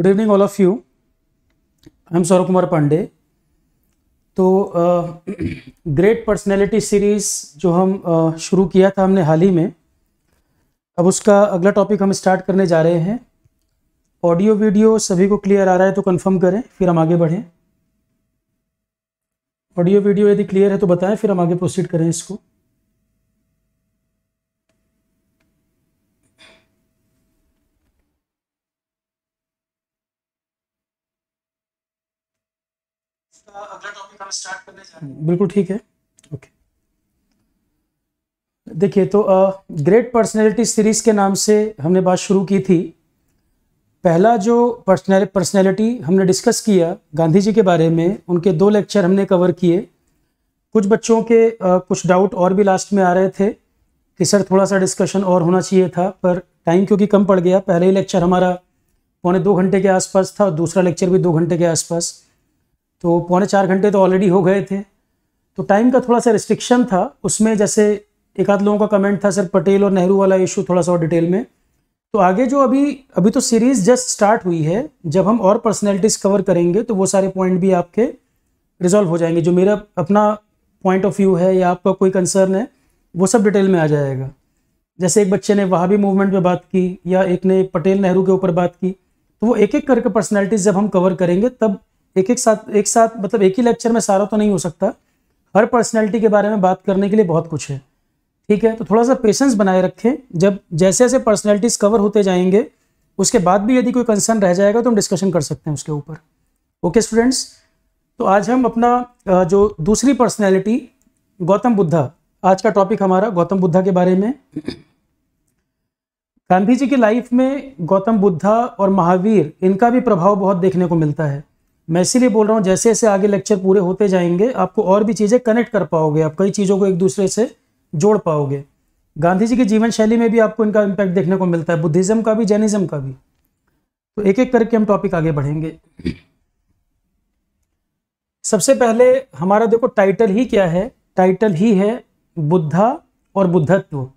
good evening all of you I am Saurabh Kumar Pandey तो great personality series जो हम uh, शुरू किया था हमने हाल ही में अब उसका अगला टॉपिक हम स्टार्ट करने जा रहे हैं ऑडियो वीडियो सभी को क्लियर आ रहा है तो कंफर्म करें फिर हम आगे बढ़ें ऑडियो वीडियो यदि क्लियर है तो बताएं फिर हम आगे प्रोसीड करें इसको बिल्कुल ठीक है ओके देखिए तो ग्रेट पर्सनैलिटी सीरीज के नाम से हमने बात शुरू की थी पहला जो पर्सनैल पर्सनैलिटी हमने डिस्कस किया गांधी जी के बारे में उनके दो लेक्चर हमने कवर किए कुछ बच्चों के आ, कुछ डाउट और भी लास्ट में आ रहे थे कि सर थोड़ा सा डिस्कशन और होना चाहिए था पर टाइम क्योंकि कम पड़ गया पहला ही लेक्चर हमारा पौने दो घंटे के आसपास था और दूसरा लेक्चर भी दो घंटे के आसपास तो पौने चार घंटे तो ऑलरेडी हो गए थे तो टाइम का थोड़ा सा रिस्ट्रिक्शन था उसमें जैसे एक आध लोगों का कमेंट था सर पटेल और नेहरू वाला इशू थोड़ा सा और डिटेल में तो आगे जो अभी अभी तो सीरीज़ जस्ट स्टार्ट हुई है जब हम और पर्सनैलिटीज़ कवर करेंगे तो वो सारे पॉइंट भी आपके रिजॉल्व हो जाएंगे जो मेरा अपना पॉइंट ऑफ व्यू है या आपका कोई कंसर्न है वो सब डिटेल में आ जाएगा जैसे एक बच्चे ने वहाँ भी मूवमेंट पे बात की या एक ने पटेल नेहरू के ऊपर बात की तो वो एक एक करके पर्सनैलिटीज़ जब हम कवर करेंगे तब एक एक साथ एक साथ मतलब एक ही लेक्चर में सारा तो नहीं हो सकता हर पर्सनैलिटी के बारे में बात करने के लिए बहुत कुछ है ठीक है तो थोड़ा सा पेशेंस बनाए रखें जब जैसे जैसे पर्सनैलिटीज़ कवर होते जाएंगे उसके बाद भी यदि कोई कंसर्न रह जाएगा तो हम डिस्कशन कर सकते हैं उसके ऊपर ओके स्टूडेंट्स तो आज हम अपना जो दूसरी पर्सनैलिटी गौतम बुद्धा आज का टॉपिक हमारा गौतम बुद्धा के बारे में गांधी जी की लाइफ में गौतम बुद्धा और महावीर इनका भी प्रभाव बहुत देखने को मिलता है मैं इसीलिए बोल रहा हूँ जैसे जैसे आगे लेक्चर पूरे होते जाएंगे आपको और भी चीज़ें कनेक्ट कर पाओगे आप कई चीज़ों को एक दूसरे से जोड़ पाओगे गांधी जी की जीवन शैली में भी आपको इनका इम्पैक्ट देखने को मिलता है बुद्धिज़्म का भी जैनिज़्म का भी तो एक एक करके हम टॉपिक आगे बढ़ेंगे सबसे पहले हमारा देखो टाइटल ही क्या है टाइटल ही है बुद्धा और बुद्धत्व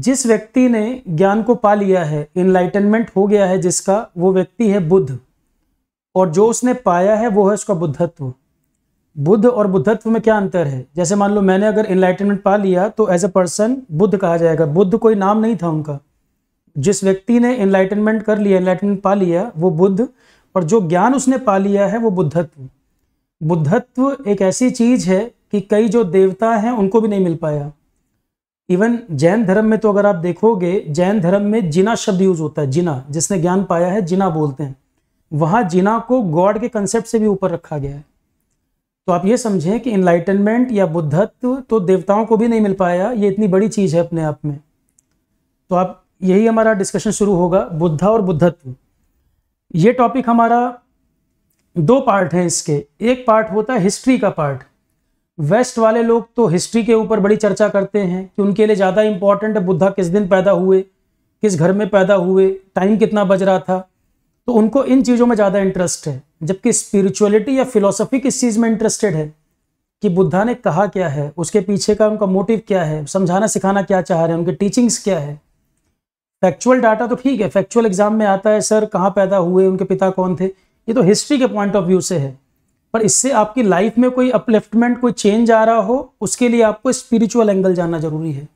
जिस व्यक्ति ने ज्ञान को पा लिया है इनलाइटनमेंट हो गया है जिसका वो व्यक्ति है बुद्ध और जो उसने पाया है वो है उसका बुद्धत्व बुद्ध और बुद्धत्व में क्या अंतर है जैसे मान लो मैंने अगर इनलाइटनमेंट पा लिया तो एज ए पर्सन बुद्ध कहा जाएगा बुद्ध कोई नाम नहीं था उनका जिस व्यक्ति ने इनलाइटनमेंट कर लिया इनलाइटनमेंट पा लिया वो बुद्ध और जो ज्ञान उसने पा लिया है वो बुद्धत्व बुद्धत्व एक ऐसी चीज है कि कई जो देवता हैं उनको भी नहीं मिल पाया इवन जैन धर्म में तो अगर आप देखोगे जैन धर्म में जिना शब्द यूज होता है जिना जिसने ज्ञान पाया है जिना बोलते हैं वहाँ जिना को गॉड के कंसेप्ट से भी ऊपर रखा गया है तो आप ये समझें कि इनलाइटनमेंट या बुद्धत्व तो देवताओं को भी नहीं मिल पाया ये इतनी बड़ी चीज़ है अपने आप में तो आप यही हमारा डिस्कशन शुरू होगा बुद्धा और बुद्धत्व ये टॉपिक हमारा दो पार्ट हैं इसके एक पार्ट होता है हिस्ट्री का पार्ट वेस्ट वाले लोग तो हिस्ट्री के ऊपर बड़ी चर्चा करते हैं कि उनके लिए ज़्यादा इंपॉर्टेंट है बुद्धा किस दिन पैदा हुए किस घर में पैदा हुए टाइम कितना बज रहा था तो उनको इन चीज़ों में ज़्यादा इंटरेस्ट है जबकि स्पिरिचुअलिटी या फिलोसफी किस चीज़ में इंटरेस्टेड है कि बुद्धा ने कहा क्या है उसके पीछे का उनका मोटिव क्या है समझाना सिखाना क्या चाह रहे हैं उनके टीचिंग्स क्या है फैक्चुअल डाटा तो ठीक है फैक्चुअल एग्जाम में आता है सर कहाँ पैदा हुए उनके पिता कौन थे ये तो हिस्ट्री के पॉइंट ऑफ व्यू से है पर इससे आपकी लाइफ में कोई अपलिफ्टमेंट कोई चेंज आ रहा हो उसके लिए आपको स्पिरिचुअल एंगल जानना जरूरी है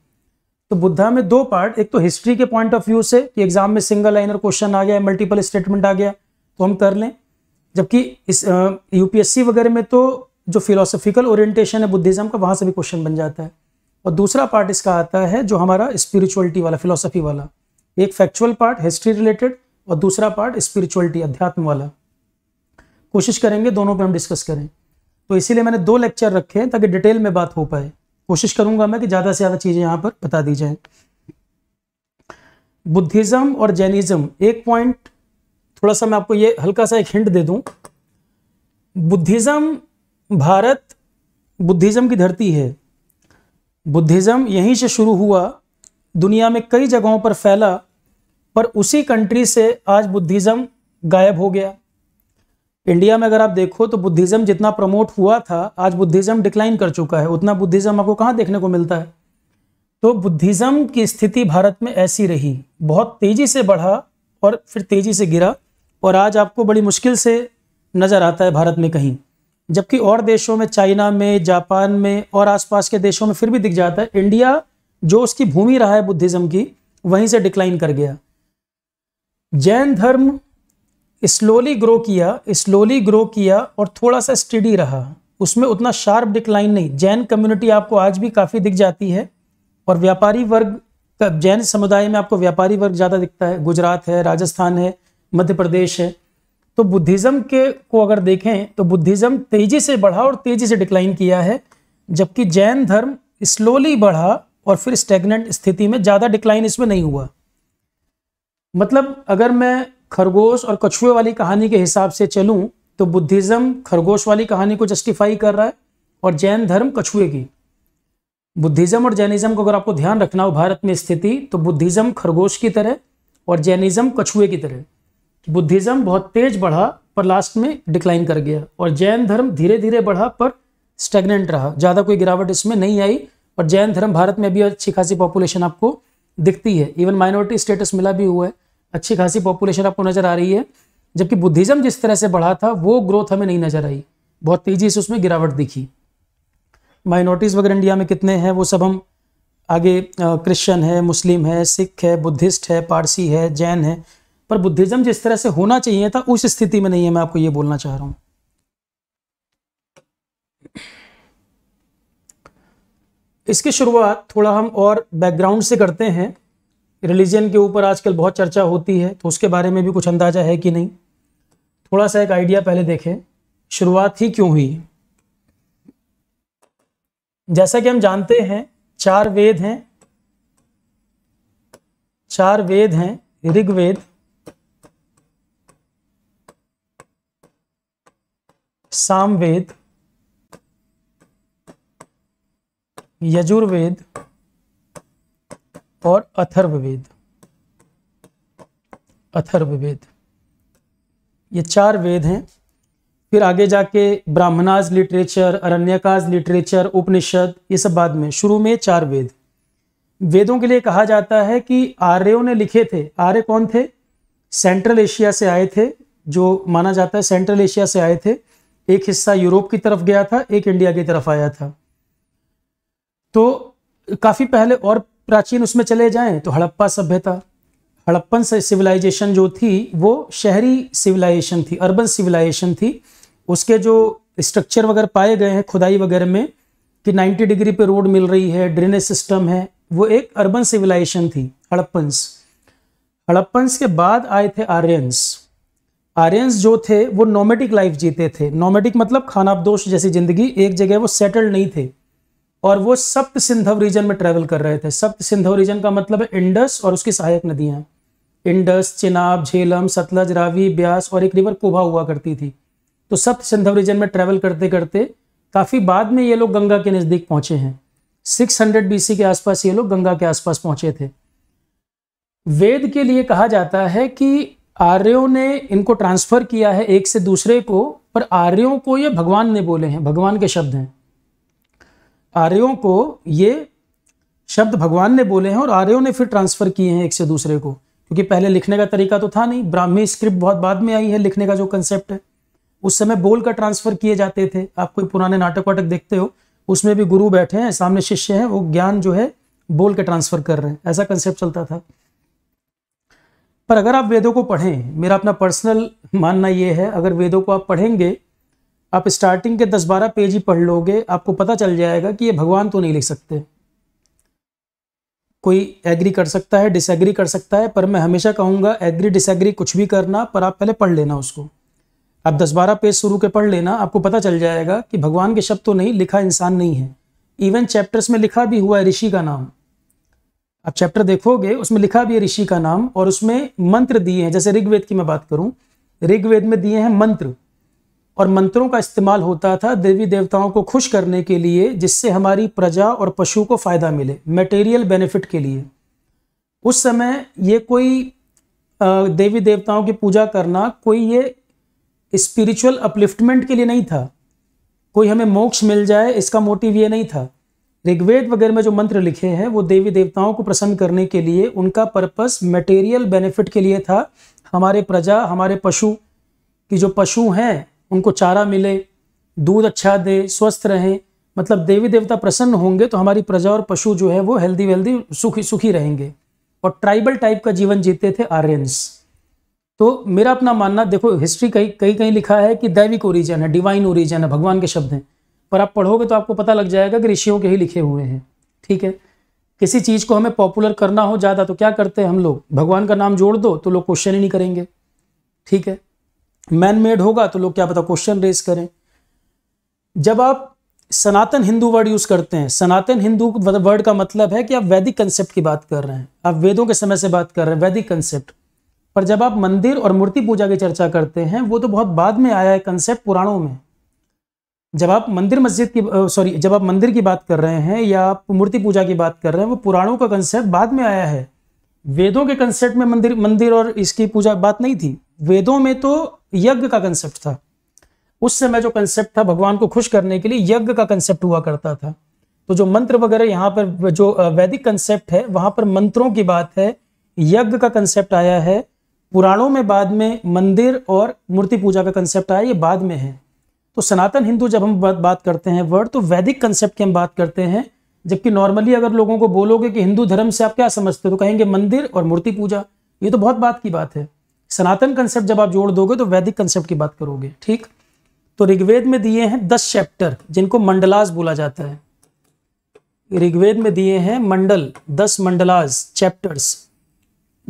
तो बुद्धा में दो पार्ट एक तो हिस्ट्री के पॉइंट ऑफ व्यू से कि एग्जाम में सिंगल लाइनर क्वेश्चन आ गया मल्टीपल स्टेटमेंट आ गया तो हम कर लें जबकि इस यूपीएससी वगैरह में तो जो फिलोसफिकल ओरिएंटेशन है बुद्धिज्म का वहाँ से भी क्वेश्चन बन जाता है और दूसरा पार्ट इसका आता है जो हमारा स्पिरिचुअलिटी वाला फिलोसफी वाला एक फैक्चुअल पार्ट हिस्ट्री रिलेटेड और दूसरा पार्ट स्पिरिचुअलिटी अध्यात्म वाला कोशिश करेंगे दोनों पे हम डिस्कस करें तो इसीलिए मैंने दो लेक्चर रखे हैं ताकि डिटेल में बात हो पाए कोशिश करूंगा मैं कि ज़्यादा से ज़्यादा चीज़ें यहाँ पर बता दी जाए बुद्धिज़्म और जैनिज़्म एक पॉइंट थोड़ा सा मैं आपको ये हल्का सा एक हिंट दे दूं बुद्धिज़्म भारत बुद्धिज़्म की धरती है बुद्धिज़्म यहीं से शुरू हुआ दुनिया में कई जगहों पर फैला पर उसी कंट्री से आज बुद्धिज़्म गायब हो गया इंडिया में अगर आप देखो तो बुद्धिज्म जितना प्रमोट हुआ था आज बुद्धिज्म डिक्लाइन कर चुका है उतना बुद्धिज्म आपको कहाँ देखने को मिलता है तो बुद्धिज्म की स्थिति भारत में ऐसी रही बहुत तेज़ी से बढ़ा और फिर तेज़ी से गिरा और आज आपको बड़ी मुश्किल से नज़र आता है भारत में कहीं जबकि और देशों में चाइना में जापान में और आसपास के देशों में फिर भी दिख जाता है इंडिया जो उसकी भूमि रहा है बुद्धिज़्म की वहीं से डिक्लाइन कर गया जैन धर्म स्लोली ग्रो किया स्लोली ग्रो किया और थोड़ा सा स्टडी रहा उसमें उतना शार्प डिक्लाइन नहीं जैन कम्युनिटी आपको आज भी काफ़ी दिख जाती है और व्यापारी वर्ग का जैन समुदाय में आपको व्यापारी वर्ग ज़्यादा दिखता है गुजरात है राजस्थान है मध्य प्रदेश है तो बुद्धिज़्म के को अगर देखें तो बुद्धिज़्म तेज़ी से बढ़ा और तेज़ी से डिक्लाइन किया है जबकि जैन धर्म स्लोली बढ़ा और फिर स्टेगनेंट स्थिति में ज़्यादा डिक्लाइन इसमें नहीं हुआ मतलब अगर मैं खरगोश और कछुए वाली कहानी के हिसाब से चलूँ तो बुद्धिज़्म खरगोश वाली कहानी को जस्टिफाई कर रहा है और जैन धर्म कछुए की बुद्धिज़्म और जैनिज़्म को अगर आपको ध्यान रखना हो भारत में स्थिति तो बुद्धिज़्म खरगोश की तरह और जैनिज़्म कछुए की तरह बुद्धिज़्म बहुत तेज बढ़ा पर लास्ट में डिक्लाइन कर गया और जैन धर्म धीरे धीरे बढ़ा पर स्टेगनेंट रहा ज़्यादा कोई गिरावट इसमें नहीं आई और जैन धर्म भारत में भी अच्छी खासी पॉपुलेशन आपको दिखती है इवन माइनॉरिटी स्टेटस मिला भी हुआ है अच्छी खासी पॉपुलेशन आपको नजर आ रही है जबकि बुद्धिज्म जिस तरह से बढ़ा था वो ग्रोथ हमें नहीं नजर आई बहुत तेजी से उसमें गिरावट दिखी माइनॉरिटीज़ वगैरह इंडिया में कितने हैं वो सब हम आगे क्रिश्चियन है मुस्लिम है सिख है बुद्धिस्ट है पारसी है जैन है पर बुद्धिज्म जिस तरह से होना चाहिए था उस स्थिति में नहीं है मैं आपको ये बोलना चाह रहा हूँ इसकी शुरुआत थोड़ा हम और बैकग्राउंड से करते हैं रिलीजन के ऊपर आजकल बहुत चर्चा होती है तो उसके बारे में भी कुछ अंदाज़ा है कि नहीं थोड़ा सा एक आइडिया पहले देखें शुरुआत ही क्यों हुई जैसा कि हम जानते हैं चार वेद हैं चार वेद हैं ऋग्वेद सामवेद यजुर्वेद और अथर्ववेद अथर्ववेद ये चार वेद हैं फिर आगे जाके ब्राह्मणाज लिटरेचर अरण्यकाज लिटरेचर उपनिषद ये सब बाद में शुरू में चार वेद वेदों के लिए कहा जाता है कि आर्यों ने लिखे थे आर्य कौन थे सेंट्रल एशिया से आए थे जो माना जाता है सेंट्रल एशिया से आए थे एक हिस्सा यूरोप की तरफ गया था एक इंडिया की तरफ आया था तो काफ़ी पहले और प्राचीन उसमें चले जाएं तो हड़प्पा सभ्यता हड़प्पन से सिविलाइजेशन जो थी वो शहरी सिविलाइजेशन थी अर्बन सिविलाइजेशन थी उसके जो स्ट्रक्चर वगैरह पाए गए हैं खुदाई वगैरह में कि 90 डिग्री पे रोड मिल रही है ड्रेनेज सिस्टम है वो एक अर्बन सिविलाइजेशन थी हड़प्पन्स हड़प्पन्स के बाद आए थे आर्यंस आर्यंस जो थे वो नोमेटिक लाइफ जीते थे नोमेटिक मतलब खानाबदोश जैसी ज़िंदगी एक जगह वो सेटल नहीं थे और वो सप्त सिंधव रीजन में ट्रेवल कर रहे थे सप्त सिंधव रीजन का मतलब है इंडस और उसकी सहायक नदियां इंडस चिनाब झेलम सतलज रावी ब्यास और एक रिवर कोभा हुआ करती थी तो सप्त सिंधव रीजन में ट्रैवल करते करते काफ़ी बाद में ये लोग गंगा के नज़दीक पहुंचे हैं 600 हंड्रेड के आसपास ये लोग गंगा के आसपास पहुंचे थे वेद के लिए कहा जाता है कि आर्यों ने इनको ट्रांसफ़र किया है एक से दूसरे को पर आर्यों को ये भगवान ने बोले हैं भगवान के शब्द हैं आर्यों को ये शब्द भगवान ने बोले हैं और आर्यों ने फिर ट्रांसफ़र किए हैं एक से दूसरे को क्योंकि पहले लिखने का तरीका तो था नहीं ब्राह्मी स्क्रिप्ट बहुत बाद में आई है लिखने का जो कंसेप्ट है उस समय बोल का ट्रांसफ़र किए जाते थे आप कोई पुराने नाटक वाटक देखते हो उसमें भी गुरु बैठे हैं सामने शिष्य हैं वो ज्ञान जो है बोल के ट्रांसफ़र कर रहे हैं ऐसा कंसेप्ट चलता था पर अगर आप वेदों को पढ़ें मेरा अपना पर्सनल मानना ये है अगर वेदों को आप पढ़ेंगे आप स्टार्टिंग के दस बारह पेज ही पढ़ लोगे आपको पता चल जाएगा कि ये भगवान तो नहीं लिख सकते कोई एग्री कर सकता है डिसएग्री कर सकता है पर मैं हमेशा कहूँगा एग्री डिसएग्री कुछ भी करना पर आप पहले पढ़ लेना उसको आप दस बारह पेज शुरू के पढ़ लेना आपको पता चल जाएगा कि भगवान के शब्द तो नहीं लिखा इंसान नहीं है इवन चैप्टर्स में लिखा भी हुआ है ऋषि का नाम आप चैप्टर देखोगे उसमें लिखा भी है ऋषि का नाम और उसमें मंत्र दिए हैं जैसे ऋग्वेद की मैं बात करूं ऋग्वेद में दिए हैं मंत्र और मंत्रों का इस्तेमाल होता था देवी देवताओं को खुश करने के लिए जिससे हमारी प्रजा और पशु को फ़ायदा मिले मटेरियल बेनिफिट के लिए उस समय ये कोई देवी देवताओं की पूजा करना कोई ये स्पिरिचुअल अपलिफ्टमेंट के लिए नहीं था कोई हमें मोक्ष मिल जाए इसका मोटिव ये नहीं था ऋग्वेद वगैरह में जो मंत्र लिखे हैं वो देवी देवताओं को प्रसन्न करने के लिए उनका पर्पस मटेरियल बेनिफिट के लिए था हमारे प्रजा हमारे पशु कि जो पशु हैं उनको चारा मिले दूध अच्छा दे स्वस्थ रहें मतलब देवी देवता प्रसन्न होंगे तो हमारी प्रजा और पशु जो है वो हेल्दी वेल्दी सुखी सुखी रहेंगे और ट्राइबल टाइप का जीवन जीते थे आर्यंस तो मेरा अपना मानना देखो हिस्ट्री कहीं कहीं कहीं लिखा है कि दैविक ओरिजन है डिवाइन ओरिजन है भगवान के शब्द हैं पर आप पढ़ोगे तो आपको पता लग जाएगा कि ऋषियों के ही लिखे हुए हैं ठीक है किसी चीज़ को हमें पॉपुलर करना हो ज़्यादा तो क्या करते हैं हम लोग भगवान का नाम जोड़ दो तो लोग क्वेश्चन ही नहीं करेंगे ठीक है मैन मेड होगा तो लोग क्या पता क्वेश्चन रेज करें जब आप सनातन हिंदू वर्ड यूज करते हैं सनातन हिंदू वर्ड मतलब का मतलब है कि आप वैदिक कंसेप्ट की बात कर रहे हैं आप वेदों के समय से बात कर रहे हैं वैदिक कंसेप्ट पर जब आप मंदिर और मूर्ति पूजा की चर्चा करते हैं वो तो बहुत बाद में आया है कंसेप्ट पुराणों में जब आप मंदिर मस्जिद की सॉरी जब आप मंदिर की बात कर रहे हैं या आप मूर्ति पूजा की बात कर रहे हैं वो पुराणों का कंसेप्ट बाद में आया है वेदों के कंसेप्ट में मंदिर मंदिर और इसकी पूजा बात नहीं थी वेदों में तो यज्ञ का कंसेप्ट था उस समय जो कंसेप्ट था भगवान को खुश करने के लिए यज्ञ का कंसेप्ट हुआ करता था तो जो मंत्र वगैरह यहाँ पर जो वैदिक कंसेप्ट है वहां पर मंत्रों की बात है यज्ञ का कंसेप्ट आया है पुराणों में बाद में मंदिर और मूर्ति पूजा का कंसेप्ट आया ये बाद में है तो सनातन हिंदू जब हम बात करते हैं वर्ड तो वैदिक कंसेप्ट की हम बात करते हैं जबकि नॉर्मली अगर लोगों को बोलोगे कि हिंदू धर्म से आप क्या समझते हो तो कहेंगे मंदिर और मूर्ति पूजा ये तो बहुत बात की बात है सनातन कंसेप्ट जब आप जोड़ दोगे तो वैदिक कंसेप्ट की बात करोगे ठीक तो ऋग्वेद में दिए हैं दस चैप्टर जिनको मंडलाज बोला जाता है ऋग्वेद में दिए हैं मंडल दस मंडलाज चैप्टर्स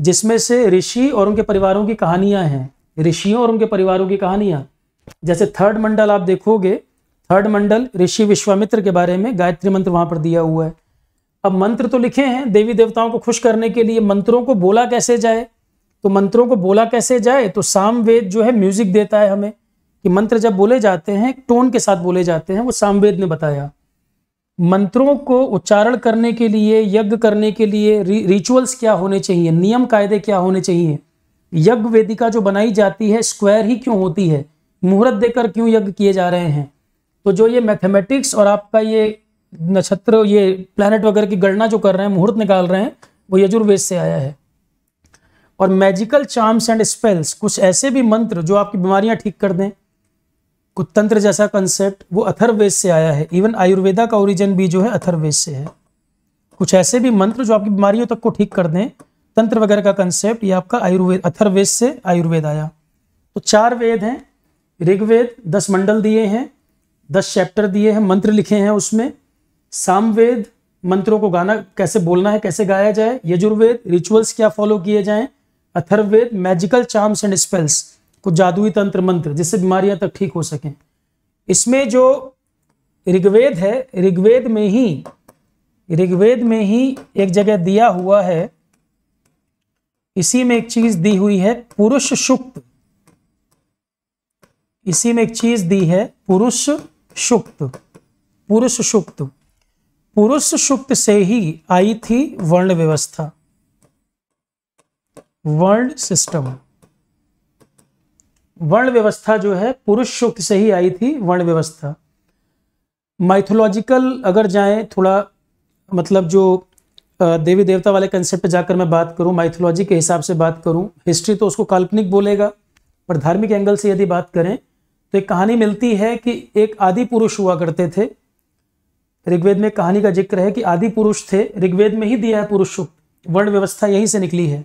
जिसमें से ऋषि और उनके परिवारों की कहानियां हैं ऋषियों और उनके परिवारों की कहानियां जैसे थर्ड मंडल आप देखोगे थर्ड मंडल ऋषि विश्वामित्र के बारे में गायत्री मंत्र वहां पर दिया हुआ है अब मंत्र तो लिखे हैं देवी देवताओं को खुश करने के लिए मंत्रों को बोला कैसे जाए तो मंत्रों को बोला कैसे जाए तो सामवेद जो है म्यूजिक देता है हमें कि मंत्र जब बोले जाते हैं टोन के साथ बोले जाते हैं वो सामवेद ने बताया मंत्रों को उच्चारण करने के लिए यज्ञ करने के लिए रिचुअल्स क्या होने चाहिए नियम कायदे क्या होने चाहिए यज्ञ वेदिका जो बनाई जाती है स्क्वायर ही क्यों होती है मुहूर्त देकर क्यों यज्ञ किए जा रहे हैं तो जो ये मैथमेटिक्स और आपका ये नक्षत्र ये प्लानट वगैरह की गणना जो कर रहे हैं मुहूर्त निकाल रहे हैं वो यजुर्वेद से आया है और मैजिकल चार्म्स एंड स्पेल्स कुछ ऐसे भी मंत्र जो आपकी बीमारियां ठीक कर दें कुछ तंत्र जैसा कंसेप्ट वो अथर्वेद से आया है इवन आयुर्वेदा का ओरिजिन भी जो है अथर्वेद से है कुछ ऐसे भी मंत्र जो आपकी बीमारियों तक को ठीक कर दें तंत्र वगैरह का कंसेप्ट ये आपका आयुर्वेद अथर्वेद से आयुर्वेद आया तो चार वेद हैं ऋग्वेद दस मंडल दिए हैं दस चैप्टर दिए हैं मंत्र लिखे हैं उसमें सामवेद मंत्रों को गाना कैसे बोलना है कैसे गाया जाए यजुर्वेद रिचुअल्स क्या फॉलो किए जाएं Atharvaveda magical charms and spells कुछ जादुई तंत्र मंत्र जिससे बीमारियां तक ठीक हो सकें इसमें जो ऋग्वेद है ऋग्वेद में ही ऋग्वेद में ही एक जगह दिया हुआ है इसी में एक चीज दी हुई है पुरुष सुक्त इसी में एक चीज दी है पुरुष सुक्त पुरुष सुक्त पुरुष सुक्त से ही आई थी वर्ण व्यवस्था वर्ण सिस्टम वर्ण व्यवस्था जो है पुरुष सूक्त से ही आई थी वर्ण व्यवस्था माइथोलॉजिकल अगर जाएं थोड़ा मतलब जो देवी देवता वाले कंसेप्ट जाकर मैं बात करूं माइथोलॉजी के हिसाब से बात करूं हिस्ट्री तो उसको काल्पनिक बोलेगा पर धार्मिक एंगल से यदि बात करें तो एक कहानी मिलती है कि एक आदि पुरुष हुआ करते थे ऋग्वेद में कहानी का जिक्र है कि आदि पुरुष थे ऋग्वेद में ही दिया है पुरुष सूक्त वर्ण व्यवस्था यहीं से निकली है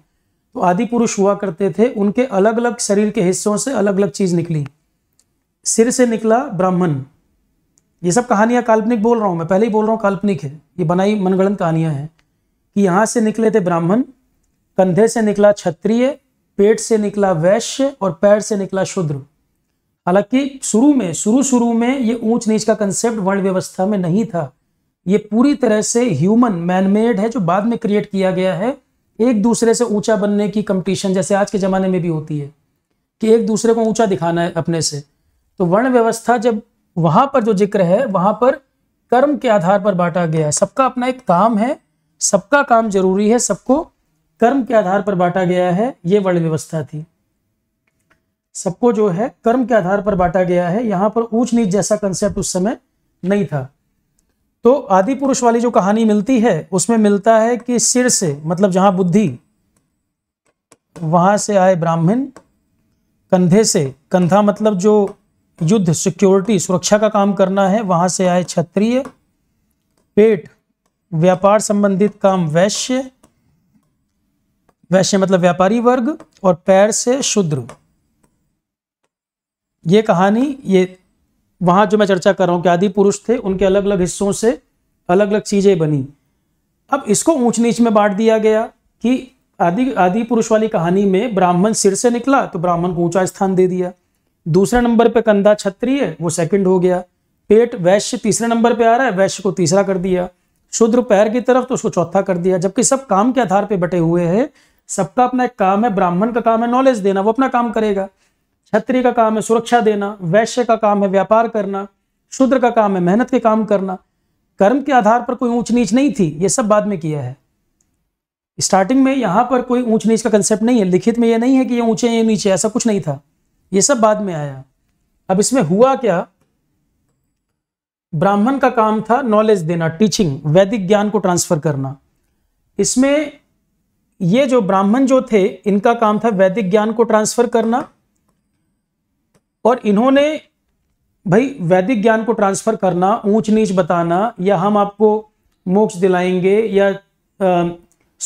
तो आदि पुरुष हुआ करते थे उनके अलग अलग शरीर के हिस्सों से अलग अलग चीज़ निकली सिर से निकला ब्राह्मण ये सब कहानियां काल्पनिक बोल रहा हूँ मैं पहले ही बोल रहा हूँ काल्पनिक है ये बनाई मनगणन कहानियां हैं कि यहाँ से निकले थे ब्राह्मण कंधे से निकला क्षत्रिय पेट से निकला वैश्य और पैर से निकला शुद्र हालांकि शुरू में शुरू शुरू में ये ऊंच नीच का कंसेप्ट वर्ण व्यवस्था में नहीं था ये पूरी तरह से ह्यूमन मैनमेड है जो बाद में क्रिएट किया गया है एक दूसरे से ऊंचा बनने की कंपटीशन जैसे आज के ज़माने में भी होती है कि एक दूसरे को ऊंचा दिखाना है अपने से तो वर्ण व्यवस्था जब वहां पर जो जिक्र है वहां पर कर्म के आधार पर बांटा गया है सबका अपना एक काम है सबका काम जरूरी है सबको कर्म के आधार पर बांटा गया है ये वर्ण व्यवस्था थी सबको जो है कर्म के आधार पर बांटा गया है यहाँ पर ऊंच नीच जैसा कंसेप्ट उस समय नहीं था तो आदि पुरुष वाली जो कहानी मिलती है उसमें मिलता है कि सिर से मतलब जहां बुद्धि वहां से आए ब्राह्मण कंधे से कंधा मतलब जो युद्ध सिक्योरिटी सुरक्षा का काम करना है वहां से आए क्षत्रिय पेट व्यापार संबंधित काम वैश्य वैश्य मतलब व्यापारी वर्ग और पैर से शूद्र ये कहानी ये वहां जो मैं चर्चा कर रहा हूँ कि आदि पुरुष थे उनके अलग अलग हिस्सों से अलग अलग चीज़ें बनी अब इसको ऊंच नीच में बांट दिया गया कि आदि आदि पुरुष वाली कहानी में ब्राह्मण सिर से निकला तो ब्राह्मण को ऊंचा स्थान दे दिया दूसरे नंबर पे कंधा क्षत्रिय वो सेकंड हो गया पेट वैश्य तीसरे नंबर पे आ रहा है वैश्य को तीसरा कर दिया शुद्र पैर की तरफ तो उसको चौथा कर दिया जबकि सब काम के आधार पर बटे हुए हैं सबका अपना एक काम है ब्राह्मण का काम है नॉलेज देना वो अपना काम करेगा क्षत्रिय का काम है सुरक्षा देना वैश्य का काम है व्यापार करना शूद्र का काम है मेहनत के काम करना कर्म के आधार पर कोई ऊंच नीच नहीं थी ये सब बाद में किया है स्टार्टिंग में यहाँ पर कोई ऊंच नीच का कंसेप्ट नहीं है लिखित में ये नहीं है कि ये ऊंचे ये नीचे ऐसा कुछ नहीं था ये सब बाद में आया अब इसमें हुआ क्या ब्राह्मण का काम था नॉलेज देना टीचिंग वैदिक ज्ञान को ट्रांसफर करना इसमें ये जो ब्राह्मण जो थे इनका काम था वैदिक ज्ञान को ट्रांसफर करना और इन्होंने भाई वैदिक ज्ञान को ट्रांसफर करना ऊंच नीच बताना या हम आपको मोक्ष दिलाएंगे या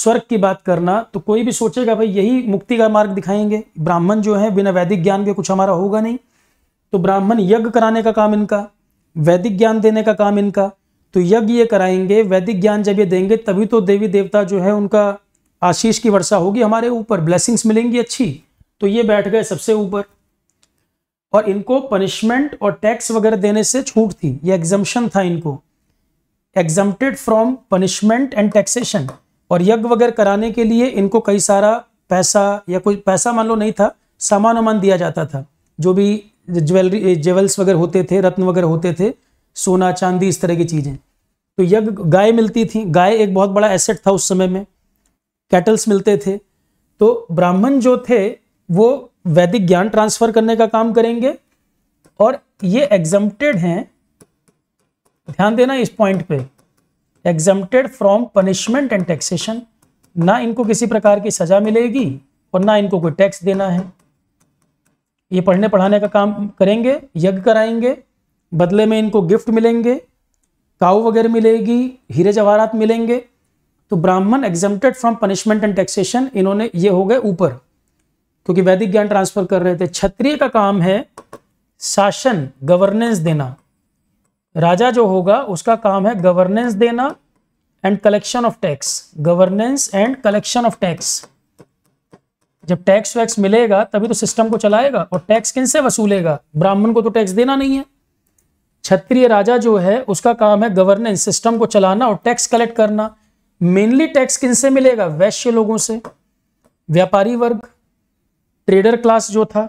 स्वर्ग की बात करना तो कोई भी सोचेगा भाई यही मुक्ति का मार्ग दिखाएंगे ब्राह्मण जो है बिना वैदिक ज्ञान के कुछ हमारा होगा नहीं तो ब्राह्मण यज्ञ कराने का काम इनका वैदिक ज्ञान देने का काम इनका तो यज्ञ ये कराएंगे वैदिक ज्ञान जब ये देंगे तभी तो देवी देवता जो है उनका आशीष की वर्षा होगी हमारे ऊपर ब्लेसिंग्स मिलेंगी अच्छी तो ये बैठ गए सबसे ऊपर और इनको पनिशमेंट और टैक्स वगैरह देने से छूट थी ये एग्जम्पन था इनको exempted from punishment and taxation और यज्ञ वगैरह कराने के लिए इनको कई सारा पैसा या कोई पैसा मान लो नहीं था सामान वामान दिया जाता था जो भी ज्वेलरी ज्वेल्स वगैरह होते थे रत्न वगैरह होते थे सोना चांदी इस तरह की चीज़ें तो यज्ञ गाय मिलती थी गाय एक बहुत बड़ा एसेट था उस समय में कैटल्स मिलते थे तो ब्राह्मण जो थे वो वैदिक ज्ञान ट्रांसफर करने का काम करेंगे और ये एग्जम्प्टेड हैं ध्यान देना इस पॉइंट पे exempted from punishment and taxation ना इनको किसी प्रकार की सजा मिलेगी और ना इनको कोई टैक्स देना है ये पढ़ने पढ़ाने का काम करेंगे यज्ञ कराएंगे बदले में इनको गिफ्ट मिलेंगे काऊ वगैरह मिलेगी हीरे जवाहरात मिलेंगे तो Brahmin exempted from punishment and taxation इन्होंने ये हो गए ऊपर क्योंकि वैदिक ज्ञान ट्रांसफर कर रहे थे क्षत्रिय का काम है शासन गवर्नेंस देना राजा जो होगा उसका काम है गवर्नेंस देना and collection of tax governance and collection of tax जब टैक्स वैक्स मिलेगा तभी तो सिस्टम को चलाएगा और टैक्स किन से वसूलेगा ब्राह्मण को तो टैक्स देना नहीं है क्षत्रिय राजा जो है उसका काम है गवर्नेंस सिस्टम को चलाना और टैक्स कलेक्ट करना मेनली टैक्स किन से मिलेगा वैश्य लोगों से व्यापारी वर्ग ट्रेडर क्लास जो था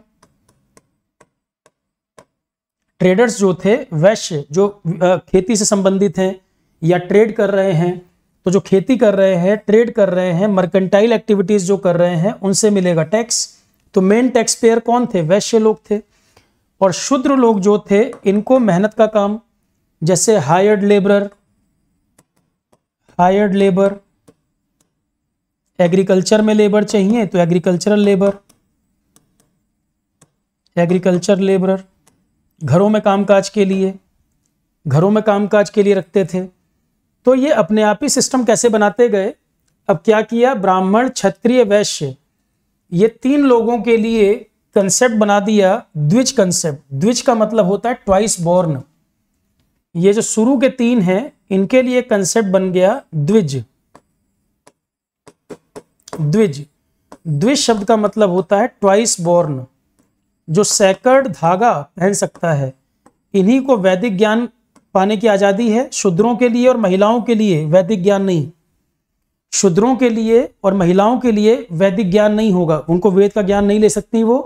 ट्रेडर्स जो थे वैश्य जो खेती से संबंधित हैं या ट्रेड कर रहे हैं तो जो खेती कर रहे हैं ट्रेड कर रहे हैं मर्केंटाइल एक्टिविटीज जो कर रहे हैं उनसे मिलेगा टैक्स तो मेन टैक्स पेयर कौन थे वैश्य लोग थे और शुद्र लोग जो थे इनको मेहनत का काम जैसे hired labour hired labour agriculture में लेबर चाहिए तो एग्रीकल्चरल लेबर एग्रीकल्चर लेबरर घरों में कामकाज के लिए घरों में कामकाज के लिए रखते थे तो ये अपने आप ही सिस्टम कैसे बनाते गए अब क्या किया ब्राह्मण क्षत्रिय वैश्य ये तीन लोगों के लिए कंसेप्ट बना दिया द्विज कंसेप्ट द्विज का मतलब होता है ट्वाइस बोर्न ये जो शुरू के तीन हैं इनके लिए कंसेप्ट बन गया द्विज द्विज द्विज शब्द का मतलब होता है ट्वाइस बोर्न जो सैकड़ धागा पहन सकता है इन्हीं को वैदिक ज्ञान पाने की आज़ादी है शूद्रों के लिए और महिलाओं के लिए वैदिक ज्ञान नहीं शूद्रों के लिए और महिलाओं के लिए वैदिक ज्ञान नहीं होगा उनको वेद का ज्ञान नहीं ले सकती वो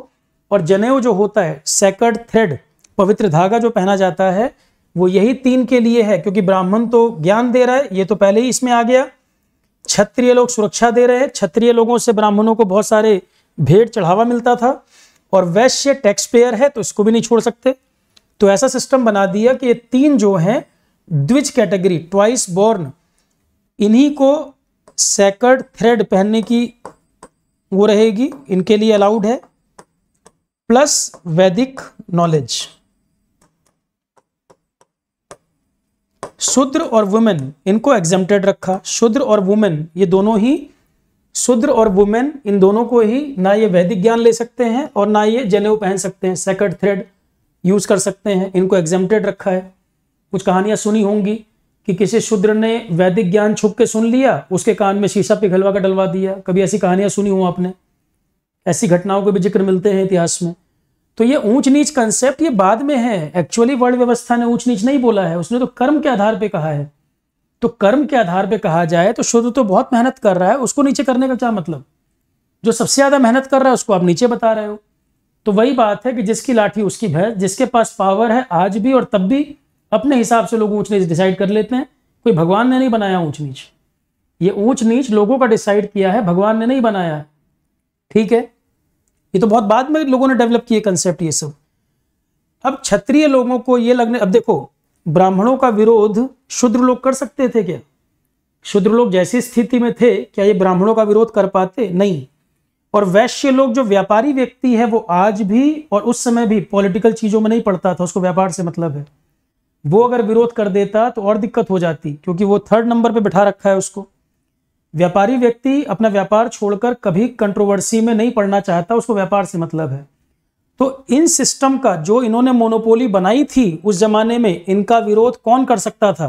और जनेऊ जो होता है सैकड़ थ्रेड पवित्र धागा जो पहना जाता है वो यही तीन के लिए है क्योंकि ब्राह्मण तो ज्ञान दे रहा है ये तो पहले ही इसमें आ गया क्षत्रिय लोग सुरक्षा दे रहे हैं क्षत्रिय लोगों से ब्राह्मणों को बहुत सारे भेंट चढ़ावा मिलता था और वैश्य टैक्स पेयर है तो इसको भी नहीं छोड़ सकते तो ऐसा सिस्टम बना दिया कि ये तीन जो हैं द्विज कैटेगरी ट्वाइस बोर्न इन्हीं को सेकर्ड थ्रेड पहनने की वो रहेगी इनके लिए अलाउड है प्लस वैदिक नॉलेज शूद्र और वुमेन इनको एग्जेम्प्टेड रखा शूद्र और वुमेन ये दोनों ही शूद्र और वुमेन इन दोनों को ही ना ये वैदिक ज्ञान ले सकते हैं और ना ये जनेऊ पहन सकते हैं सेकंड थ्रेड यूज कर सकते हैं इनको एग्जेम्प्टेड रखा है कुछ कहानियां सुनी होंगी कि किसी शुद्र ने वैदिक ज्ञान छुप के सुन लिया उसके कान में शीशा पिघलवा कर डलवा दिया कभी ऐसी कहानियां सुनी हो आपने ऐसी घटनाओं के भी जिक्र मिलते हैं इतिहास में तो ये ऊंच नीच कंसेप्ट ये बाद में है एक्चुअली वर्ल्ड व्यवस्था ने ऊंच नीच नहीं बोला है उसने तो कर्म के आधार पर कहा है तो कर्म के आधार पे कहा जाए तो शुद्ध तो बहुत मेहनत कर रहा है उसको नीचे करने का क्या मतलब जो सबसे ज़्यादा मेहनत कर रहा है उसको आप नीचे बता रहे हो तो वही बात है कि जिसकी लाठी उसकी भैंस जिसके पास पावर है आज भी और तब भी अपने हिसाब से लोग ऊंच नीच डिसाइड कर लेते हैं कोई भगवान ने नहीं बनाया ऊंच नीच ये ऊंच नीच लोगों का डिसाइड किया है भगवान ने नहीं बनाया ठीक है ये तो बहुत बाद में लोगों ने डेवलप किए कंसेप्ट ये सब अब क्षत्रिय लोगों को ये लगने अब देखो ब्राह्मणों का विरोध शुद्र लोग कर सकते थे क्या शुद्र लोग जैसी स्थिति में थे क्या ये ब्राह्मणों का विरोध कर पाते नहीं और वैश्य लोग जो व्यापारी व्यक्ति है वो आज भी और उस समय भी पॉलिटिकल चीज़ों में नहीं पड़ता था उसको व्यापार से मतलब है वो अगर विरोध कर देता तो और दिक्कत हो जाती क्योंकि वो थर्ड नंबर पे बैठा रखा है उसको व्यापारी व्यक्ति अपना व्यापार छोड़कर कभी कंट्रोवर्सी में नहीं पड़ना चाहता उसको व्यापार से मतलब है तो इन सिस्टम का जो इन्होंने मोनोपोली बनाई थी उस जमाने में इनका विरोध कौन कर सकता था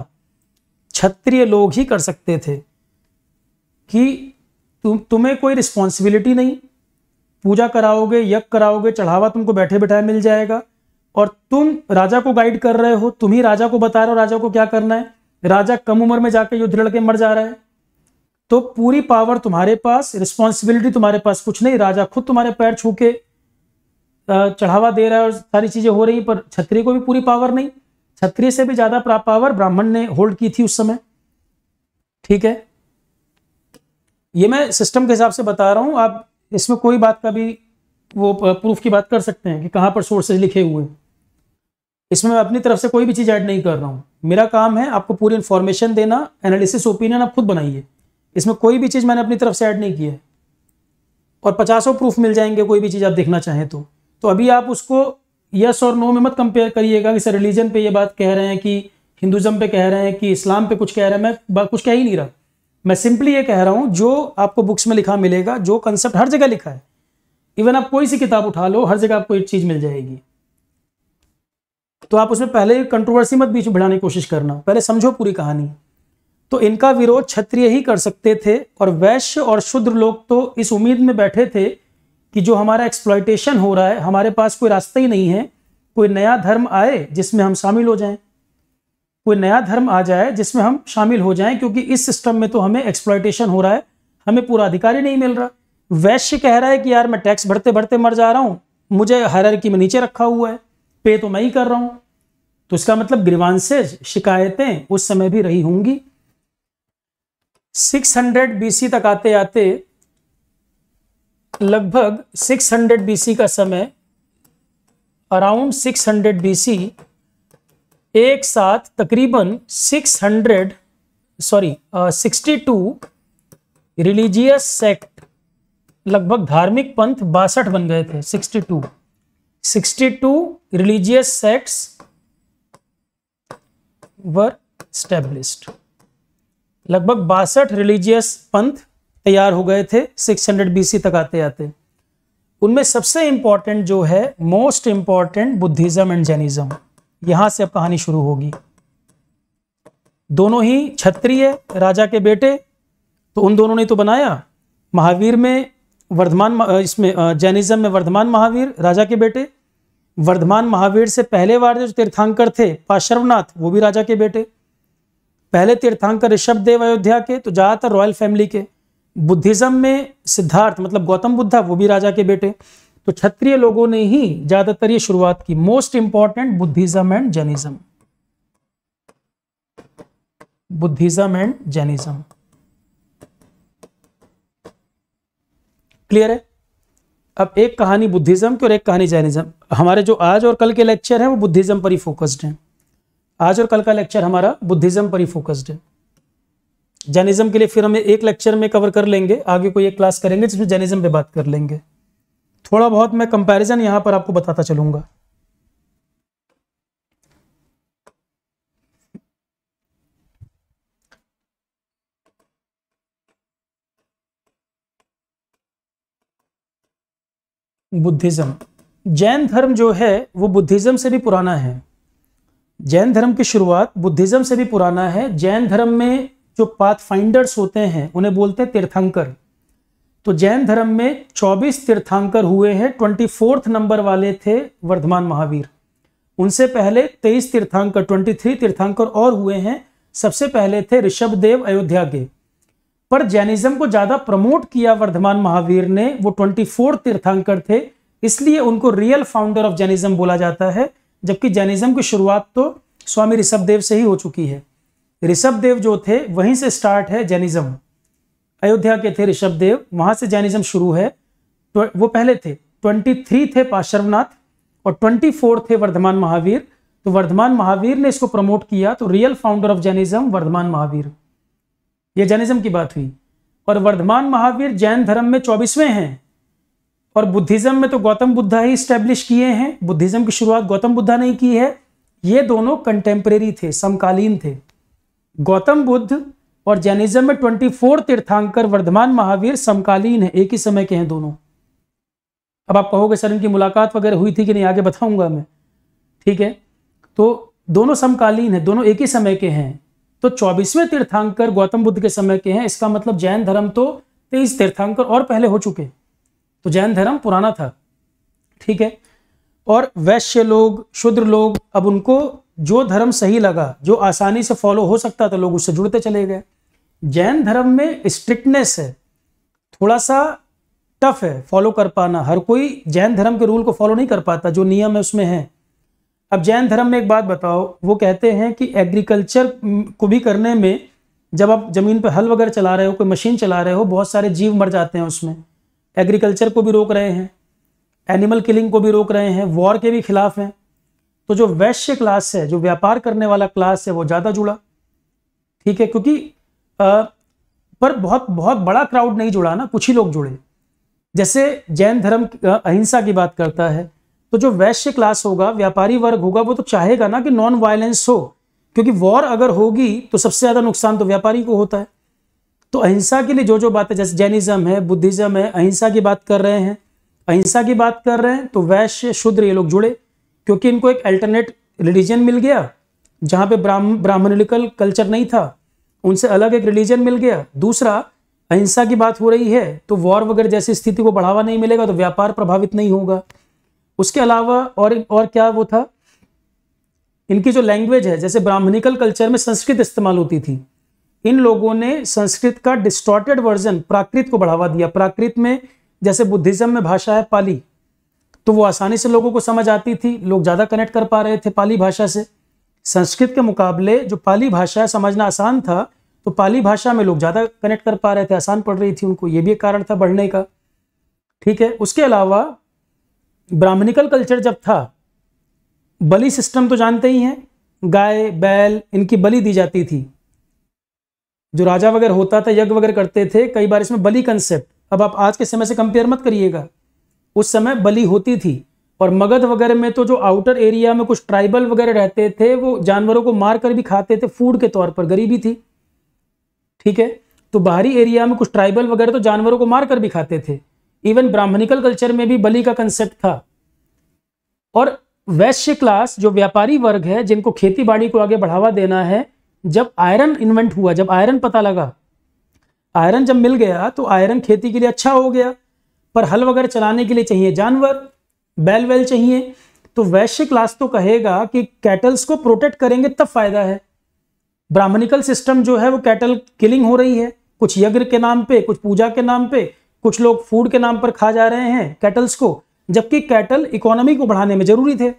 क्षत्रिय लोग ही कर सकते थे कि तु, तुम्हें कोई रिस्पॉन्सिबिलिटी नहीं पूजा कराओगे यज्ञ कराओगे चढ़ावा तुमको बैठे बैठाए मिल जाएगा और तुम राजा को गाइड कर रहे हो तुम ही राजा को बता रहे हो राजा को क्या करना है राजा कम उम्र में जाकर युद्ध लड़के मर जा रहा है तो पूरी पावर तुम्हारे पास रिस्पॉन्सिबिलिटी तुम्हारे पास कुछ नहीं राजा खुद तुम्हारे पैर छूके चढ़ावा दे रहा है और सारी चीजें हो रही पर क्षत्रिय को भी पूरी पावर नहीं क्षत्रिय से भी ज्यादा पावर ब्राह्मण ने होल्ड की थी उस समय ठीक है ये मैं सिस्टम के हिसाब से बता रहा हूँ आप इसमें कोई बात का भी वो प्रूफ की बात कर सकते हैं कि कहाँ पर सोर्सेज लिखे हुए हैं इसमें मैं अपनी तरफ से कोई भी चीज़ ऐड नहीं कर रहा हूँ मेरा काम है आपको पूरी इंफॉर्मेशन देना एनालिसिस ओपिनियन आप खुद बनाइए इसमें कोई भी चीज़ मैंने अपनी तरफ से ऐड नहीं की है और पचासों प्रूफ मिल जाएंगे कोई भी चीज़ आप देखना चाहें तो तो अभी आप उसको यस और नो में मत कंपेयर करिएगा कि सर रिलीजन पे ये बात कह रहे हैं कि हिंदुज़म पे कह रहे हैं कि इस्लाम पे कुछ कह रहे हैं मैं कुछ कह ही नहीं रहा मैं सिंपली ये कह रहा हूँ जो आपको बुक्स में लिखा मिलेगा जो कंसेप्ट हर जगह लिखा है इवन आप कोई सी किताब उठा लो हर जगह आपको एक चीज़ मिल जाएगी तो आप उसमें पहले कंट्रोवर्सी मत बीच में भिड़ाने की कोशिश करना पहले समझो पूरी कहानी तो इनका विरोध क्षत्रिय ही कर सकते थे और वैश्य और शुद्र लोग तो इस उम्मीद में बैठे थे कि जो हमारा एक्सप्लॉयटेशन हो रहा है हमारे पास कोई रास्ता ही नहीं है कोई नया धर्म आए जिसमें हम शामिल हो जाएं कोई नया धर्म आ जाए जिसमें हम शामिल हो जाएं क्योंकि इस सिस्टम में तो हमें एक्सप्लॉयटेशन हो रहा है हमें पूरा अधिकार ही नहीं मिल रहा वैश्य कह रहा है कि यार मैं टैक्स भरते भरते मर जा रहा हूँ मुझे हर में नीचे रखा हुआ है पे तो मैं ही कर रहा हूँ तो इसका मतलब ग्रीवांसेज शिकायतें उस समय भी रही होंगी 600 बीसी तक आते आते लगभग 600 बीसी का समय अराउंड 600 बीसी एक साथ तकरीबन 600 sorry sixty two religious sect लगभग धार्मिक पंथ बासठ बन गए थे 62 62 रिलीजियस सेक्ट्स वर स्टेब्लिस्ड लगभग बासठ रिलीजियस पंथ तैयार हो गए थे 600 हंड्रेड बीसी तक आते आते उनमें सबसे इंपॉर्टेंट जो है most important Buddhism and Jainism यहां से अब कहानी शुरू होगी दोनों ही क्षत्रिय राजा के बेटे तो उन दोनों ने तो बनाया महावीर में वर्धमान इसमें जैनिज़्म में वर्धमान महावीर राजा के बेटे वर्धमान महावीर से पहले बार जो तीर्थांकर थे पाशर्वनाथ वो भी राजा के बेटे पहले तीर्थांकर ऋषभ देव अयोध्या के तो ज़्यादातर रॉयल फैमिली के बुद्धिज़्म में सिद्धार्थ मतलब गौतम बुद्धा वो भी राजा के बेटे तो क्षत्रिय लोगों ने ही ज़्यादातर ये शुरुआत की most important Buddhism and Jainism Buddhism and Jainism clear है अब एक कहानी बुद्धिज़्म की और एक कहानी जैनिज़्म हमारे जो आज और कल के लेक्चर हैं वो बुद्धिज़्म पर ही फोकस्ड हैं आज और कल का लेक्चर हमारा बुद्धिज़्म पर ही फोकस्ड है जैनिज्म के लिए फिर हम एक लेक्चर में कवर कर लेंगे आगे कोई एक क्लास करेंगे जिसमें जैनिज्म पे बात कर लेंगे थोड़ा बहुत मैं कंपैरिजन यहां पर आपको बताता चलूंगा बुद्धिज़्म जैन धर्म जो है वो बुद्धिज़्म से भी पुराना है जैन धर्म की शुरुआत बुद्धिज़्म से भी पुराना है जैन धर्म में जो पाथ फाइंडर्स होते हैं उन्हें बोलते हैं तीर्थंकर तो जैन धर्म में 24 तीर्थंकर हुए हैं ट्वेंटी फोर्थ नंबर वाले थे वर्धमान महावीर उनसे पहले 23 तीर्थंकर 23 तीर्थंकर और हुए हैं सबसे पहले थे ऋषभ देव अयोध्या के पर जैनिज्म को ज़्यादा प्रमोट किया वर्धमान महावीर ने वो ट्वेंटी फोर्थ तीर्थंकर थे इसलिए उनको रियल फाउंडर ऑफ जैनिज्म बोला जाता है जबकि जैनिज्म की शुरुआत तो स्वामी ऋषभदेव से ही हो चुकी है ऋषभ देव जो थे वहीं से स्टार्ट है जैनिज्म अयोध्या के थे ऋषभ देव वहां से जैनिज्म शुरू है तो वो पहले थे ट्वेंटी थ्री थे पार्श्वनाथ और ट्वेंटी फोर थे वर्धमान महावीर तो वर्धमान महावीर ने इसको प्रमोट किया तो real founder of Jainism Vardhaman Mahavir ये जैनिज्म की बात हुई और वर्धमान महावीर जैन धर्म में चौबीसवें हैं और बुद्धिज्म में तो गौतम बुद्धा ही स्टैब्लिश किए हैं बुद्धिज्म की शुरुआत गौतम बुद्धा ने की है ये दोनों कंटेम्प्रेरी थे समकालीन थे गौतम बुद्ध और जैनिज्म में ट्वेंटी फोर तीर्थांकर वर्धमान महावीर समकालीन है एक ही समय के हैं दोनों अब आप कहोगे सर इनकी मुलाकात वगैरह हुई थी कि नहीं आगे बताऊंगा मैं ठीक है तो दोनों समकालीन है दोनों एक ही समय के हैं तो चौबीसवें तीर्थांकर गौतम बुद्ध के समय के हैं इसका मतलब जैन धर्म तो तेईस तीर्थांकर और पहले हो चुके तो जैन धर्म पुराना था ठीक है और वैश्य लोग शुद्र लोग अब उनको जो धर्म सही लगा जो आसानी से फॉलो हो सकता था लोग उससे जुड़ते चले गए जैन धर्म में स्ट्रिक्टनेस है थोड़ा सा टफ है फॉलो कर पाना हर कोई जैन धर्म के रूल को फॉलो नहीं कर पाता जो नियम है उसमें है अब जैन धर्म में एक बात बताओ वो कहते हैं कि एग्रीकल्चर को भी करने में जब आप ज़मीन पर हल वगैरह चला रहे हो कोई मशीन चला रहे हो बहुत सारे जीव मर जाते हैं उसमें एग्रीकल्चर को भी रोक रहे हैं एनिमल किलिंग को भी रोक रहे हैं वॉर के भी खिलाफ हैं तो जो वैश्य क्लास है जो व्यापार करने वाला क्लास है वो ज़्यादा जुड़ा ठीक है क्योंकि आ, पर बहुत बहुत बड़ा क्राउड नहीं जुड़ा ना कुछ ही लोग जुड़े जैसे जैन धर्म अहिंसा की बात करता है तो जो वैश्य क्लास होगा व्यापारी वर्ग होगा वो तो चाहेगा ना कि नॉन वायलेंस हो क्योंकि वॉर अगर होगी तो सबसे ज़्यादा नुकसान तो व्यापारी को होता है तो अहिंसा के लिए जो जो बातें जैसे जैनिज्म है बुद्धिज्म है अहिंसा की बात कर रहे हैं अहिंसा की बात कर रहे हैं तो वैश्य शूद्र ये लोग जुड़े क्योंकि इनको एक अल्टरनेट रिलीजन मिल गया जहाँ पे ब्राह्म ब्राह्मणिकल कल्चर नहीं था उनसे अलग एक रिलीजन मिल गया दूसरा अहिंसा की बात हो रही है तो वॉर वगैरह जैसी स्थिति को बढ़ावा नहीं मिलेगा तो व्यापार प्रभावित नहीं होगा उसके अलावा और और क्या वो था इनकी जो लैंग्वेज है जैसे ब्राह्मणिकल कल्चर में संस्कृत इस्तेमाल होती थी इन लोगों ने संस्कृत का डिस्टॉर्टेड वर्जन प्राकृत को बढ़ावा दिया प्राकृत में जैसे बुद्धिज्म में भाषा है पाली तो वो आसानी से लोगों को समझ आती थी लोग ज़्यादा कनेक्ट कर पा रहे थे पाली भाषा से संस्कृत के मुकाबले जो पाली भाषा समझना आसान था तो पाली भाषा में लोग ज़्यादा कनेक्ट कर पा रहे थे आसान पड़ रही थी उनको ये भी एक कारण था बढ़ने का ठीक है उसके अलावा ब्राह्मणिकल कल्चर जब था बलि सिस्टम तो जानते ही हैं गाय बैल इनकी बलि दी जाती थी जो राजा वगैरह होता था यज्ञ वगैरह करते थे कई बार इसमें बलि कंसेप्ट अब आप आज के समय से कंपेयर मत करिएगा उस समय बलि होती थी और मगध वगैरह में तो जो आउटर एरिया में कुछ ट्राइबल वगैरह रहते थे वो जानवरों को मार कर भी खाते थे फूड के तौर पर गरीबी थी ठीक है तो बाहरी एरिया में कुछ ट्राइबल वगैरह तो जानवरों को मार कर भी खाते थे इवन ब्राह्मणिकल कल्चर में भी बलि का कंसेप्ट था और वैश्य क्लास जो व्यापारी वर्ग है जिनको खेती बाड़ी को आगे बढ़ावा देना है जब आयरन इन्वेंट हुआ जब आयरन पता लगा आयरन जब मिल गया तो आयरन खेती के लिए अच्छा हो गया पर हल वगैरह चलाने के लिए चाहिए जानवर बैल वैल चाहिए तो वैश्य क्लास तो कहेगा कि कैटल्स को प्रोटेक्ट करेंगे तब फायदा है ब्राह्मणिकल सिस्टम जो है वो कैटल किलिंग हो रही है कुछ यज्ञ के नाम पे कुछ पूजा के नाम पे कुछ लोग फूड के नाम पर खा जा रहे हैं कैटल्स को जबकि कैटल इकोनॉमी को बढ़ाने में जरूरी थे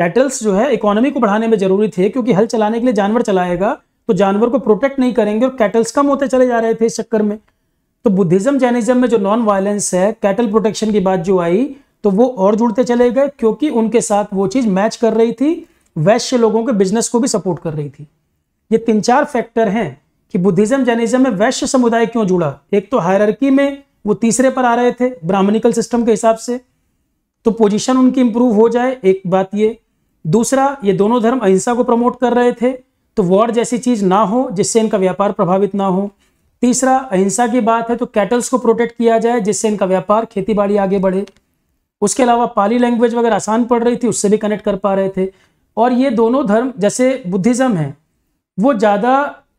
कैटल्स जो है इकोनॉमी को बढ़ाने में जरूरी थे क्योंकि हल चलाने के लिए जानवर चलाएगा तो जानवर को प्रोटेक्ट नहीं करेंगे और कैटल्स कम होते चले जा रहे थे इस चक्कर में तो बुद्धिज्म जैनिज्म में जो नॉन वायलेंस है कैटल प्रोटेक्शन की बात जो आई तो वो और जुड़ते चले गए क्योंकि उनके साथ वो चीज मैच कर रही थी वैश्य लोगों के बिजनेस को भी सपोर्ट कर रही थी ये तीन चार फैक्टर हैं कि बुद्धिज्म जैनिज्म में वैश्य समुदाय क्यों जुड़ा एक तो हायरकी में वो तीसरे पर आ रहे थे ब्राह्मणिकल सिस्टम के हिसाब से तो पोजिशन उनकी इंप्रूव हो जाए एक बात ये दूसरा ये दोनों धर्म अहिंसा को प्रमोट कर रहे थे तो वॉर जैसी चीज ना हो जिससे इनका व्यापार प्रभावित ना हो तीसरा अहिंसा की बात है तो कैटल्स को प्रोटेक्ट किया जाए जिससे इनका व्यापार खेती बाड़ी आगे बढ़े उसके अलावा पाली लैंग्वेज वगैरह आसान पड़ रही थी उससे भी कनेक्ट कर पा रहे थे और ये दोनों धर्म जैसे बुद्धिज़्म है वो ज़्यादा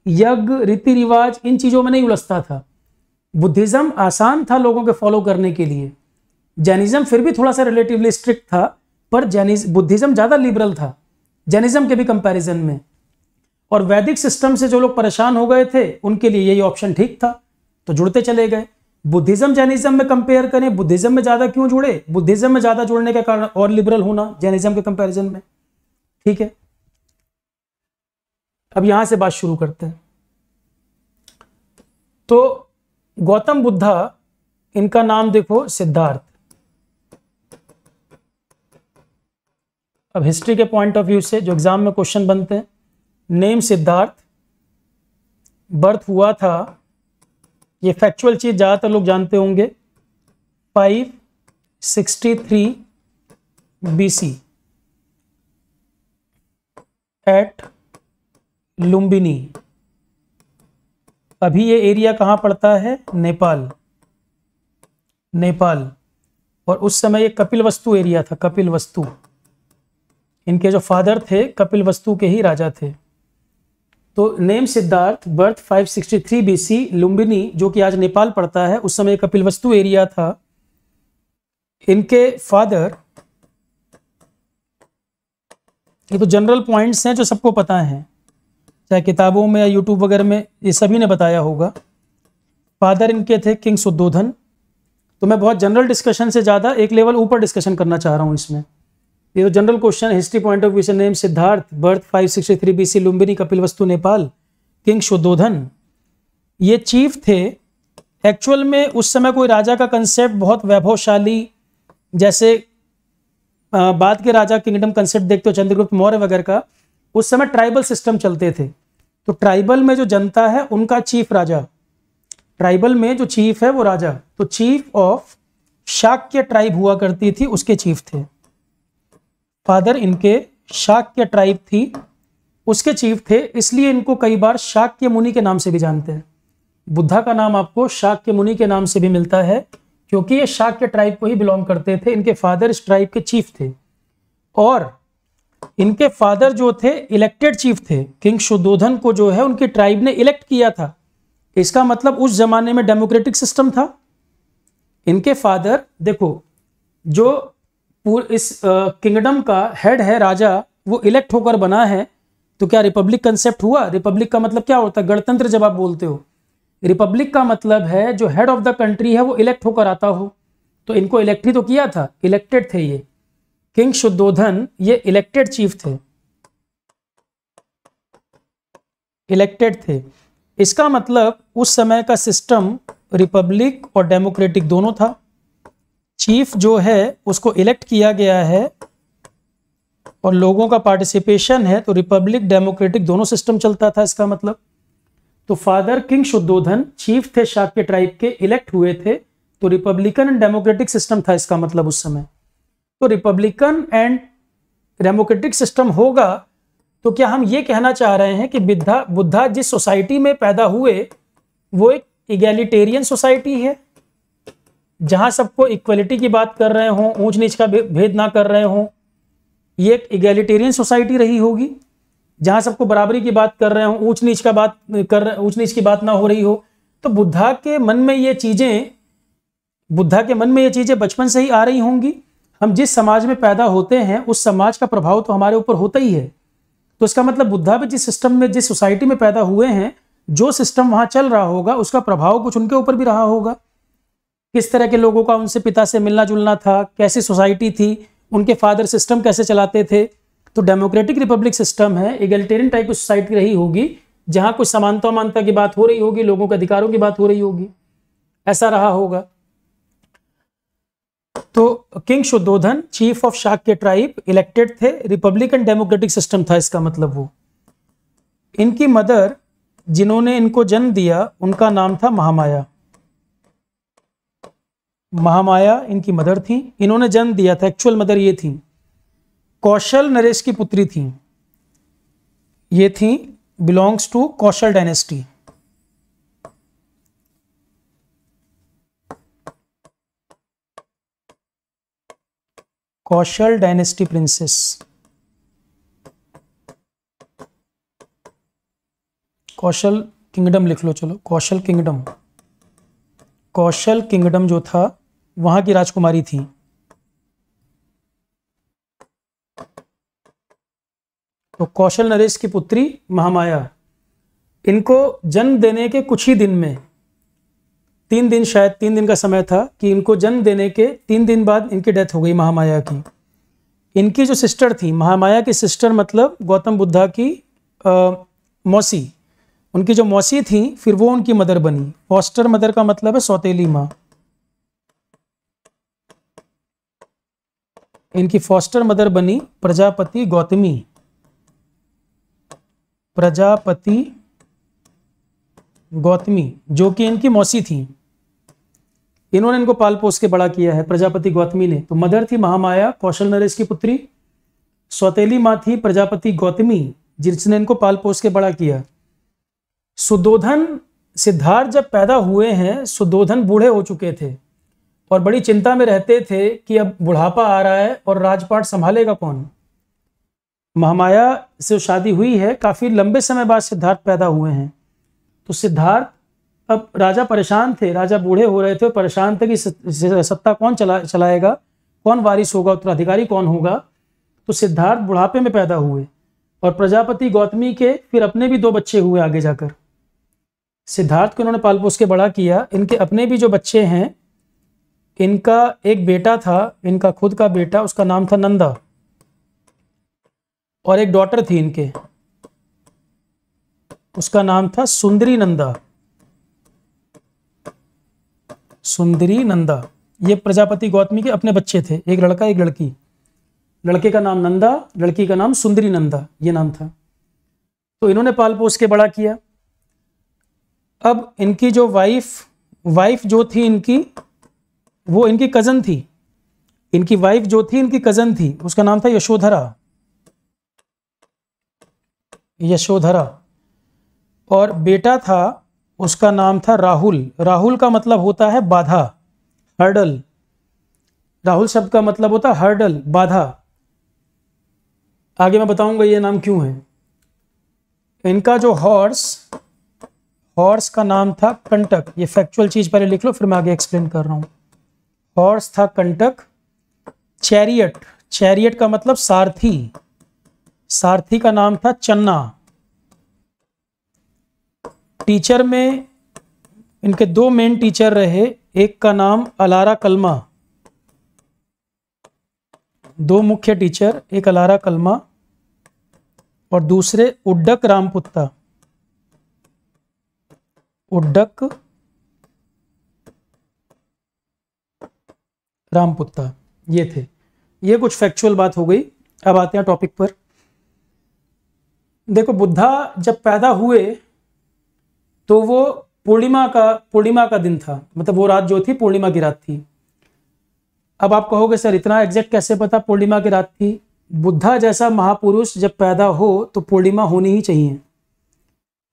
यज्ञ रीति रिवाज इन चीज़ों में नहीं उलझता था बुद्धिज़्म आसान था लोगों के फॉलो करने के लिए जैनिज़्म फिर भी थोड़ा सा रिलेटिवली स्ट्रिक्ट था पर जैनिज बुद्धिज़्म ज़्यादा लिबरल था जैनिज़्म के भी कंपैरिजन में और वैदिक सिस्टम से जो लोग परेशान हो गए थे उनके लिए यही ऑप्शन ठीक था तो जुड़ते चले गए बुद्धिज्म जैनिज्म में कंपेयर करें बुद्धिज्म में ज़्यादा क्यों जुड़े बुद्धिज्म में ज़्यादा जुड़ने के कारण और लिबरल होना जैनिज्म के कंपेरिजन में ठीक है अब यहां से बात शुरू करते हैं तो गौतम बुद्धा इनका नाम देखो सिद्धार्थ अब हिस्ट्री के पॉइंट ऑफ व्यू से जो एग्जाम में क्वेश्चन बनते हैं नेम सिद्धार्थ बर्थ हुआ था ये फैक्चुअल चीज़ ज़्यादातर लोग जानते होंगे five sixty three B C at Lumbini अभी ये एरिया कहाँ पड़ता है नेपाल नेपाल और उस समय ये कपिल वस्तु एरिया था कपिल वस्तु इनके जो फादर थे कपिल वस्तु के ही राजा थे तो name Siddharth birth 563 BC Lumbini जो कि आज नेपाल पड़ता है उस समय कपिलवस्तु एरिया था इनके फादर ये तो जनरल पॉइंट्स हैं जो सबको पता हैं चाहे किताबों में या यूट्यूब वगैरह में ये सभी ने बताया होगा फादर इनके थे किंग सुद्धोधन तो मैं बहुत जनरल डिस्कशन से ज़्यादा एक लेवल ऊपर डिस्कशन करना चाह रहा हूँ इसमें ये तो general question history point of view से name Siddharth birth 563 BC Lumbini Kapilvastu Nepal king Shuddhodana ये चीफ थे एक्चुअल में उस समय कोई राजा का कंसेप्ट बहुत वैभवशाली जैसे बाद के राजा किंगडम कंसेप्ट देखते हो चंद्रगुप्त मौर्य वगैरह का उस समय ट्राइबल सिस्टम चलते थे तो ट्राइबल में जो जनता है उनका चीफ राजा ट्राइबल में जो चीफ है वो राजा तो चीफ ऑफ शाक्य ट्राइब हुआ करती थी उसके चीफ थे फादर इनके शाक्य ट्राइब थी उसके चीफ थे इसलिए इनको कई बार शाक्य मुनि के नाम से भी जानते हैं बुद्धा का नाम आपको शाक्य मुनि के नाम से भी मिलता है क्योंकि ये शाक्य ट्राइब को ही बिलोंग करते थे इनके फादर इस ट्राइब के चीफ थे और इनके फादर जो थे इलेक्टेड चीफ थे किंग शुद्धोधन को जो है उनकी ट्राइब ने इलेक्ट किया था इसका मतलब उस जमाने में डेमोक्रेटिक सिस्टम था इनके फादर देखो जो इस किंगडम का हेड है राजा वो इलेक्ट होकर बना है तो क्या रिपब्लिक कंसेप्ट हुआ रिपब्लिक का मतलब क्या होता है गणतंत्र जब आप बोलते हो रिपब्लिक का मतलब है जो हेड ऑफ द कंट्री है वो इलेक्ट होकर आता हो तो इनको इलेक्ट ही तो किया था इलेक्टेड थे ये किंग शुद्धोधन ये इलेक्टेड चीफ थे इलेक्टेड थे इसका मतलब उस समय का सिस्टम रिपब्लिक और डेमोक्रेटिक दोनों था चीफ जो है उसको इलेक्ट किया गया है और लोगों का पार्टिसिपेशन है तो रिपब्लिक डेमोक्रेटिक दोनों सिस्टम चलता था इसका मतलब तो फादर किंग शुद्धोधन चीफ थे शाक के ट्राइब के इलेक्ट हुए थे तो रिपब्लिकन एंड डेमोक्रेटिक सिस्टम था इसका मतलब उस समय तो रिपब्लिकन एंड डेमोक्रेटिक सिस्टम होगा तो क्या हम ये कहना चाह रहे हैं कि बुद्धा बुद्धा जिस सोसाइटी में पैदा हुए वो एक इगेलिटेरियन सोसाइटी है जहां सबको इक्वलिटी की बात कर रहे हों ऊंच नीच का भेद ना कर रहे हों ये एक इगेलिटेरियन सोसाइटी रही होगी जहां सबको बराबरी की बात कर रहे हों ऊंच नीच का बात कर रहे ऊंच नीच की बात ना हो रही हो तो बुद्धा के मन में ये चीज़ें बुद्धा के मन में ये चीज़ें बचपन से ही आ रही होंगी हम जिस समाज में पैदा होते हैं उस समाज का प्रभाव तो हमारे ऊपर होता ही है तो इसका मतलब बुद्धा भी जिस सिस्टम में जिस सोसाइटी में पैदा हुए हैं जो सिस्टम वहाँ चल रहा होगा उसका प्रभाव कुछ उनके ऊपर भी रहा होगा किस तरह के लोगों का उनसे पिता से मिलना जुलना था कैसी सोसाइटी थी उनके फादर सिस्टम कैसे चलाते थे तो डेमोक्रेटिक रिपब्लिक सिस्टम है इगल्टेरियन टाइप की सोसाइटी रही होगी जहाँ कुछ समानता मानता की बात हो रही होगी लोगों के अधिकारों की बात हो रही होगी ऐसा रहा होगा तो king Shuddhodana chief of Shakya के ट्राइब इलेक्टेड थे रिपब्लिकन डेमोक्रेटिक सिस्टम था इसका मतलब वो इनकी मदर जिन्होंने इनको जन्म दिया उनका नाम था महामाया महामाया इनकी मदर थी इन्होंने जन्म दिया था एक्चुअल मदर ये थी कौशल नरेश की पुत्री थी ये थी belongs to Kosala dynasty Kosala dynasty princess Kosala kingdom लिख लो चलो कौशल किंगडम कौशल किंगडम जो था वहां की राजकुमारी थी तो कौशल नरेश की पुत्री महामाया इनको जन्म देने के कुछ ही दिन में तीन दिन शायद तीन दिन का समय था कि इनको जन्म देने के तीन दिन बाद इनकी डेथ हो गई महामाया की इनकी जो सिस्टर थी महामाया की सिस्टर मतलब गौतम बुद्धा की आ, मौसी उनकी जो मौसी थी फिर वो उनकी मदर बनी फॉस्टर मदर का मतलब है सौतेली माँ इनकी फॉस्टर मदर बनी प्रजापति गौतमी प्रजापति गौतमी जो कि इनकी मौसी थी इन्होंने इनको पाल पोस के बड़ा किया है प्रजापति गौतमी ने तो मदर थी महामाया कौशल नरेश की पुत्री सौतेली माँ थी प्रजापति गौतमी जिसने इनको पाल पोस के बड़ा किया सुदोधन सिद्धार्थ जब पैदा हुए हैं सुदोधन बूढ़े हो चुके थे और बड़ी चिंता में रहते थे कि अब बुढ़ापा आ रहा है और राजपाट संभालेगा कौन महामाया से शादी हुई है काफ़ी लंबे समय बाद सिद्धार्थ पैदा हुए हैं तो सिद्धार्थ अब राजा परेशान थे राजा बूढ़े हो रहे थे और परेशान थे कि सत्ता कौन चला चलाएगा कौन वारिस होगा उत्तराधिकारी कौन होगा तो सिद्धार्थ बुढ़ापे में पैदा हुए और प्रजापति गौतमी के फिर अपने भी दो बच्चे हुए आगे जाकर सिद्धार्थ को उन्होंने पाल पोस के बड़ा किया इनके अपने भी जो बच्चे हैं इनका एक बेटा था इनका खुद का बेटा उसका नाम था नंदा और एक डॉटर थी इनके उसका नाम था सुंदरी नंदा सुंदरी नंदा ये प्रजापति गौतमी के अपने बच्चे थे एक लड़का एक लड़की लड़के का नाम नंदा लड़की का नाम सुंदरी नंदा ये नाम था तो इन्होंने पाल पोस के बड़ा किया अब इनकी जो वाइफ वाइफ जो थी इनकी वो इनकी कज़न थी इनकी वाइफ जो थी इनकी कज़न थी उसका नाम था यशोधरा यशोधरा और बेटा था उसका नाम था राहुल राहुल का मतलब होता है बाधा हर्डल राहुल शब्द का मतलब होता है हर्डल बाधा आगे मैं बताऊंगा ये नाम क्यों है इनका जो हॉर्स हॉर्स का नाम था कंटक ये फैक्चुअल चीज़ पहले लिख लो फिर मैं आगे एक्सप्लेन कर रहा हूं हॉर्स था कंटक चैरियट चैरियट का मतलब सारथी सारथी का नाम था चन्ना टीचर में इनके दो मेन टीचर रहे एक का नाम अलारा कलमा दो मुख्य टीचर एक अलारा कलमा और दूसरे उड्डक रामपुत्ता उड्डक रामपुत्ता ये थे ये कुछ फैक्चुअल बात हो गई अब आते हैं टॉपिक पर देखो बुद्धा जब पैदा हुए तो वो पूर्णिमा का पूर्णिमा का दिन था मतलब वो रात जो थी पूर्णिमा की रात थी अब आप कहोगे सर इतना एग्जैक्ट कैसे पता पूर्णिमा की रात थी बुद्धा जैसा महापुरुष जब पैदा हो तो पूर्णिमा होनी ही चाहिए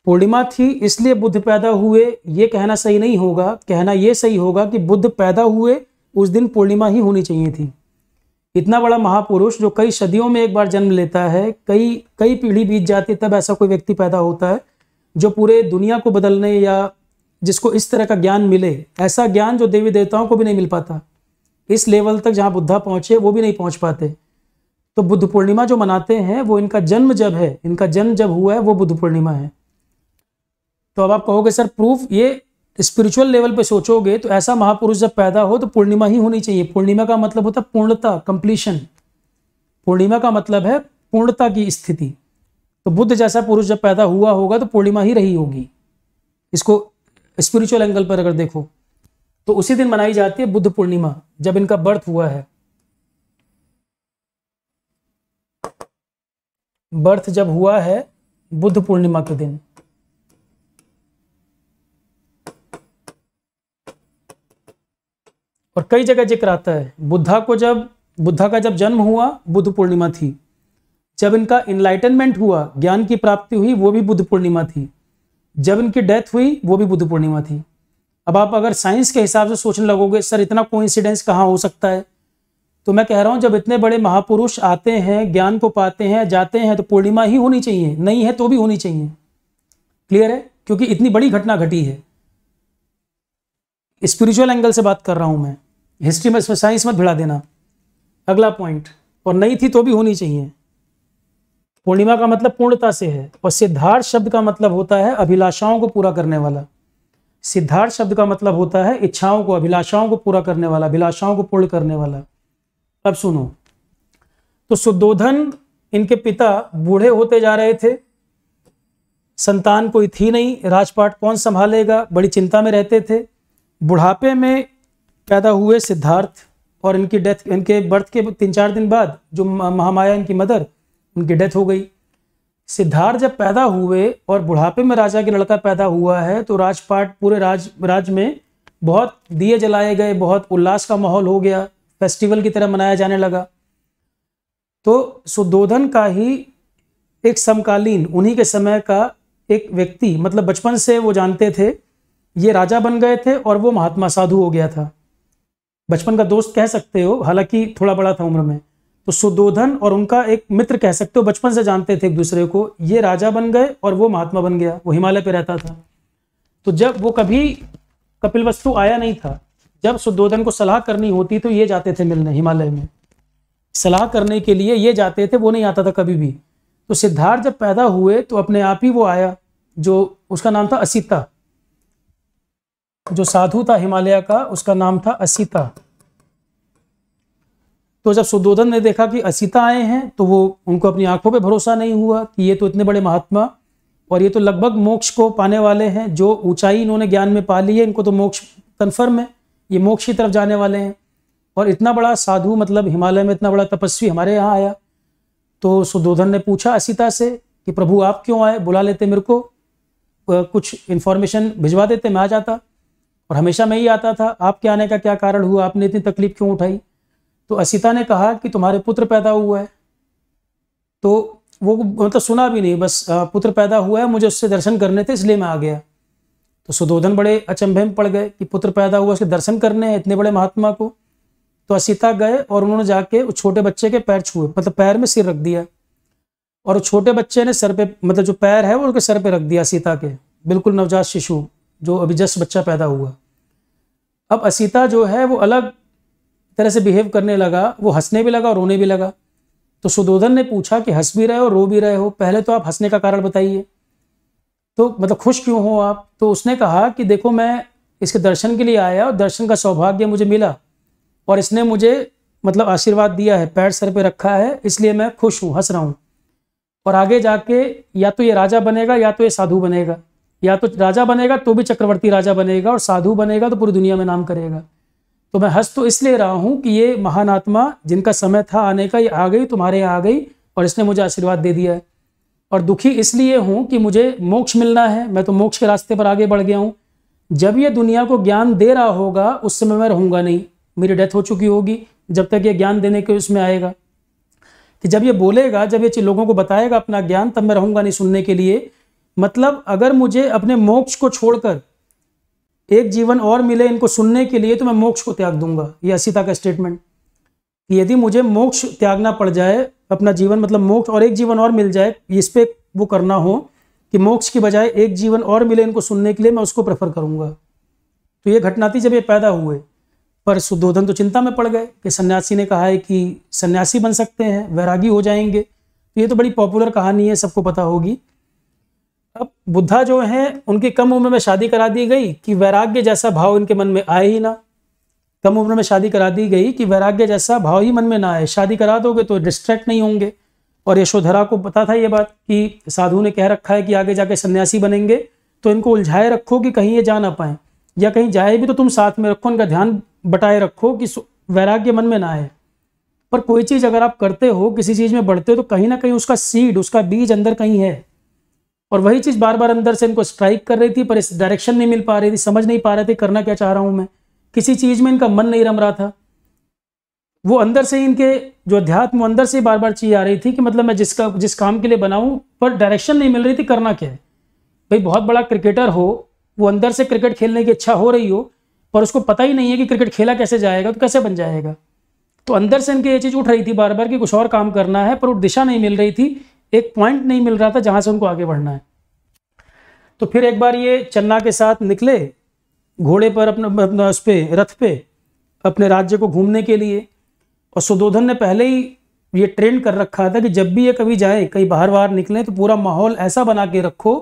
पूर्णिमा थी इसलिए बुद्ध पैदा हुए ये कहना सही नहीं होगा कहना ये सही होगा कि बुद्ध पैदा हुए उस दिन पूर्णिमा ही होनी चाहिए थी इतना बड़ा महापुरुष जो कई सदियों में एक बार जन्म लेता है कई कई पीढ़ी बीत जाती है तब ऐसा कोई व्यक्ति पैदा होता है जो पूरे दुनिया को बदलने या जिसको इस तरह का ज्ञान मिले ऐसा ज्ञान जो देवी देवताओं को भी नहीं मिल पाता इस लेवल तक जहाँ बुद्धा पहुँचे वो भी नहीं पहुँच पाते तो बुद्ध पूर्णिमा जो मनाते हैं वो इनका जन्म जब है इनका जन्म जब हुआ है वो बुद्ध पूर्णिमा है तो अब आप कहोगे सर प्रूफ ये स्पिरिचुअल लेवल पे सोचोगे तो ऐसा महापुरुष जब पैदा हो तो पूर्णिमा ही होनी चाहिए पूर्णिमा का मतलब होता है पूर्णता कंप्लीशन पूर्णिमा का मतलब है पूर्णता की स्थिति तो बुद्ध जैसा पुरुष जब पैदा हुआ होगा तो पूर्णिमा ही रही होगी इसको स्पिरिचुअल एंगल पर अगर देखो तो उसी दिन मनाई जाती है बुद्ध पूर्णिमा जब इनका बर्थ हुआ है बर्थ जब हुआ है बुद्ध पूर्णिमा के दिन और कई जगह जिक्र आता है बुद्धा को जब बुद्धा का जब जन्म हुआ बुद्ध पूर्णिमा थी जब इनका इनलाइटनमेंट हुआ ज्ञान की प्राप्ति हुई वो भी बुद्ध पूर्णिमा थी जब इनकी डेथ हुई वो भी बुद्ध पूर्णिमा थी अब आप अगर साइंस के हिसाब से सोचने लगोगे सर इतना कोइंसिडेंस कहाँ हो सकता है तो मैं कह रहा हूँ जब इतने बड़े महापुरुष आते हैं ज्ञान को पाते हैं जाते हैं तो पूर्णिमा ही होनी चाहिए नहीं है तो भी होनी चाहिए क्लियर है क्योंकि इतनी बड़ी घटना घटी है स्पिरिचुअल एंगल से बात कर रहा हूँ मैं हिस्ट्री में इसमें साइंस मत भिड़ा देना अगला पॉइंट और नहीं थी तो भी होनी चाहिए पूर्णिमा का मतलब पूर्णता से है और सिद्धार्थ शब्द का मतलब होता है अभिलाषाओं को पूरा करने वाला सिद्धार्थ शब्द का मतलब होता है इच्छाओं को अभिलाषाओं को पूरा करने वाला अभिलाषाओं को पूर्ण करने वाला अब सुनो तो सुदोधन इनके पिता बूढ़े होते जा रहे थे संतान कोई थी नहीं राजपाट कौन संभालेगा बड़ी चिंता में रहते थे बुढ़ापे में पैदा हुए सिद्धार्थ और इनकी डेथ इनके बर्थ के तीन चार दिन बाद जो महामाया इनकी मदर उनकी डेथ हो गई सिद्धार्थ जब पैदा हुए और बुढ़ापे में राजा के लड़का पैदा हुआ है तो राजपाट पूरे राज राज में बहुत दिए जलाए गए बहुत उल्लास का माहौल हो गया फेस्टिवल की तरह मनाया जाने लगा तो सुदोधन का ही एक समकालीन उन्हीं के समय का एक व्यक्ति मतलब बचपन से वो जानते थे ये राजा बन गए थे और वो महात्मा साधु हो गया था बचपन का दोस्त कह सकते हो हालांकि थोड़ा बड़ा था उम्र में तो सुदोधन और उनका एक मित्र कह सकते हो बचपन से जानते थे एक दूसरे को ये राजा बन गए और वो महात्मा बन गया वो हिमालय पे रहता था तो जब वो कभी कपिल वस्तु आया नहीं था जब सुदोधन को सलाह करनी होती तो ये जाते थे मिलने हिमालय में सलाह करने के लिए ये जाते थे वो नहीं आता था कभी भी तो सिद्धार्थ जब पैदा हुए तो अपने आप ही वो आया जो उसका नाम था असिता जो साधु था हिमालय का उसका नाम था असीता तो जब सुदोधन ने देखा कि असिता आए हैं तो वो उनको अपनी आंखों पे भरोसा नहीं हुआ कि ये तो इतने बड़े महात्मा और ये तो लगभग मोक्ष को पाने वाले हैं जो ऊंचाई इन्होंने ज्ञान में पा ली है इनको तो मोक्ष कन्फर्म है ये मोक्ष की तरफ जाने वाले हैं और इतना बड़ा साधु मतलब हिमालय में इतना बड़ा तपस्वी हमारे यहाँ आया तो सुदोधन ने पूछा असिता से कि प्रभु आप क्यों आए बुला लेते मेरे को कुछ इन्फॉर्मेशन भिजवा देते मैं आ जाता और हमेशा मैं ही आता था आपके आने का क्या कारण हुआ आपने इतनी तकलीफ क्यों उठाई तो असिता ने कहा कि तुम्हारे पुत्र पैदा हुआ है तो वो मतलब सुना भी नहीं बस पुत्र पैदा हुआ है मुझे उससे दर्शन करने थे इसलिए मैं आ गया तो सुदोधन बड़े अचंभे में पड़ गए कि पुत्र पैदा हुआ उसके दर्शन करने हैं इतने बड़े महात्मा को तो असिता गए और उन्होंने जाके उस छोटे बच्चे के पैर छुए मतलब पैर में सिर रख दिया और छोटे बच्चे ने सर पे मतलब जो पैर है वो उनके सर पे रख दिया सीता के बिल्कुल नवजात शिशु जो अभी जस्ट बच्चा पैदा हुआ अब असीता जो है वो अलग तरह से बिहेव करने लगा वो हंसने भी लगा और रोने भी लगा तो सुदोधन ने पूछा कि हंस भी रहे हो रो भी रहे हो पहले तो आप हंसने का कारण बताइए तो मतलब खुश क्यों हो आप तो उसने कहा कि देखो मैं इसके दर्शन के लिए आया और दर्शन का सौभाग्य मुझे मिला और इसने मुझे मतलब आशीर्वाद दिया है पैर सर पे रखा है इसलिए मैं खुश हूँ हंस रहा हूँ और आगे जाके या तो ये राजा बनेगा या तो ये साधु बनेगा या तो राजा बनेगा तो भी चक्रवर्ती राजा बनेगा और साधु बनेगा तो पूरी दुनिया में नाम करेगा तो मैं हंस तो इसलिए रहा हूँ कि ये महान आत्मा जिनका समय था आने का ये आ गई तुम्हारे यहाँ आ गई और इसने मुझे आशीर्वाद दे दिया है और दुखी इसलिए हूं कि मुझे मोक्ष मिलना है मैं तो मोक्ष के रास्ते पर आगे बढ़ गया हूँ जब ये दुनिया को ज्ञान दे रहा होगा उस समय मैं रहूंगा नहीं मेरी डेथ हो चुकी होगी जब तक ये ज्ञान देने के उसमें आएगा कि जब ये बोलेगा जब ये लोगों को बताएगा अपना ज्ञान तब मैं रहूंगा नहीं सुनने के लिए मतलब अगर मुझे अपने मोक्ष को छोड़कर एक जीवन और मिले इनको सुनने के लिए तो मैं मोक्ष को त्याग दूंगा ये असिता का स्टेटमेंट यदि मुझे मोक्ष त्यागना पड़ जाए अपना जीवन मतलब मोक्ष और एक जीवन और मिल जाए इस पर वो करना हो कि मोक्ष के बजाय एक जीवन और मिले इनको सुनने के लिए मैं उसको प्रेफर करूंगा तो ये घटना थी जब ये पैदा हुए पर सुधोधन तो चिंता में पड़ गए कि सन्यासी ने कहा है कि सन्यासी बन सकते हैं वैरागी हो जाएंगे तो ये तो बड़ी पॉपुलर कहानी है सबको पता होगी अब बुद्धा जो है उनकी कम उम्र में शादी करा दी गई कि वैराग्य जैसा भाव इनके मन में आए ही ना कम उम्र में शादी करा दी गई कि वैराग्य जैसा भाव ही मन में ना आए शादी करा दोगे तो डिस्ट्रैक्ट नहीं होंगे और यशोधरा को पता था ये बात कि साधु ने कह रखा है कि आगे जाके सन्यासी बनेंगे तो इनको उलझाए रखो कि कहीं ये जा ना पाए या कहीं जाए भी तो तुम साथ में रखो इनका ध्यान बटाए रखो कि वैराग्य मन में ना आए पर कोई चीज़ अगर आप करते हो किसी चीज़ में बढ़ते हो तो कहीं ना कहीं उसका सीड उसका बीज अंदर कहीं है और वही चीज़ बार बार अंदर से इनको स्ट्राइक कर रही थी पर इस डायरेक्शन नहीं मिल पा रही थी समझ नहीं पा रहे थे करना क्या चाह रहा हूँ मैं किसी चीज़ में इनका मन नहीं रम रहा था वो अंदर से ही इनके जो अध्यात्म अंदर से बार बार चीज़ आ रही थी कि मतलब मैं जिसका जिस काम के लिए बनाऊँ पर डायरेक्शन नहीं मिल रही थी करना क्या है भाई बहुत बड़ा क्रिकेटर हो वो अंदर से क्रिकेट खेलने की इच्छा हो रही हो पर उसको पता ही नहीं है कि क्रिकेट खेला कैसे जाएगा तो कैसे बन जाएगा तो अंदर से इनके ये चीज़ उठ रही थी बार बार कि कुछ और काम करना है पर वो दिशा नहीं मिल रही थी एक पॉइंट नहीं मिल रहा था जहाँ से उनको आगे बढ़ना है तो फिर एक बार ये चन्ना के साथ निकले घोड़े पर अपने, अपने उस पर रथ पे अपने राज्य को घूमने के लिए और सुदोधन ने पहले ही ये ट्रेंड कर रखा था कि जब भी ये कभी जाए कहीं बाहर बाहर निकले तो पूरा माहौल ऐसा बना के रखो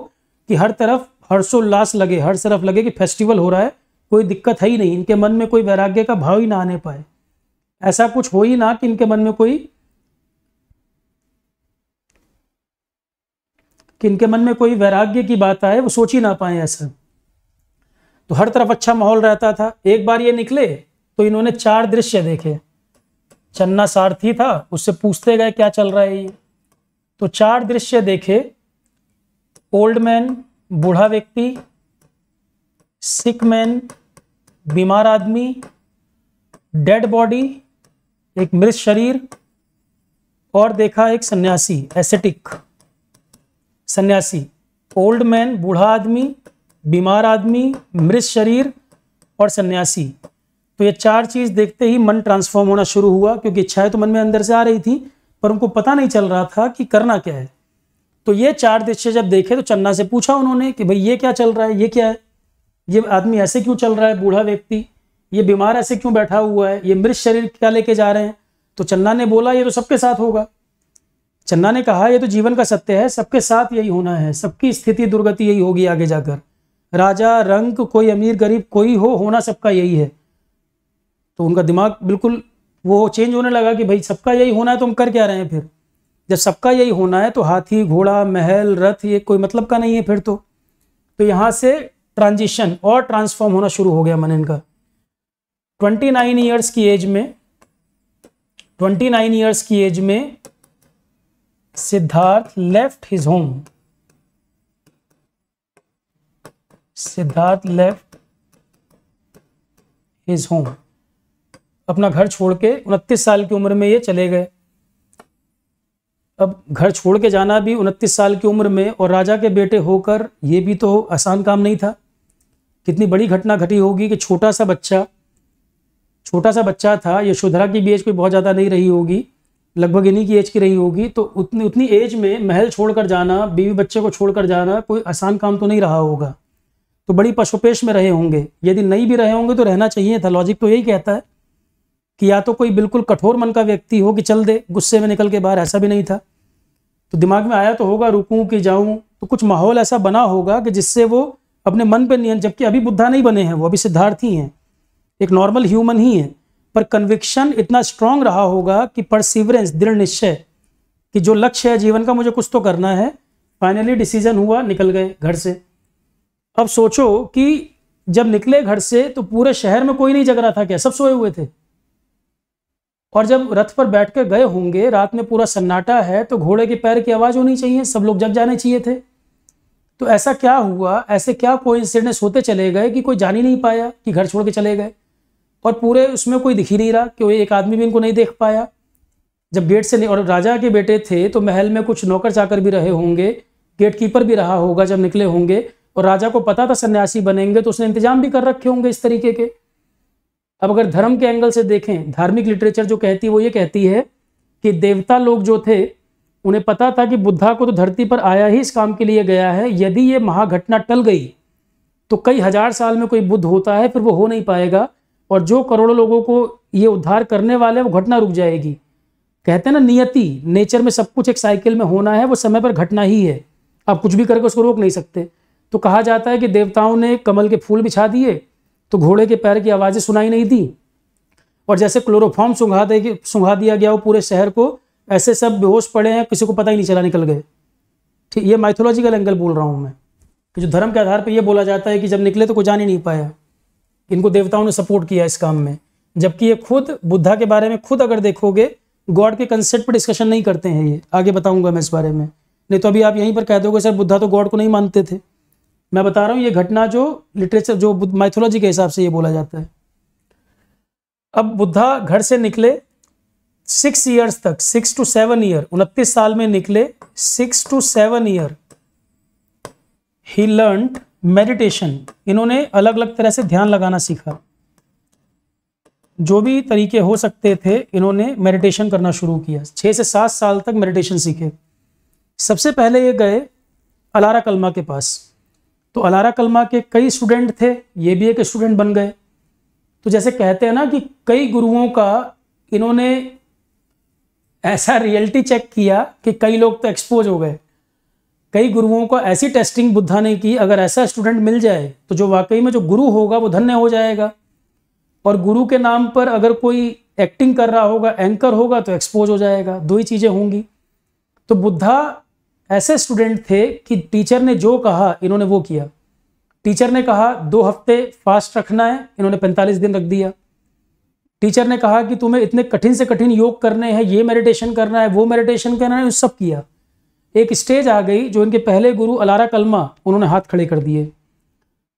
कि हर तरफ हर्षोल्लास लगे हर तरफ लगे कि फेस्टिवल हो रहा है कोई दिक्कत है ही नहीं इनके मन में कोई वैराग्य का भाव ही ना आने पाए ऐसा कुछ हो ही ना कि इनके मन में कोई कि इनके मन में कोई वैराग्य की बात आए वो सोच ही ना पाए ऐसा तो हर तरफ अच्छा माहौल रहता था एक बार ये निकले तो इन्होंने चार दृश्य देखे चन्ना सारथी था उससे पूछते गए क्या चल रहा है ये तो चार दृश्य देखे ओल्ड मैन बूढ़ा व्यक्ति सिक मैन बीमार आदमी डेड बॉडी एक मृत शरीर और देखा एक सन्यासी एसेटिक सन्यासी ओल्ड मैन बूढ़ा आदमी बीमार आदमी मृत शरीर और सन्यासी तो ये चार चीज देखते ही मन ट्रांसफॉर्म होना शुरू हुआ क्योंकि इच्छाएं तो मन में अंदर से आ रही थी पर उनको पता नहीं चल रहा था कि करना क्या है तो ये चार दृश्य जब देखे तो चन्ना से पूछा उन्होंने कि भाई ये क्या चल रहा है ये क्या है ये आदमी ऐसे क्यों चल रहा है बूढ़ा व्यक्ति ये बीमार ऐसे क्यों बैठा हुआ है ये मृत शरीर क्या लेके जा रहे हैं तो चन्ना ने बोला ये तो सबके साथ होगा चन्ना ने कहा यह तो जीवन का सत्य है सबके साथ यही होना है सबकी स्थिति दुर्गति यही होगी आगे जाकर राजा रंग कोई अमीर गरीब कोई हो होना सबका यही है तो उनका दिमाग बिल्कुल वो चेंज होने लगा कि भाई सबका यही होना है तो हम कर क्या रहे हैं फिर जब सबका यही होना है तो हाथी घोड़ा महल रथ ये कोई मतलब का नहीं है फिर तो तो यहाँ से ट्रांजिशन और ट्रांसफॉर्म होना शुरू हो गया मन इनका ट्वेंटी नाइन ईयर्स की एज में ट्वेंटी नाइन ईयर्स की एज में Siddharth left his home Siddharth left his home अपना घर छोड़ के उनतीस साल की उम्र में ये चले गए अब घर छोड़ के जाना भी उनतीस साल की उम्र में और राजा के बेटे होकर ये भी तो आसान काम नहीं था कितनी बड़ी घटना घटी होगी कि छोटा सा बच्चा छोटा सा बच्चा था यशोधरा की भी एज कोई बहुत ज़्यादा नहीं रही होगी लगभग इन्हीं की एज की रही होगी तो उतनी उतनी एज में महल छोड़कर जाना बीवी बच्चे को छोड़कर जाना कोई आसान काम तो नहीं रहा होगा तो बड़ी पशुपेश में रहे होंगे यदि नहीं भी रहे होंगे तो रहना चाहिए था लॉजिक तो यही कहता है कि या तो कोई बिल्कुल कठोर मन का व्यक्ति हो कि चल दे गुस्से में निकल के बाहर ऐसा भी नहीं था तो दिमाग में आया तो होगा रुकूं कि जाऊं तो कुछ माहौल ऐसा बना होगा कि जिससे वो अपने मन पर नियंत्रण जबकि अभी बुद्धा नहीं बने हैं वो अभी सिद्धार्थी हैं एक नॉर्मल ह्यूमन ही हैं पर कन्विक्शन इतना स्ट्रांग रहा होगा कि परसिवरेंस दृढ़ निश्चय कि जो लक्ष्य है जीवन का मुझे कुछ तो करना है फाइनली डिसीजन हुआ निकल गए घर से अब सोचो कि जब निकले घर से तो पूरे शहर में कोई नहीं जग रहा था क्या सब सोए हुए थे और जब रथ पर बैठ कर गए होंगे रात में पूरा सन्नाटा है तो घोड़े के पैर की आवाज़ होनी चाहिए सब लोग जग जाने चाहिए थे तो ऐसा क्या हुआ ऐसे क्या कोई इंसिडेंट्स होते चले गए कि कोई जान ही नहीं पाया कि घर छोड़ के चले गए और पूरे उसमें कोई दिख ही नहीं रहा कि एक आदमी भी इनको नहीं देख पाया जब गेट से और राजा के बेटे थे तो महल में कुछ नौकर चाकर भी रहे होंगे गेट कीपर भी रहा होगा जब निकले होंगे और राजा को पता था सन्यासी बनेंगे तो उसने इंतजाम भी कर रखे होंगे इस तरीके के अब अगर धर्म के एंगल से देखें धार्मिक लिटरेचर जो कहती है वो ये कहती है कि देवता लोग जो थे उन्हें पता था कि बुद्धा को तो धरती पर आया ही इस काम के लिए गया है यदि ये महाघटना टल गई तो कई हजार साल में कोई बुद्ध होता है फिर वो हो नहीं पाएगा और जो करोड़ों लोगों को ये उद्धार करने वाले वो घटना रुक जाएगी कहते हैं ना नियति नेचर में सब कुछ एक साइकिल में होना है वो समय पर घटना ही है आप कुछ भी करके उसको रोक नहीं सकते तो कहा जाता है कि देवताओं ने कमल के फूल बिछा दिए तो घोड़े के पैर की आवाज़ें सुनाई नहीं दी और जैसे क्लोरोफॉर्म सुंघा दे सुंघा दिया गया वो पूरे शहर को ऐसे सब बेहोश पड़े हैं किसी को पता ही नहीं चला निकल गए ठीक ये माइथोलॉजिकल एंगल बोल रहा हूँ मैं कि जो धर्म के आधार पर यह बोला जाता है कि जब निकले तो कोई जान ही नहीं पाया इनको देवताओं ने सपोर्ट किया इस काम में जबकि ये खुद बुद्धा के बारे में खुद अगर देखोगे गॉड के कंसेप्ट पर डिस्कशन नहीं करते हैं ये आगे बताऊंगा मैं इस बारे में नहीं तो अभी आप यहीं पर कह दोगे सर बुद्धा तो गॉड को नहीं मानते थे मैं बता रहा हूँ ये घटना जो लिटरेचर जो माइथोलॉजी के हिसाब से ये बोला जाता है अब बुद्धा घर से निकले सिक्स ईयर्स तक सिक्स टू सेवन ईयर उनतीस साल में निकले सिक्स टू सेवन ईयर ही लर्न मेडिटेशन इन्होंने अलग अलग तरह से ध्यान लगाना सीखा जो भी तरीके हो सकते थे इन्होंने मेडिटेशन करना शुरू किया छः से सात साल तक मेडिटेशन सीखे सबसे पहले ये गए अलारा कलमा के पास तो अलारा कलमा के कई स्टूडेंट थे ये भी एक स्टूडेंट बन गए तो जैसे कहते हैं ना कि कई गुरुओं का इन्होंने ऐसा रियलिटी चेक किया कि कई लोग तो एक्सपोज हो गए कई गुरुओं को ऐसी टेस्टिंग बुद्धा ने की अगर ऐसा स्टूडेंट मिल जाए तो जो वाकई में जो गुरु होगा वो धन्य हो जाएगा और गुरु के नाम पर अगर कोई एक्टिंग कर रहा होगा एंकर होगा तो एक्सपोज हो जाएगा दो ही चीज़ें होंगी तो बुद्धा ऐसे स्टूडेंट थे कि टीचर ने जो कहा इन्होंने वो किया टीचर ने कहा दो हफ्ते फास्ट रखना है इन्होंने पैंतालीस दिन रख दिया टीचर ने कहा कि तुम्हें इतने कठिन से कठिन योग करने हैं ये मेडिटेशन करना है वो मेडिटेशन करना है उस सब किया एक स्टेज आ गई जो इनके पहले गुरु अलारा कलमा उन्होंने हाथ खड़े कर दिए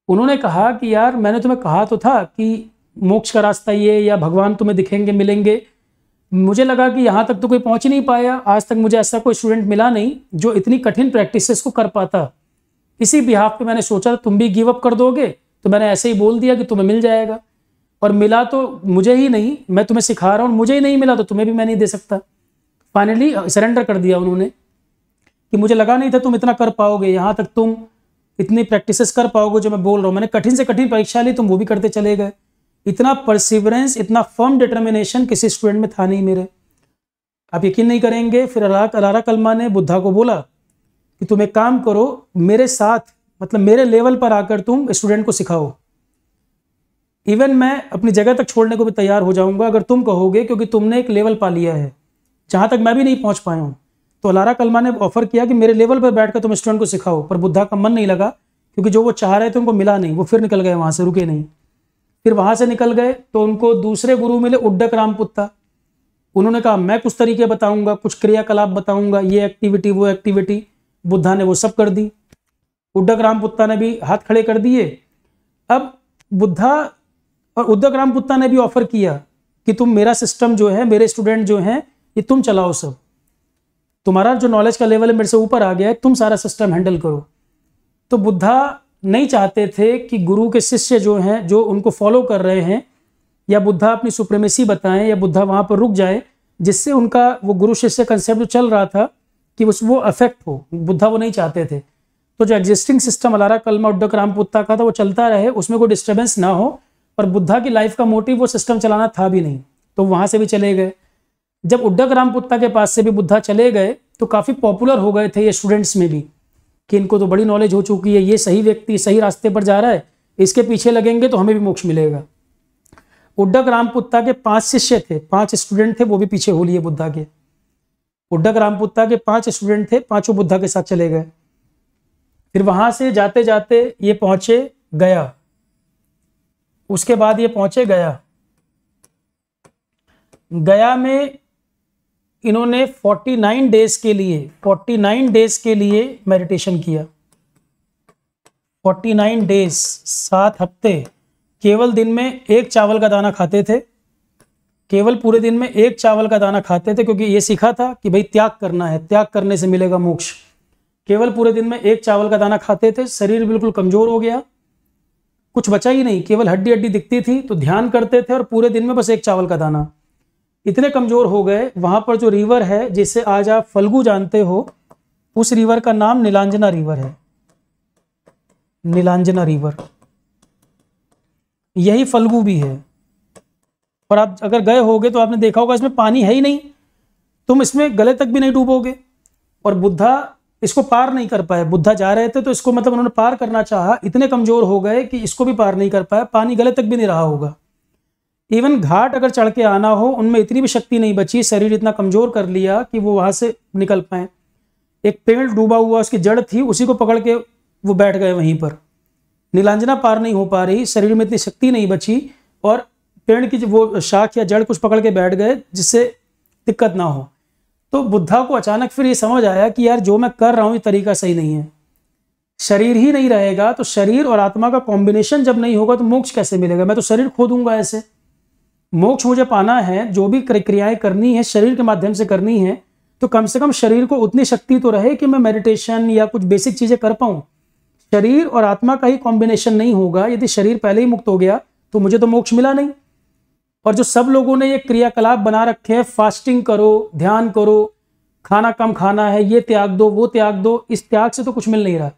उन्होंने कहा कि यार मैंने तुम्हें कहा तो था कि मोक्ष का रास्ता ये या भगवान तुम्हें दिखेंगे मिलेंगे मुझे लगा कि यहाँ तक तो कोई पहुँच ही नहीं पाया आज तक मुझे ऐसा कोई स्टूडेंट मिला नहीं जो इतनी कठिन प्रैक्टिस को कर पाता इसी बिहाफ पे मैंने सोचा तुम भी गिव अप कर दोगे तो मैंने ऐसे ही बोल दिया कि तुम्हें मिल जाएगा और मिला तो मुझे ही नहीं मैं तुम्हें सिखा रहा हूँ मुझे ही नहीं मिला तो तुम्हें भी मैं नहीं दे सकता फाइनली सरेंडर कर दिया उन्होंने कि मुझे लगा नहीं था तुम इतना कर पाओगे यहाँ तक तुम इतनी प्रैक्टिस कर पाओगे जो मैं बोल रहा हूँ मैंने कठिन से कठिन परीक्षा ली तुम वो भी करते चले गए इतना परसिवरेंस इतना फर्म डिटर्मिनेशन किसी स्टूडेंट में था नहीं मेरे आप यकीन नहीं करेंगे फिर अलारा कलमा ने बुद्धा को बोला कि तुम एक काम करो मेरे साथ मतलब मेरे लेवल पर आकर तुम स्टूडेंट को सिखाओ इवन मैं अपनी जगह तक छोड़ने को भी तैयार हो जाऊंगा अगर तुम कहोगे क्योंकि तुमने एक लेवल पा लिया है जहाँ तक मैं भी नहीं पहुँच पाया हूँ तो लारा कलमा ने ऑफर किया कि मेरे लेवल पर बैठ कर तुम स्टूडेंट को सिखाओ पर बुद्धा का मन नहीं लगा क्योंकि जो वो चाह रहे थे उनको मिला नहीं वो फिर निकल गए वहाँ से रुके नहीं फिर वहाँ से निकल गए तो उनको दूसरे गुरु मिले उड्डक पुत्ता उन्होंने कहा मैं कुछ तरीके बताऊंगा कुछ क्रियाकलाप बताऊंगा ये एक्टिविटी वो एक्टिविटी बुद्धा ने वो सब कर दी उड्डक रामपुत्ता ने भी हाथ खड़े कर दिए अब बुद्धा और राम रामपुत्ता ने भी ऑफर किया कि तुम मेरा सिस्टम जो है मेरे स्टूडेंट जो हैं ये तुम चलाओ सब तुम्हारा जो नॉलेज का लेवल है मेरे से ऊपर आ गया है तुम सारा सिस्टम हैंडल करो तो बुद्धा नहीं चाहते थे कि गुरु के शिष्य जो हैं जो उनको फॉलो कर रहे हैं या बुद्धा अपनी सुप्रेमेसी बताएं या बुद्धा वहाँ पर रुक जाए जिससे उनका वो गुरु शिष्य कंसेप्ट जो चल रहा था कि उस वो अफेक्ट हो बुद्धा वो नहीं चाहते थे तो जो एग्जिस्टिंग सिस्टम अलारा कलमा उड्डक रामपुत्ता का था वो चलता रहे उसमें कोई डिस्टर्बेंस ना हो और बुद्धा की लाइफ का मोटिव वो सिस्टम चलाना था भी नहीं तो वहाँ से भी चले गए जब उड्डक रामपुत्ता के पास से भी बुद्धा चले गए तो काफ़ी पॉपुलर हो गए थे ये स्टूडेंट्स में भी कि इनको तो बड़ी नॉलेज हो चुकी है ये सही व्यक्ति सही रास्ते पर जा रहा है इसके पीछे लगेंगे तो हमें भी मोक्ष मिलेगा उड्डक रामपुत्ता के पांच शिष्य थे पांच स्टूडेंट थे वो भी पीछे हो लिए बुद्धा के उड्डक रामपुत्ता के पांच स्टूडेंट थे पांचों बुद्धा के साथ चले गए फिर वहां से जाते जाते ये पहुंचे गया उसके बाद ये पहुंचे गया गया में इन्होंने 49 डेज के लिए 49 डेज के लिए मेडिटेशन किया 49 डेज सात हफ्ते केवल दिन में एक चावल का दाना खाते थे केवल पूरे दिन में एक चावल का दाना खाते थे क्योंकि ये सीखा था कि भाई त्याग करना है त्याग करने से मिलेगा मोक्ष केवल पूरे दिन में एक चावल का दाना खाते थे शरीर बिल्कुल कमजोर हो गया कुछ बचा ही नहीं केवल हड्डी हड्डी दिखती थी तो ध्यान करते थे और पूरे दिन में बस एक चावल का दाना इतने कमज़ोर हो गए वहां पर जो रिवर है जिसे आज आप फलगू जानते हो उस रिवर का नाम नीलांजना रिवर है नीलांजना रिवर यही फलगू भी है और आप अगर गए होगे तो आपने देखा होगा इसमें पानी है ही नहीं तुम इसमें गले तक भी नहीं डूबोगे और बुद्धा इसको पार नहीं कर पाए बुद्धा जा रहे थे तो इसको मतलब उन्होंने पार करना चाहा इतने कमज़ोर हो गए कि इसको भी पार नहीं कर पाया पानी गले तक भी नहीं रहा होगा इवन घाट अगर चढ़ के आना हो उनमें इतनी भी शक्ति नहीं बची शरीर इतना कमजोर कर लिया कि वो वहां से निकल पाए एक पेड़ डूबा हुआ उसकी जड़ थी उसी को पकड़ के वो बैठ गए वहीं पर नीलांजना पार नहीं हो पा रही शरीर में इतनी शक्ति नहीं बची और पेड़ की वो शाख या जड़ कुछ पकड़ के बैठ गए जिससे दिक्कत ना हो तो बुद्धा को अचानक फिर ये समझ आया कि यार जो मैं कर रहा हूँ ये तरीका सही नहीं है शरीर ही नहीं रहेगा तो शरीर और आत्मा का कॉम्बिनेशन जब नहीं होगा तो मोक्ष कैसे मिलेगा मैं तो शरीर खो दूंगा ऐसे मोक्ष मुझे पाना है जो भी क्रियाएं करनी है शरीर के माध्यम से करनी है तो कम से कम शरीर को उतनी शक्ति तो रहे कि मैं मेडिटेशन या कुछ बेसिक चीज़ें कर पाऊँ शरीर और आत्मा का ही कॉम्बिनेशन नहीं होगा यदि शरीर पहले ही मुक्त हो गया तो मुझे तो मोक्ष मिला नहीं और जो सब लोगों ने ये क्रियाकलाप बना रखे हैं फास्टिंग करो ध्यान करो खाना कम खाना है ये त्याग दो वो त्याग दो इस त्याग से तो कुछ मिल नहीं रहा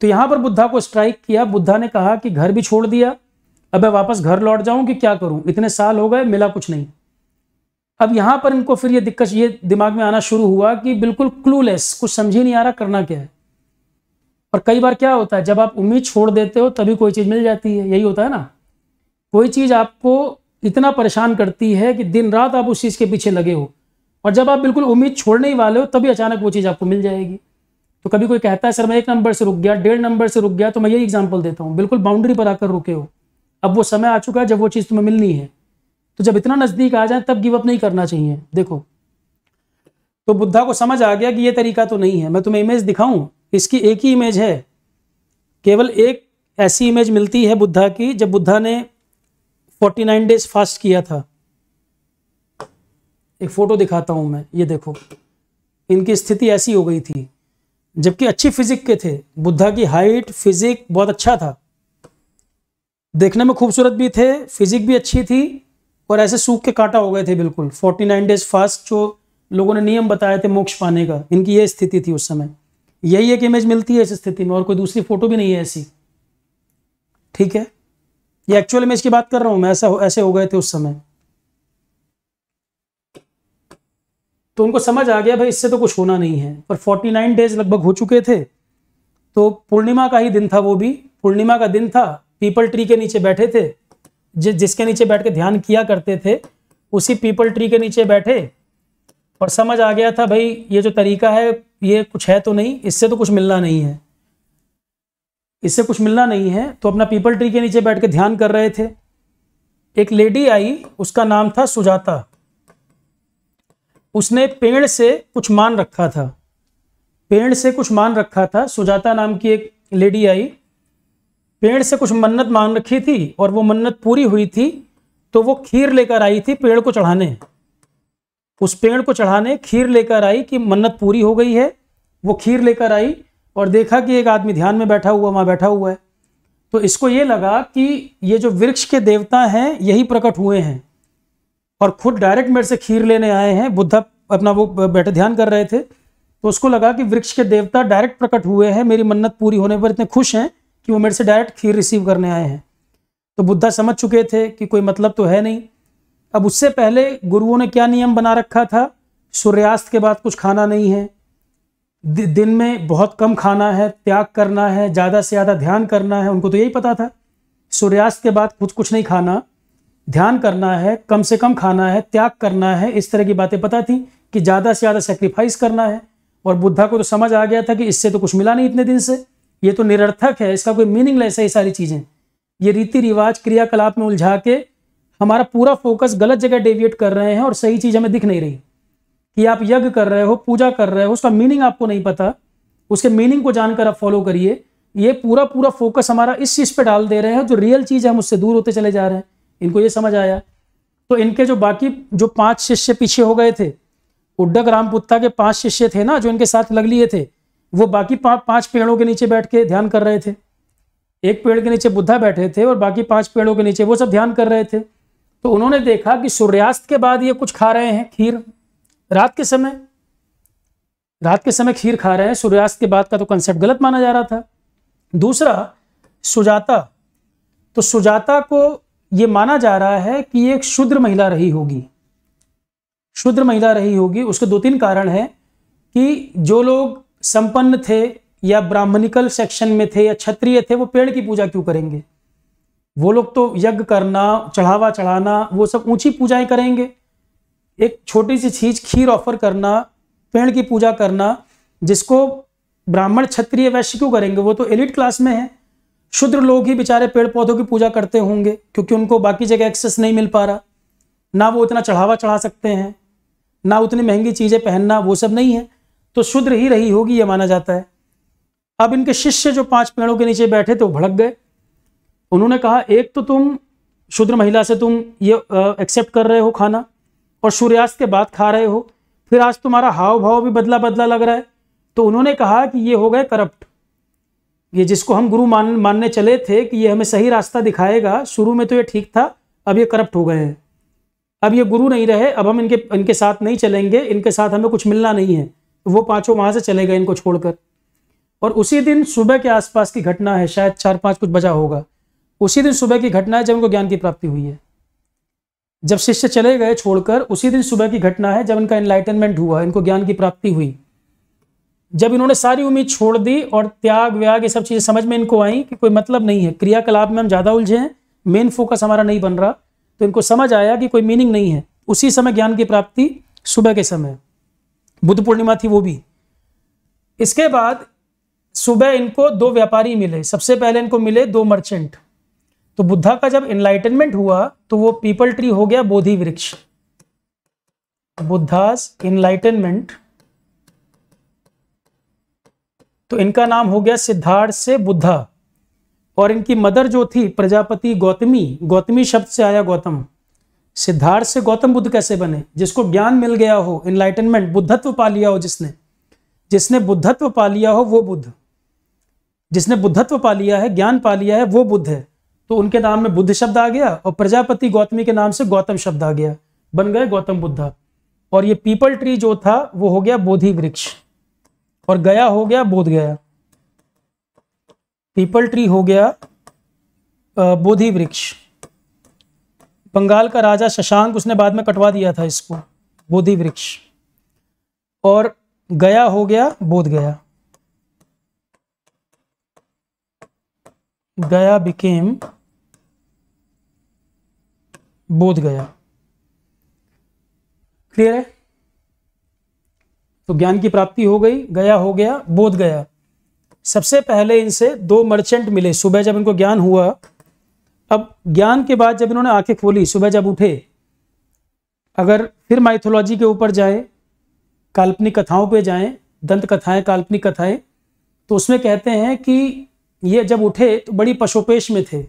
तो यहाँ पर बुद्धा को स्ट्राइक किया बुद्धा ने कहा कि घर भी छोड़ दिया अब मैं वापस घर लौट जाऊं कि क्या करूं इतने साल हो गए मिला कुछ नहीं अब यहां पर इनको फिर ये दिक्कत ये दिमाग में आना शुरू हुआ कि बिल्कुल क्लूलेस कुछ समझ ही नहीं आ रहा करना क्या है और कई बार क्या होता है जब आप उम्मीद छोड़ देते हो तभी कोई चीज़ मिल जाती है यही होता है ना कोई चीज़ आपको इतना परेशान करती है कि दिन रात आप उस चीज़ के पीछे लगे हो और जब आप बिल्कुल उम्मीद छोड़ने ही वाले हो तभी अचानक वो चीज़ आपको मिल जाएगी तो कभी कोई कहता है सर मैं एक नंबर से रुक गया डेढ़ नंबर से रुक गया तो मैं यही एग्जाम्पल देता हूँ बिल्कुल बाउंड्री पर आकर रुके हो अब वो समय आ चुका है जब वो चीज़ तुम्हें मिलनी है तो जब इतना नज़दीक आ जाए तब गिव अप नहीं करना चाहिए देखो तो बुद्धा को समझ आ गया कि ये तरीका तो नहीं है मैं तुम्हें इमेज दिखाऊं इसकी एक ही इमेज है केवल एक ऐसी इमेज मिलती है बुद्धा की जब बुद्धा ने 49 डेज फास्ट किया था एक फ़ोटो दिखाता हूँ मैं ये देखो इनकी स्थिति ऐसी हो गई थी जबकि अच्छी फिजिक के थे बुद्धा की हाइट फिजिक बहुत अच्छा था देखने में खूबसूरत भी थे फिजिक भी अच्छी थी और ऐसे सूख के काटा हो गए थे बिल्कुल 49 डेज फास्ट जो लोगों ने नियम बताए थे मोक्ष पाने का इनकी ये स्थिति थी उस समय यही एक इमेज मिलती है इस स्थिति में और कोई दूसरी फोटो भी नहीं है ऐसी ठीक है ये एक्चुअल इमेज की बात कर रहा हूँ मैं ऐसा ऐसे हो गए थे उस समय तो उनको समझ आ गया भाई इससे तो कुछ होना नहीं है पर 49 डेज लगभग हो चुके थे तो पूर्णिमा का ही दिन था वो भी पूर्णिमा का दिन था पीपल ट्री के नीचे बैठे थे जि, जिसके नीचे बैठ के ध्यान किया करते थे उसी पीपल ट्री के नीचे बैठे और समझ आ गया था भाई ये जो तरीका है ये कुछ है तो नहीं इससे तो कुछ मिलना नहीं है इससे कुछ मिलना नहीं है तो अपना पीपल ट्री के नीचे बैठ के ध्यान कर रहे थे एक लेडी आई उसका नाम था सुजाता उसने पेड़ से कुछ मान रखा था पेड़ से कुछ मान रखा था सुजाता नाम की एक लेडी आई पेड़ से कुछ मन्नत मांग रखी थी और वो मन्नत पूरी हुई थी तो वो खीर लेकर आई थी पेड़ को चढ़ाने उस पेड़ को चढ़ाने खीर लेकर आई कि मन्नत पूरी हो गई है वो खीर लेकर आई और देखा कि एक आदमी ध्यान में बैठा हुआ वहाँ बैठा हुआ है तो इसको ये लगा कि ये जो वृक्ष के देवता हैं यही प्रकट हुए हैं और खुद डायरेक्ट मेरे से खीर लेने आए हैं बुद्धा अपना वो बैठे ध्यान कर रहे थे तो उसको लगा कि वृक्ष के देवता डायरेक्ट प्रकट हुए हैं मेरी मन्नत पूरी होने पर इतने खुश हैं कि वो मेरे से डायरेक्ट खीर रिसीव करने आए हैं तो बुद्धा समझ चुके थे कि कोई मतलब तो है नहीं अब उससे पहले गुरुओं ने क्या नियम बना रखा था सूर्यास्त के बाद कुछ खाना नहीं है दिन में बहुत कम खाना है त्याग करना है ज़्यादा से ज़्यादा ध्यान करना है उनको तो यही पता था सूर्यास्त के बाद कुछ कुछ नहीं खाना ध्यान करना है कम से कम खाना है त्याग करना है इस तरह की बातें पता थी कि ज़्यादा से ज़्यादा सेक्रीफाइस करना है और बुद्धा को तो समझ आ गया था कि इससे तो कुछ मिला नहीं इतने दिन से ये तो निरर्थक है इसका कोई मीनिंग लेस है ये सारी चीज़ें ये रीति रिवाज क्रियाकलाप में उलझा के हमारा पूरा फोकस गलत जगह डेविएट कर रहे हैं और सही चीज़ हमें दिख नहीं रही कि आप यज्ञ कर रहे हो पूजा कर रहे हो उसका मीनिंग आपको नहीं पता उसके मीनिंग को जानकर आप फॉलो करिए ये पूरा पूरा फोकस हमारा इस चीज़ पे डाल दे रहे हैं जो रियल चीज़ है हम उससे दूर होते चले जा रहे हैं इनको ये समझ आया तो इनके जो बाकी जो पांच शिष्य पीछे हो गए थे उड्डक रामपुत्ता के पांच शिष्य थे ना जो इनके साथ लग लिए थे वो बाकी पा, पांच पेड़ों के नीचे बैठ के ध्यान कर रहे थे एक पेड़ के नीचे बुद्धा बैठे थे और बाकी पांच पेड़ों के नीचे वो सब ध्यान कर रहे थे तो उन्होंने देखा कि सूर्यास्त के बाद ये कुछ खा रहे हैं खीर रात के समय रात के समय खीर खा रहे हैं सूर्यास्त के बाद का तो कंसेप्ट गलत माना जा रहा था दूसरा सुजाता तो सुजाता को ये माना जा रहा है कि ये एक शुद्र महिला रही होगी शुद्र महिला रही होगी उसके दो तीन कारण हैं कि जो लोग संपन्न थे या ब्राह्मणिकल सेक्शन में थे या क्षत्रिय थे वो पेड़ की पूजा क्यों करेंगे वो लोग तो यज्ञ करना चढ़ावा चढ़ाना वो सब ऊंची पूजाएं करेंगे एक छोटी सी चीज खीर ऑफर करना पेड़ की पूजा करना जिसको ब्राह्मण क्षत्रिय वैश्य क्यों करेंगे वो तो एलिट क्लास में है शुद्र लोग ही बेचारे पेड़ पौधों की पूजा करते होंगे क्योंकि उनको बाकी जगह एक्सेस नहीं मिल पा रहा ना वो इतना चढ़ावा चढ़ा सकते हैं ना उतनी महंगी चीज़ें पहनना वो सब नहीं है तो शुद्र ही रही होगी यह माना जाता है अब इनके शिष्य जो पांच पेड़ों के नीचे बैठे थे वो तो भड़क गए उन्होंने कहा एक तो तुम शुद्र महिला से तुम ये एक्सेप्ट कर रहे हो खाना और सूर्यास्त के बाद खा रहे हो फिर आज तुम्हारा हाव भाव भी बदला बदला लग रहा है तो उन्होंने कहा कि ये हो गए करप्ट ये जिसको हम गुरु मान मानने चले थे कि ये हमें सही रास्ता दिखाएगा शुरू में तो ये ठीक था अब ये करप्ट हो गए हैं अब ये गुरु नहीं रहे अब हम इनके इनके साथ नहीं चलेंगे इनके साथ हमें कुछ मिलना नहीं है वो पांचों वहां से चले गए इनको छोड़कर और उसी दिन सुबह के आसपास की घटना है शायद चार पांच कुछ बजा होगा उसी दिन सुबह की घटना है जब इनको ज्ञान की प्राप्ति हुई है जब शिष्य चले गए छोड़कर उसी दिन सुबह की घटना है जब इनका एनलाइटनमेंट हुआ इनको ज्ञान की प्राप्ति हुई जब इन्होंने सारी उम्मीद छोड़ दी और त्याग व्याग ये सब चीज़ें समझ में इनको आई कि कोई मतलब नहीं है क्रियाकलाप में हम ज़्यादा उलझे हैं मेन फोकस हमारा नहीं बन रहा तो इनको समझ आया कि कोई मीनिंग नहीं है उसी समय ज्ञान की प्राप्ति सुबह के समय बुद्ध पूर्णिमा थी वो भी इसके बाद सुबह इनको दो व्यापारी मिले सबसे पहले इनको मिले दो मर्चेंट तो बुद्धा का जब इनलाइटनमेंट हुआ तो वो पीपल ट्री हो गया बोधि वृक्ष बुद्धास इनलाइटनमेंट तो इनका नाम हो गया सिद्धार्थ से बुद्धा और इनकी मदर जो थी प्रजापति गौतमी गौतमी शब्द से आया गौतम सिद्धार्थ से गौतम बुद्ध कैसे बने जिसको ज्ञान मिल गया हो इनलाइटनमेंट बुद्धत्व पा लिया हो जिसने जिसने बुद्धत्व पा लिया हो वो बुद्ध जिसने बुद्धत्व पा लिया है ज्ञान पा लिया है वो बुद्ध है तो उनके नाम में बुद्ध शब्द आ गया और प्रजापति गौतमी के नाम से गौतम शब्द आ गया बन गए गौतम बुद्धा और ये पीपल ट्री जो था वो हो गया बोधि वृक्ष और गया हो गया बोध गया पीपल ट्री हो गया बोधि वृक्ष बंगाल का राजा शशांक उसने बाद में कटवा दिया था इसको बोधि वृक्ष और गया हो गया बोध गया गया बिकेम बोध गया क्लियर है तो ज्ञान की प्राप्ति हो गई गया हो गया बोध गया सबसे पहले इनसे दो मर्चेंट मिले सुबह जब इनको ज्ञान हुआ अब ज्ञान के बाद जब इन्होंने आंखें खोली सुबह जब उठे अगर फिर माइथोलॉजी के ऊपर जाए काल्पनिक कथाओं पे जाएं दंत कथाएं काल्पनिक कथाएं तो उसमें कहते हैं कि ये जब उठे तो बड़ी पशोपेश में थे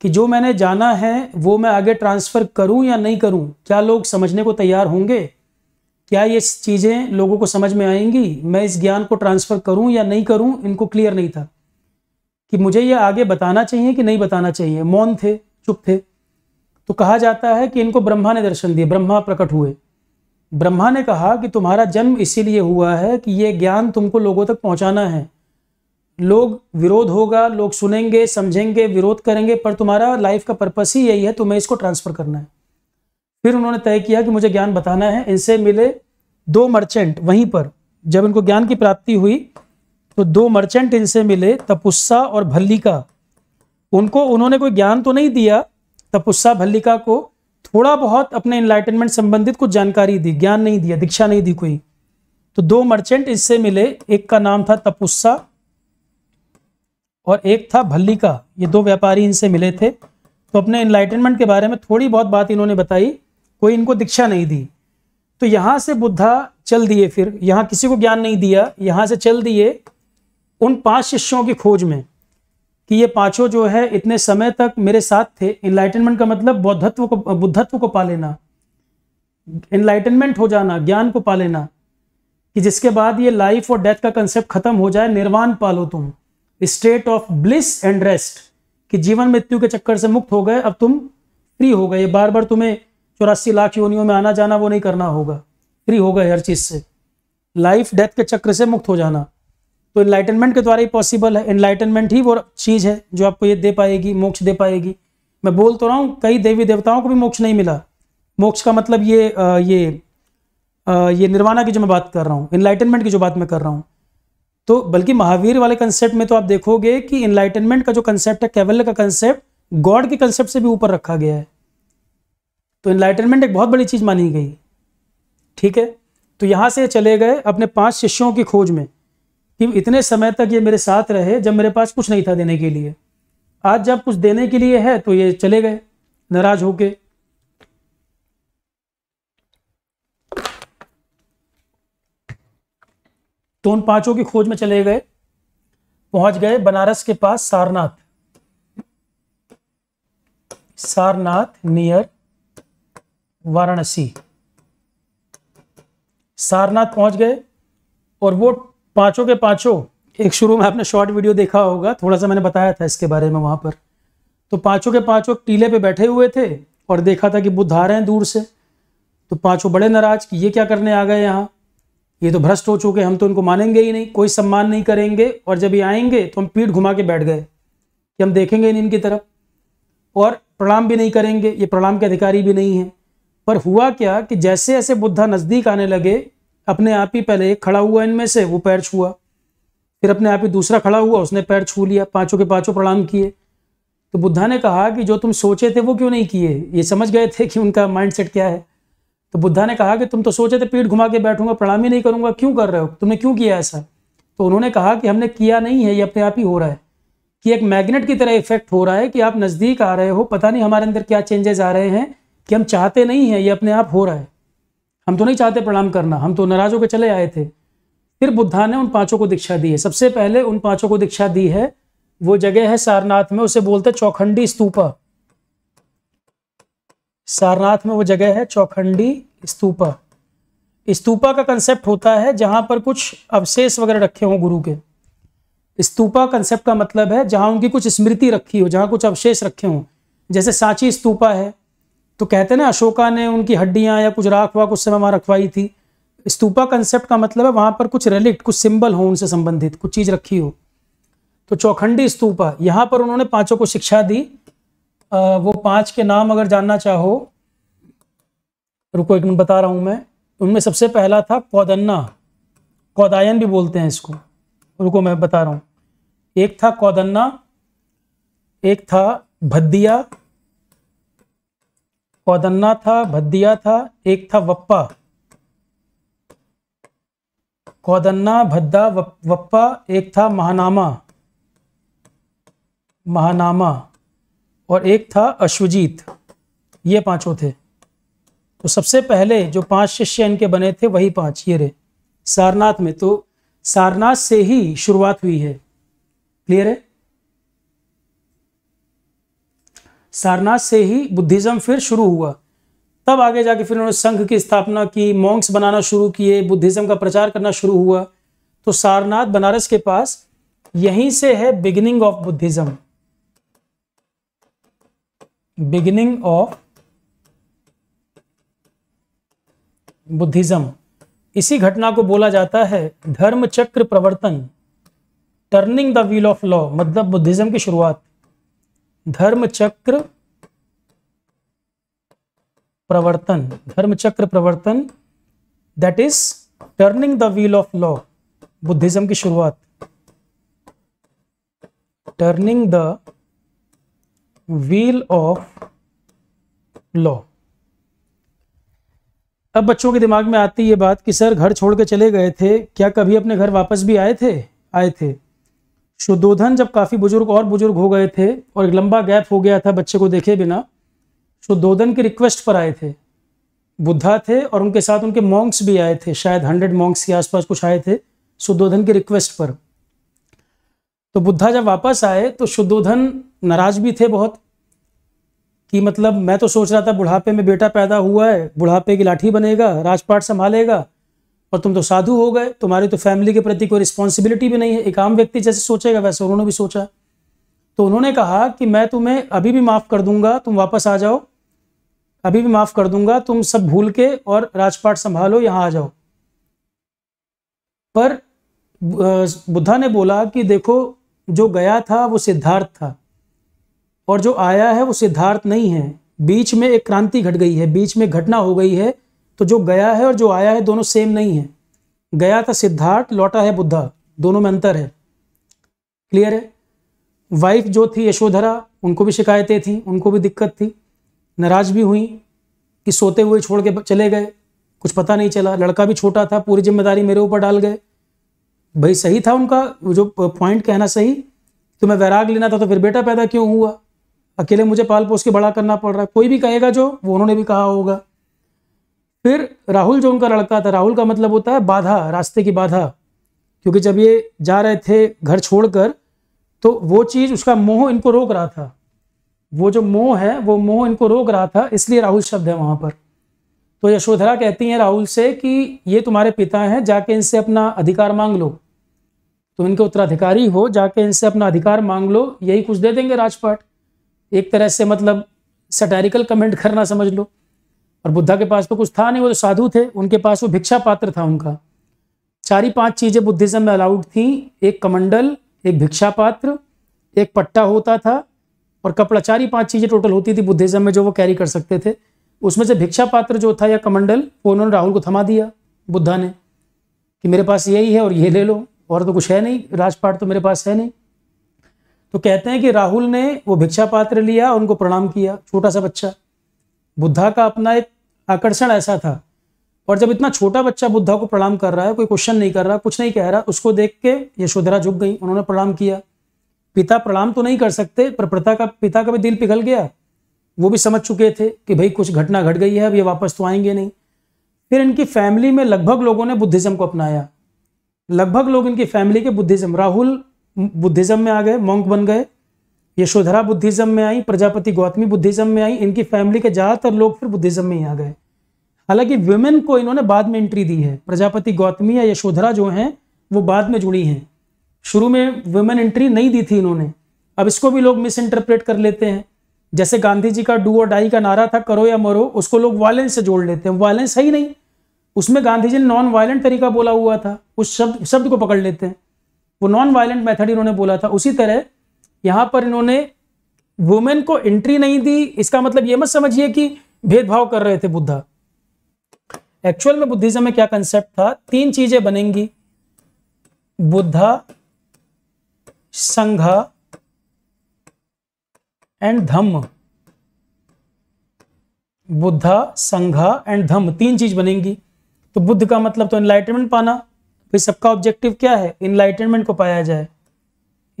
कि जो मैंने जाना है वो मैं आगे ट्रांसफ़र करूं या नहीं करूं क्या लोग समझने को तैयार होंगे क्या ये चीज़ें लोगों को समझ में आएंगी मैं इस ज्ञान को ट्रांसफ़र करूं या नहीं करूं इनको क्लियर नहीं था कि मुझे ये आगे बताना चाहिए कि नहीं बताना चाहिए मौन थे चुप थे तो कहा जाता है कि इनको ब्रह्मा ने दर्शन दिए ब्रह्मा प्रकट हुए ब्रह्मा ने कहा कि तुम्हारा जन्म इसीलिए हुआ है कि ये ज्ञान तुमको लोगों तक पहुंचाना है लोग विरोध होगा लोग सुनेंगे समझेंगे विरोध करेंगे पर तुम्हारा लाइफ का पर्पस ही यही है तुम्हें इसको ट्रांसफ़र करना है फिर उन्होंने तय किया कि मुझे ज्ञान बताना है इनसे मिले दो मर्चेंट वहीं पर जब इनको ज्ञान की प्राप्ति हुई तो दो मर्चेंट इनसे मिले तपुस्सा और भल्लिका उनको उन्होंने कोई ज्ञान तो नहीं दिया तपुस्सा भल्लिका को थोड़ा बहुत अपने इनलाइटनमेंट संबंधित कुछ जानकारी दी ज्ञान नहीं दिया दीक्षा नहीं दी कोई तो दो मर्चेंट इससे मिले एक का नाम था तपुस्सा और एक था भल्लिका ये दो व्यापारी इनसे मिले थे तो अपने इनलाइटनमेंट के बारे में थोड़ी बहुत बात इन्होंने बताई कोई इनको दीक्षा नहीं दी तो यहां से बुद्धा चल दिए फिर यहाँ किसी को ज्ञान नहीं दिया यहाँ से चल दिए उन पांच शिष्यों की खोज में कि ये पांचों जो है इतने समय तक मेरे साथ थे इनलाइटनमेंट का मतलब बौद्धत्व को बुद्धत्व को पा लेना इनलाइटनमेंट हो जाना ज्ञान को पा लेना कि जिसके बाद ये लाइफ और डेथ का कंसेप्ट खत्म हो जाए निर्वाण पालो तुम state of bliss and rest कि जीवन मृत्यु के चक्कर से मुक्त हो गए अब तुम फ्री हो गए ये बार बार तुम्हें चौरासी लाख योनियों में आना जाना वो नहीं करना होगा फ्री हो गए हर चीज़ से लाइफ डेथ के चक्र से मुक्त हो जाना तो इनलाइटनमेंट के द्वारा ही पॉसिबल है इनलाइटनमेंट ही वो चीज़ है जो आपको ये दे पाएगी मोक्ष दे पाएगी मैं बोल तो रहा हूँ कई देवी देवताओं को भी मोक्ष नहीं मिला मोक्ष का मतलब ये आ, ये आ, ये निर्वाणा की जो मैं बात कर रहा हूँ इनलाइटनमेंट की जो बात मैं कर रहा हूँ तो बल्कि महावीर वाले कंसेप्ट में तो आप देखोगे कि इनलाइटनमेंट का जो कंसेप्ट है कैवल्य का कंसेप्ट गॉड के कंसेप्ट से भी ऊपर रखा गया है तो इनलाइटनमेंट एक बहुत बड़ी चीज़ मानी गई ठीक है तो यहाँ से चले गए अपने पांच शिष्यों की खोज में कि इतने समय तक ये मेरे साथ रहे जब मेरे पास कुछ नहीं था देने के लिए आज जब कुछ देने के लिए है तो ये चले गए नाराज होके तो उन पांचों की खोज में चले गए पहुंच गए बनारस के पास सारनाथ सारनाथ नियर वाराणसी सारनाथ पहुंच गए और वो पाँचों के पाँचों एक शुरू में आपने शॉर्ट वीडियो देखा होगा थोड़ा सा मैंने बताया था इसके बारे में वहाँ पर तो पाँचों के पाँचों टीले पे बैठे हुए थे और देखा था कि बुद्ध आ रहे हैं दूर से तो पाँचों बड़े नाराज कि ये क्या करने आ गए यहाँ ये तो भ्रष्ट हो चुके हम तो इनको मानेंगे ही नहीं कोई सम्मान नहीं करेंगे और जब ये आएंगे तो हम पीठ घुमा के बैठ गए कि हम देखेंगे नहीं इनकी तरफ और प्रणाम भी नहीं करेंगे ये प्रणाम के अधिकारी भी नहीं हैं पर हुआ क्या कि जैसे जैसे बुद्धा नज़दीक आने लगे अपने आप ही पहले एक खड़ा हुआ इनमें से वो पैर छुआ फिर अपने आप ही दूसरा खड़ा हुआ उसने पैर छू लिया पाँचों के पाँचों प्रणाम किए तो बुद्धा ने कहा कि जो तुम सोचे थे वो क्यों नहीं किए ये समझ गए थे कि उनका माइंडसेट क्या है तो बुद्धा ने कहा कि तुम तो सोचे थे पीठ घुमा के बैठूंगा प्रणाम ही नहीं करूंगा क्यों कर रहे हो तुमने क्यों किया ऐसा तो उन्होंने कहा कि हमने किया नहीं है ये अपने आप ही हो रहा है कि एक मैग्नेट की तरह इफेक्ट हो रहा है कि आप नज़दीक आ रहे हो पता नहीं हमारे अंदर क्या चेंजेस आ रहे हैं कि हम चाहते नहीं हैं ये अपने आप हो रहा है हम तो नहीं चाहते प्रणाम करना हम तो नाराज होकर चले आए थे फिर बुद्धा ने उन पांचों को दीक्षा दी है सबसे पहले उन पांचों को दीक्षा दी है वो जगह है सारनाथ में उसे बोलते चौखंडी स्तूपा सारनाथ में वो जगह है चौखंडी स्तूपा स्तूपा का कंसेप्ट होता है जहां पर कुछ अवशेष वगैरह रखे हों गुरु के स्तूपा कंसेप्ट का मतलब है जहां उनकी कुछ स्मृति रखी हो जहां कुछ अवशेष रखे हों जैसे सांची स्तूपा है तो कहते ना अशोका ने उनकी हड्डियाँ या कुछ राख वाख उस समय वहाँ रखवाई थी स्तूपा कंसेप्ट का मतलब है वहाँ पर कुछ रिलिक्ट कुछ सिंबल हो उनसे संबंधित कुछ चीज़ रखी हो तो चौखंडी स्तूपा यहाँ पर उन्होंने पांचों को शिक्षा दी आ, वो पांच के नाम अगर जानना चाहो रुको एक मिनट बता रहा हूँ मैं उनमें सबसे पहला था कौदन्ना कौदायन भी बोलते हैं इसको रुको मैं बता रहा हूँ एक था कौदन्ना एक था भद्दिया कौदन्ना था भद्दिया था एक था वप्पा कौदन्ना भद्दा वप्पा एक था महानामा महानामा और एक था अश्वजीत ये पांचों थे तो सबसे पहले जो पांच शिष्य इनके बने थे वही पांच ये रहे सारनाथ में तो सारनाथ से ही शुरुआत हुई है क्लियर है सारनाथ से ही बुद्धिज़्म फिर शुरू हुआ तब आगे जाके फिर उन्होंने संघ की स्थापना की मॉन्क्स बनाना शुरू किए बुद्धिज़्म का प्रचार करना शुरू हुआ तो सारनाथ बनारस के पास यहीं से है beginning of Buddhism beginning of Buddhism इसी घटना को बोला जाता है Dharmachakra Pravartan turning the wheel of law मतलब बुद्धिज़्म की शुरुआत Dharmachakra Pravartan Dharmachakra Pravartan that is turning the wheel of law Buddhism की शुरुआत turning the wheel of law अब बच्चों के दिमाग में आती ये बात कि सर घर छोड़ के चले गए थे क्या कभी अपने घर वापस भी आए थे आए थे शुद्धोधन जब काफ़ी बुजुर्ग और बुजुर्ग हो गए थे और एक लंबा गैप हो गया था बच्चे को देखे बिना शुद्धोधन के रिक्वेस्ट पर आए थे बुद्धा थे और उनके साथ उनके मॉन्क्स भी आए थे शायद हंड्रेड मॉन्क्स के आसपास कुछ आए थे शुद्धोधन की रिक्वेस्ट पर तो बुद्धा जब वापस आए तो शुद्धोधन नाराज भी थे बहुत कि मतलब मैं तो सोच रहा था बुढ़ापे में बेटा पैदा हुआ है बुढ़ापे की लाठी बनेगा राजपाट संभालेगा और तुम तो साधु हो गए तुम्हारी तो फैमिली के प्रति कोई रिस्पॉन्सिबिलिटी भी नहीं है एक आम व्यक्ति जैसे सोचेगा वैसे उन्होंने भी सोचा तो उन्होंने कहा कि मैं तुम्हें अभी भी माफ़ कर दूंगा तुम वापस आ जाओ अभी भी माफ़ कर दूंगा तुम सब भूल के और राजपाट संभालो यहाँ आ जाओ पर बुद्धा ने बोला कि देखो जो गया था वो सिद्धार्थ था और जो आया है वो सिद्धार्थ नहीं है बीच में एक क्रांति घट गई है बीच में घटना हो गई है तो जो गया है और जो आया है दोनों सेम नहीं है गया था सिद्धार्थ लौटा है बुद्धा दोनों में अंतर है क्लियर है वाइफ जो थी यशोधरा उनको भी शिकायतें थी उनको भी दिक्कत थी नाराज भी हुई कि सोते हुए छोड़ के चले गए कुछ पता नहीं चला लड़का भी छोटा था पूरी जिम्मेदारी मेरे ऊपर डाल गए भाई सही था उनका जो पॉइंट कहना सही तो मैं वैराग लेना था तो फिर बेटा पैदा क्यों हुआ अकेले मुझे पाल पोस के बड़ा करना पड़ रहा है कोई भी कहेगा जो वो उन्होंने भी कहा होगा फिर राहुल जो उनका लड़का था राहुल का मतलब होता है बाधा रास्ते की बाधा क्योंकि जब ये जा रहे थे घर छोड़कर तो वो चीज़ उसका मोह इनको रोक रहा था वो जो मोह है वो मोह इनको रोक रहा था इसलिए राहुल शब्द है वहां पर तो यशोधरा कहती हैं राहुल से कि ये तुम्हारे पिता हैं जाके इनसे अपना अधिकार मांग लो तुम इनके उत्तराधिकारी हो जाके इनसे अपना अधिकार मांग लो यही कुछ दे देंगे राजपाट एक तरह से मतलब सटैरिकल कमेंट करना समझ लो और बुद्धा के पास तो कुछ था नहीं वो तो साधु थे उनके पास वो भिक्षा पात्र था उनका चार ही पांच चीज़ें बुद्धिज़्म में अलाउड थी एक कमंडल एक भिक्षा पात्र एक पट्टा होता था और कपड़ा चार ही पाँच चीज़ें टोटल होती थी बुद्धिज़्म में जो वो कैरी कर सकते थे उसमें से भिक्षा पात्र जो था या कमंडल वो उन्होंने राहुल को थमा दिया बुद्धा ने कि मेरे पास यही है और ये ले लो और तो कुछ है नहीं राजपाट तो मेरे पास है नहीं तो कहते हैं कि राहुल ने वो भिक्षा पात्र लिया उनको प्रणाम किया छोटा सा बच्चा बुद्धा का अपना एक आकर्षण ऐसा था और जब इतना छोटा बच्चा बुद्धा को प्रणाम कर रहा है कोई क्वेश्चन नहीं कर रहा कुछ नहीं कह रहा उसको देख के यशोधरा झुक गई उन्होंने प्रणाम किया पिता प्रणाम तो नहीं कर सकते पर प्रता का पिता का भी दिल पिघल गया वो भी समझ चुके थे कि भाई कुछ घटना घट गई है अब ये वापस तो आएंगे नहीं फिर इनकी फैमिली में लगभग लोगों ने बुद्धिज़्म को अपनाया लगभग लोग इनकी फैमिली के बुद्धिज़्म राहुल बुद्धिज़्म में आ गए मोंक बन गए यशोधरा बुद्धिज्म में आई प्रजापति गौतमी बुद्धिज्म में आई इनकी फैमिली के ज़्यादातर लोग फिर बुद्धिज्म में ही आ गए हालांकि वुमेन को इन्होंने बाद में एंट्री दी है प्रजापति गौतमी या यशोधरा जो हैं वो बाद में जुड़ी हैं शुरू में वुमेन एंट्री नहीं दी थी इन्होंने अब इसको भी लोग मिस इंटरप्रेट कर लेते हैं जैसे गांधी जी का डू और डाई का नारा था करो या मरो उसको लोग वायलेंस से जोड़ लेते हैं वायलेंस है ही नहीं उसमें गांधी जी ने नॉन वायलेंट तरीका बोला हुआ था उस शब्द शब्द को पकड़ लेते हैं वो नॉन वायलेंट मेथड इन्होंने बोला था उसी तरह यहाँ पर इन्होंने वुमेन को एंट्री नहीं दी इसका मतलब ये मत समझिए कि भेदभाव कर रहे थे बुद्धा एक्चुअल में बुद्धिज्म में क्या कंसेप्ट था तीन चीजें बनेंगी बुद्धा संघा एंड धम्म बुद्धा संघा एंड धम्म तीन चीज बनेंगी तो बुद्ध का मतलब तो इनलाइटनमेंट पाना फिर सबका ऑब्जेक्टिव क्या है इनलाइटनमेंट को पाया जाए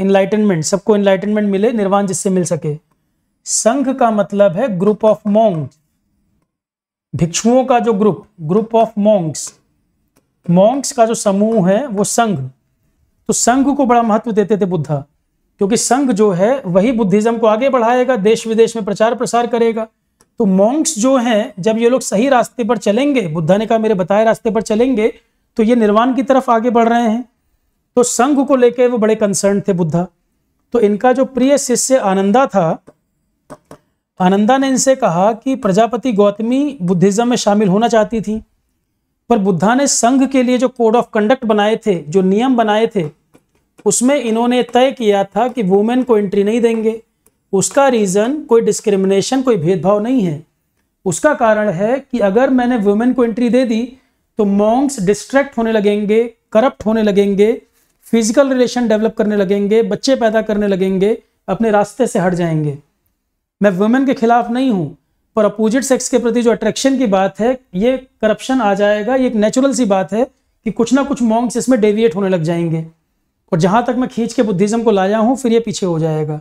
इनलाइटनमेंट सबको इनलाइटनमेंट मिले निर्वाण जिससे मिल सके संघ का मतलब है ग्रुप ऑफ मॉन्ग भिक्षुओं का जो group group of monks monks का जो समूह है वो संघ तो संघ को बड़ा महत्व देते थे बुद्धा क्योंकि संघ जो है वही बुद्धिज्म को आगे बढ़ाएगा देश विदेश में प्रचार प्रसार करेगा तो मॉन्क्स जो हैं जब ये लोग सही रास्ते पर चलेंगे बुद्धा ने कहा मेरे बताए रास्ते पर चलेंगे तो ये निर्वाण की तरफ आगे बढ़ रहे हैं तो संघ को लेकर वो बड़े कंसर्न थे बुद्धा तो इनका जो प्रिय शिष्य आनंदा था आनंदा ने इनसे कहा कि प्रजापति गौतमी बुद्धिज्म में शामिल होना चाहती थी पर बुद्धा ने संघ के लिए जो कोड ऑफ कंडक्ट बनाए थे जो नियम बनाए थे उसमें इन्होंने तय किया था कि वुमेन को एंट्री नहीं देंगे उसका रीज़न कोई डिस्क्रिमिनेशन कोई भेदभाव नहीं है उसका कारण है कि अगर मैंने वुमेन को एंट्री दे दी तो मॉन्ग्स डिस्ट्रैक्ट होने लगेंगे करप्ट होने लगेंगे फिजिकल रिलेशन डेवलप करने लगेंगे बच्चे पैदा करने लगेंगे अपने रास्ते से हट जाएंगे मैं वुमेन के खिलाफ नहीं हूँ पर अपोजिट सेक्स के प्रति जो अट्रैक्शन की बात है ये करप्शन आ जाएगा ये एक नेचुरल सी बात है कि कुछ ना कुछ मॉन्क्स इसमें डेविएट होने लग जाएंगे और जहाँ तक मैं खींच के बुद्धिज़्म को लाया हूँ फिर ये पीछे हो जाएगा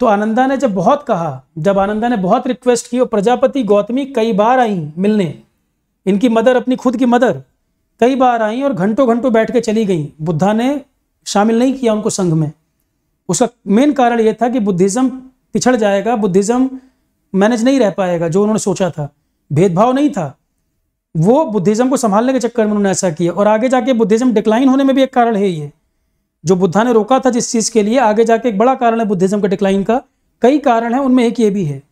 तो आनंदा ने जब बहुत कहा जब आनंदा ने बहुत रिक्वेस्ट की और प्रजापति गौतमी कई बार आई मिलने इनकी मदर अपनी खुद की मदर कई बार आई और घंटों घंटों बैठ के चली गई बुद्धा ने शामिल नहीं किया उनको संघ में उसका मेन कारण यह था कि बुद्धिज़्म पिछड़ जाएगा बुद्धिज़्म मैनेज नहीं रह पाएगा जो उन्होंने सोचा था भेदभाव नहीं था वो बुद्धिज़्म को संभालने के चक्कर में उन्होंने ऐसा किया और आगे जाके बुद्धिज़्म डिक्लाइन होने में भी एक कारण है ये जो बुद्धा ने रोका था जिस चीज़ के लिए आगे जाके एक बड़ा कारण है बुद्धिज़्म के डिक्लाइन का कई कारण है उनमें एक ये भी है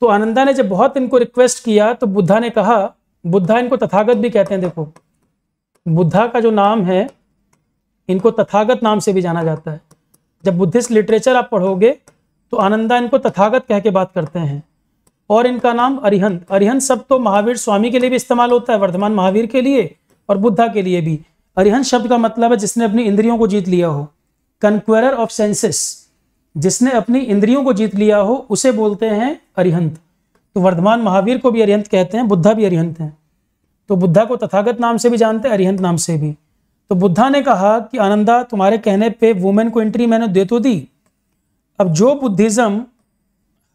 तो आनंदा ने जब बहुत इनको रिक्वेस्ट किया तो बुद्धा ने कहा बुद्धा इनको तथागत भी कहते हैं देखो बुद्धा का जो नाम है इनको तथागत नाम से भी जाना जाता है जब बुद्धिस्ट लिटरेचर आप पढ़ोगे तो आनंदा इनको तथागत कह के बात करते हैं और इनका नाम अरिहंत अरिहंत शब्द तो महावीर स्वामी के लिए भी इस्तेमाल होता है वर्धमान महावीर के लिए और बुद्धा के लिए भी अरिहंत शब्द का मतलब है जिसने अपनी इंद्रियों को जीत लिया हो कंक्वेरर ऑफ सेंसेस जिसने अपनी इंद्रियों को जीत लिया हो उसे बोलते हैं अरिहंत तो वर्धमान महावीर को भी अरिहंत कहते हैं बुद्धा भी अरिहंत हैं तो बुद्धा को तथागत नाम से भी जानते हैं अरिहंत नाम से भी तो बुद्धा ने कहा कि आनंदा तुम्हारे कहने पे वुमेन को एंट्री मैंने दे तो दी अब जो बुद्धिज़्म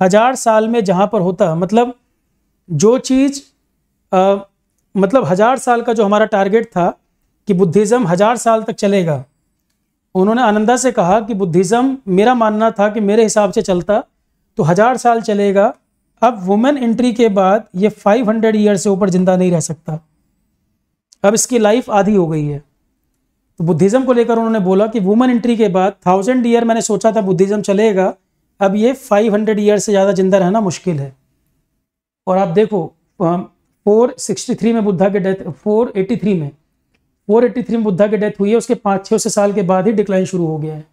हज़ार साल में जहाँ पर होता मतलब जो चीज़ मतलब हज़ार साल का जो हमारा टारगेट था कि बुद्धिज़्म हज़ार साल तक चलेगा उन्होंने आनंदा से कहा कि बुद्धिज़्म मेरा मानना था कि मेरे हिसाब से चलता तो हज़ार साल चलेगा अब वुमेन एंट्री के बाद ये 500 ईयर से ऊपर ज़िंदा नहीं रह सकता अब इसकी लाइफ आधी हो गई है तो बुद्धिज़्म को लेकर उन्होंने बोला कि वुमन एंट्री के बाद थाउजेंड ईयर मैंने सोचा था बुद्धिज़्म चलेगा अब ये फाइव हंड्रेड ईयर से ज़्यादा जिंदा रहना मुश्किल है और आप देखो फोर सिक्सटी थ्री में बुद्धा की डेथ फोर एट्टी थ्री में फोर एट्टी थ्री में बुद्धा की डेथ हुई है उसके पाँच छः सौ साल के बाद ही डिक्लाइन शुरू हो गया है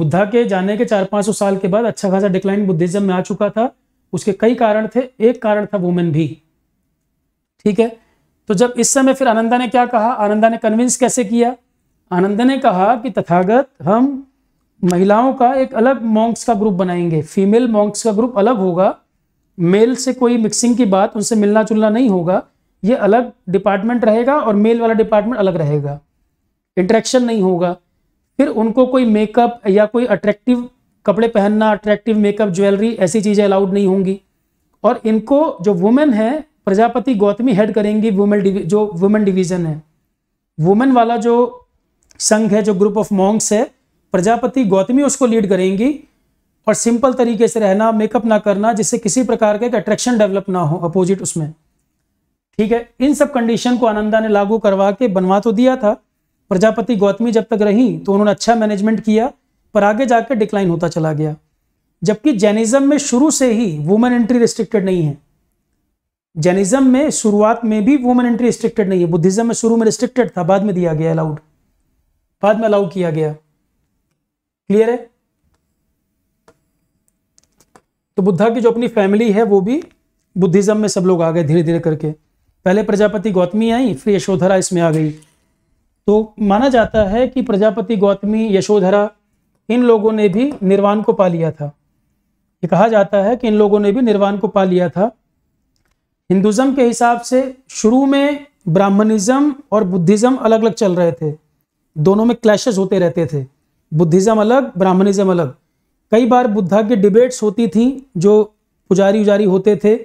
बुद्धा के जाने के चार पाँच सौ साल के बाद अच्छा खासा डिक्लाइन बुद्धिज़्म में आ चुका था उसके कई कारण थे एक कारण था वुमेन भी ठीक है तो जब इस समय फिर आनंदा ने क्या कहा आनंदा ने कन्विंस कैसे किया आनंदा ने कहा कि तथागत हम महिलाओं का एक अलग मॉन्क्स का ग्रुप बनाएंगे फीमेल मॉन्क्स का ग्रुप अलग होगा मेल से कोई मिक्सिंग की बात उनसे मिलना जुलना नहीं होगा ये अलग डिपार्टमेंट रहेगा और मेल वाला डिपार्टमेंट अलग रहेगा इंट्रैक्शन नहीं होगा फिर उनको कोई मेकअप या कोई अट्रैक्टिव कपड़े पहनना अट्रैक्टिव मेकअप ज्वेलरी ऐसी चीज़ें अलाउड नहीं होंगी और इनको जो वुमेन है प्रजापति गौतमी हेड करेंगी वुमेन जो वुमेन डिवीजन है वुमेन वाला जो संघ है जो ग्रुप ऑफ मॉन्ग्स है प्रजापति गौतमी उसको लीड करेंगी और सिंपल तरीके से रहना मेकअप ना करना जिससे किसी प्रकार का एक अट्रैक्शन डेवलप ना हो अपोजिट उसमें ठीक है इन सब कंडीशन को आनंदा ने लागू करवा के बनवा तो दिया था प्रजापति गौतमी जब तक रही तो उन्होंने अच्छा मैनेजमेंट किया पर आगे जाकर डिक्लाइन होता चला गया जबकि जैनिज्म में शुरू से ही वुमेन एंट्री रिस्ट्रिक्टेड नहीं है जैनिज्म में शुरुआत में भी वुमेन एंट्री रिस्ट्रिक्टेड नहीं है बुद्धिज्म में शुरू में रिस्ट्रिक्टेड था बाद में दिया गया अलाउड बाद में अलाउ किया गया क्लियर है तो बुद्धा की जो अपनी फैमिली है वो भी बुद्धिज्म में सब लोग आ गए धीरे धीरे करके पहले प्रजापति गौतमी आई फिर यशोधरा इसमें आ गई तो माना जाता है कि प्रजापति गौतमी यशोधरा इन लोगों ने भी निर्वाण को पा लिया था ये कहा जाता है कि इन लोगों ने भी निर्वाण को पा लिया था हिंदुज़म के हिसाब से शुरू में ब्राह्मणिज्म और बुद्धिज़्म अलग अलग चल रहे थे दोनों में क्लैशेस होते रहते थे बुद्धिज़्म अलग ब्राह्मणिज़्म अलग कई बार बुद्धा की डिबेट्स होती थी जो पुजारी उजारी होते थे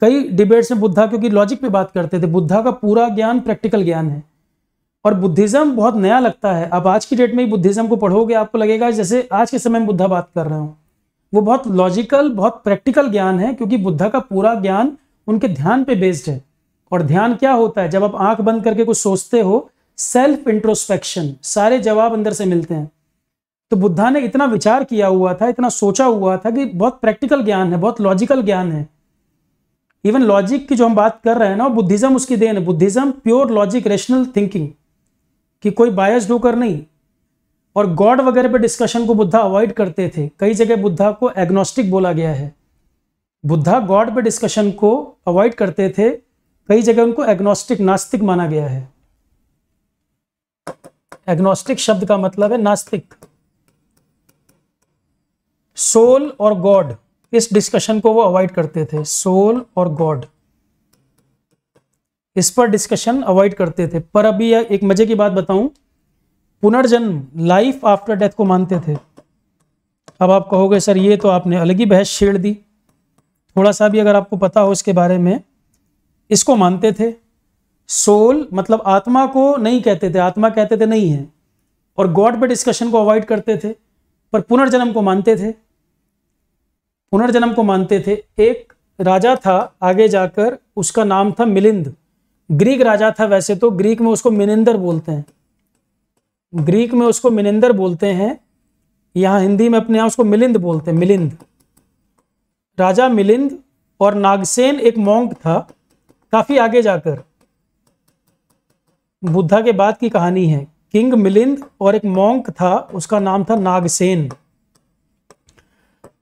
कई डिबेट्स में बुद्धा क्योंकि लॉजिक पे बात करते थे बुद्धा का पूरा ज्ञान प्रैक्टिकल ज्ञान है और बुद्धिज़्म बहुत नया लगता है अब आज की डेट में ही बुद्धिज़्म को पढ़ोगे आपको लगेगा जैसे आज के समय में बुद्धा बात कर रहा हूँ वो बहुत लॉजिकल बहुत प्रैक्टिकल ज्ञान है क्योंकि बुद्धा का पूरा ज्ञान उनके ध्यान पे बेस्ड है और ध्यान क्या होता है जब आप आंख बंद करके कुछ सोचते हो सेल्फ इंट्रोस्पेक्शन सारे जवाब अंदर से मिलते हैं तो बुद्धा ने इतना विचार किया हुआ था इतना सोचा हुआ था कि बहुत प्रैक्टिकल ज्ञान है बहुत लॉजिकल ज्ञान है इवन लॉजिक की जो हम बात कर रहे हैं ना बुद्धिज्म उसकी देन है Buddhism pure logic rational thinking कि कोई बायस होकर नहीं और गॉड वगैरह पे डिस्कशन को बुद्धा अवॉइड करते थे कई जगह बुद्धा को एग्नोस्टिक बोला गया है बुद्धा गॉड पे डिस्कशन को अवॉइड करते थे कई जगह उनको एग्नोस्टिक नास्तिक माना गया है एग्नोस्टिक शब्द का मतलब है नास्तिक सोल और गॉड इस डिस्कशन को वो अवॉइड करते थे सोल और गॉड इस पर डिस्कशन अवॉइड करते थे पर अभी एक मजे की बात बताऊं पुनर्जन्म लाइफ आफ्टर डेथ को मानते थे अब आप कहोगे सर ये तो आपने अलग ही बहस छेड़ दी थोड़ा सा भी अगर आपको पता हो इसके बारे में इसको मानते थे सोल मतलब आत्मा को नहीं कहते थे आत्मा कहते थे नहीं है और गॉड पे डिस्कशन को अवॉइड करते थे पर पुनर्जन्म को मानते थे पुनर्जन्म को मानते थे एक राजा था आगे जाकर उसका नाम था मिलिंद ग्रीक राजा था वैसे तो ग्रीक में उसको मिनिंदर बोलते हैं ग्रीक में उसको मिनिंदर बोलते हैं यहाँ हिंदी में अपने यहाँ उसको मिलिंद बोलते हैं मिलिंद राजा मिलिंद और नागसेन एक मोंग था काफी आगे जाकर बुद्धा के बाद की कहानी है किंग मिलिंद और एक मोंक था उसका नाम था नागसेन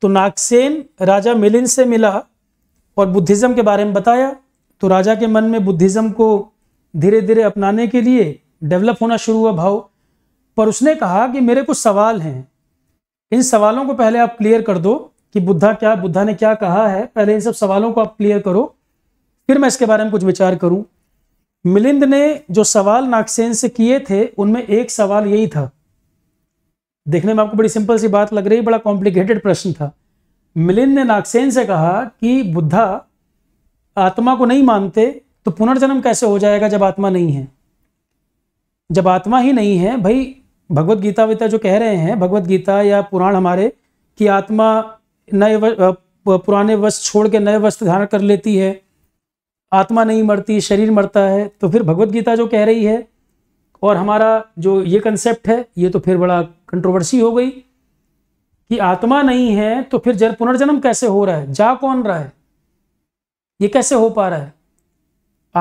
तो नागसेन राजा मिलिंद से मिला और बुद्धिज़्म के बारे में बताया तो राजा के मन में बुद्धिज़्म को धीरे धीरे अपनाने के लिए डेवलप होना शुरू हुआ भाव पर उसने कहा कि मेरे कुछ सवाल हैं इन सवालों को पहले आप क्लियर कर दो कि बुद्धा क्या बुद्धा ने क्या कहा है पहले इन सब सवालों को आप क्लियर करो फिर मैं इसके बारे में कुछ विचार करूं मिलिंद ने जो सवाल नागसेन से किए थे उनमें एक सवाल यही था देखने में आपको बड़ी सिंपल सी बात लग रही बड़ा कॉम्प्लिकेटेड प्रश्न था मिलिंद ने नागसेन से कहा कि बुद्धा आत्मा को नहीं मानते तो पुनर्जन्म कैसे हो जाएगा जब आत्मा नहीं है जब आत्मा ही नहीं है भाई भगवत गीता वीता जो कह रहे हैं भगवत गीता या पुराण हमारे कि आत्मा नए पुराने वस्त्र छोड़ के नए वस्त्र धारण कर लेती है आत्मा नहीं मरती शरीर मरता है तो फिर भगवत गीता जो कह रही है और हमारा जो ये कंसेप्ट है ये तो फिर बड़ा कंट्रोवर्सी हो गई कि आत्मा नहीं है तो फिर जन पुनर्जन्म कैसे हो रहा है जा कौन रहा है ये कैसे हो पा रहा है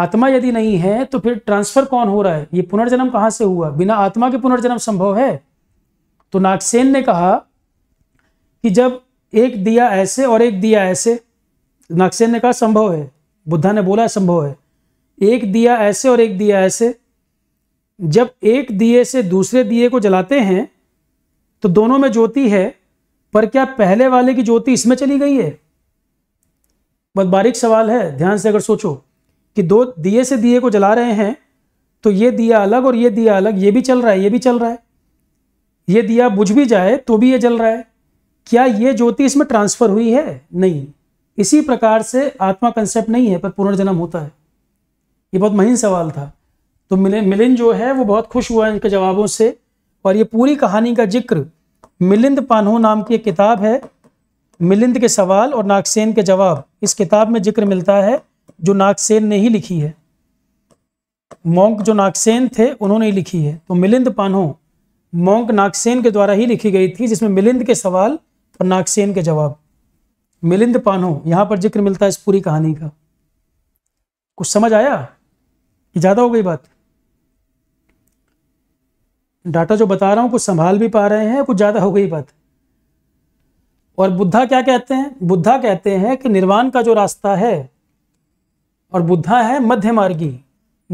आत्मा यदि नहीं है तो फिर ट्रांसफर कौन हो रहा है ये पुनर्जन्म कहाँ से हुआ बिना आत्मा के पुनर्जन्म संभव है तो नागसेन ने कहा कि जब एक दिया ऐसे और एक दिया ऐसे नक्शे ने कहा संभव है बुद्धा ने बोला संभव है एक दिया ऐसे और एक दिया ऐसे जब एक दिए से दूसरे दिए को जलाते हैं तो दोनों में ज्योति है पर क्या पहले वाले की ज्योति इसमें चली गई है बहुत बारीक सवाल है ध्यान से अगर सोचो कि दो दिए से दिए को जला रहे हैं तो ये दिया अलग और ये दिया अलग ये भी चल रहा है ये भी चल रहा है ये दिया बुझ भी जाए तो भी ये जल रहा है क्या ये ज्योति इसमें ट्रांसफर हुई है नहीं इसी प्रकार से आत्मा कंसेप्ट नहीं है पर पुनर्जन्म होता है ये बहुत महीन सवाल था तो मिले मिलिंद जो है वो बहुत खुश हुआ इनके जवाबों से और ये पूरी कहानी का जिक्र मिलिंद पान्हो नाम की एक किताब है मिलिंद के सवाल और नागसेन के जवाब इस किताब में जिक्र मिलता है जो नागसेन ने ही लिखी है मोंक जो नागसेन थे उन्होंने ही लिखी है तो मिलिंद पान्हो मोंक नागसेन के द्वारा ही लिखी गई थी जिसमें मिलिंद के सवाल और नागसेन के जवाब मिलिंद पानो यहां पर जिक्र मिलता है इस पूरी कहानी का कुछ समझ आया कि ज़्यादा हो गई बात डाटा जो बता रहा हूं कुछ संभाल भी पा रहे हैं कुछ ज़्यादा हो गई बात और बुद्धा क्या कहते हैं बुद्धा कहते हैं कि निर्वाण का जो रास्ता है और बुद्धा है मध्य मार्गी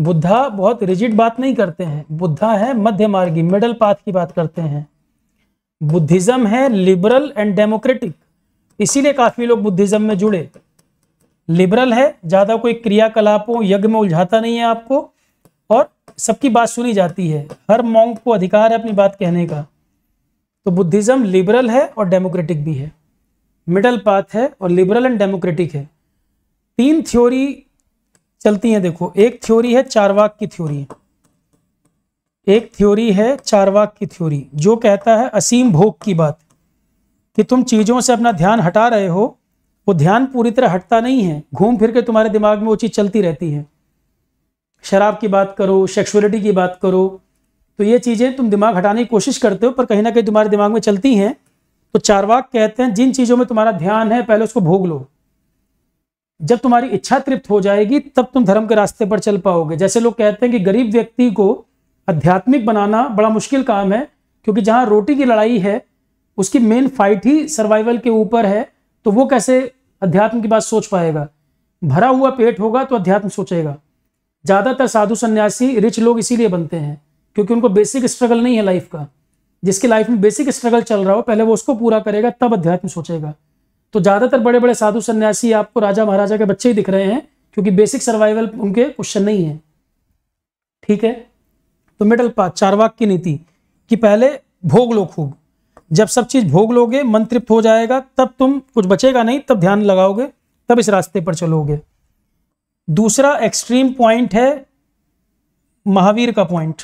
बुद्धा बहुत रिजिड बात नहीं करते हैं बुद्धा है मध्य मार्गी मिडल पाथ की बात करते हैं बुद्धिज्म है लिबरल एंड डेमोक्रेटिक इसीलिए काफी लोग बुद्धिज्म में जुड़े लिबरल है ज्यादा कोई क्रियाकलापों यज्ञ में उलझाता नहीं है आपको और सबकी बात सुनी जाती है हर मॉन्ग को अधिकार है अपनी बात कहने का तो बुद्धिज्म लिबरल है और डेमोक्रेटिक भी है मिडल पाथ है और लिबरल एंड डेमोक्रेटिक है तीन थ्योरी चलती हैं देखो एक थ्योरी है चारवाक की थ्योरी एक थ्योरी है चारवाक की थ्योरी जो कहता है असीम भोग की बात कि तुम चीज़ों से अपना ध्यान हटा रहे हो वो ध्यान पूरी तरह हटता नहीं है घूम फिर के तुम्हारे दिमाग में वो चीज़ चलती रहती है शराब की बात करो सेक्सुअलिटी की बात करो तो ये चीज़ें तुम दिमाग हटाने की कोशिश करते हो पर कहीं ना कहीं तुम्हारे दिमाग में चलती हैं तो चारवाक कहते हैं जिन चीज़ों में तुम्हारा ध्यान है पहले उसको भोग लो जब तुम्हारी इच्छा तृप्त हो जाएगी तब तुम धर्म के रास्ते पर चल पाओगे जैसे लोग कहते हैं कि गरीब व्यक्ति को आध्यात्मिक बनाना बड़ा मुश्किल काम है क्योंकि जहाँ रोटी की लड़ाई है उसकी मेन फाइट ही सर्वाइवल के ऊपर है तो वो कैसे अध्यात्म की बात सोच पाएगा भरा हुआ पेट होगा तो अध्यात्म सोचेगा ज़्यादातर साधु सन्यासी रिच लोग इसीलिए बनते हैं क्योंकि उनको बेसिक स्ट्रगल नहीं है लाइफ का जिसकी लाइफ में बेसिक स्ट्रगल चल रहा हो पहले वो उसको पूरा करेगा तब अध्यात्म सोचेगा तो ज़्यादातर बड़े बड़े साधु सन्यासी आपको राजा महाराजा के बच्चे ही दिख रहे हैं क्योंकि बेसिक सर्वाइवल उनके क्वेश्चन नहीं है ठीक है तो मिडल पाथ चारवाक की नीति कि पहले भोग लो खूब जब सब चीज़ भोग लोगे मन तृप्त हो जाएगा तब तुम कुछ बचेगा नहीं तब ध्यान लगाओगे तब इस रास्ते पर चलोगे दूसरा एक्सट्रीम पॉइंट है महावीर का पॉइंट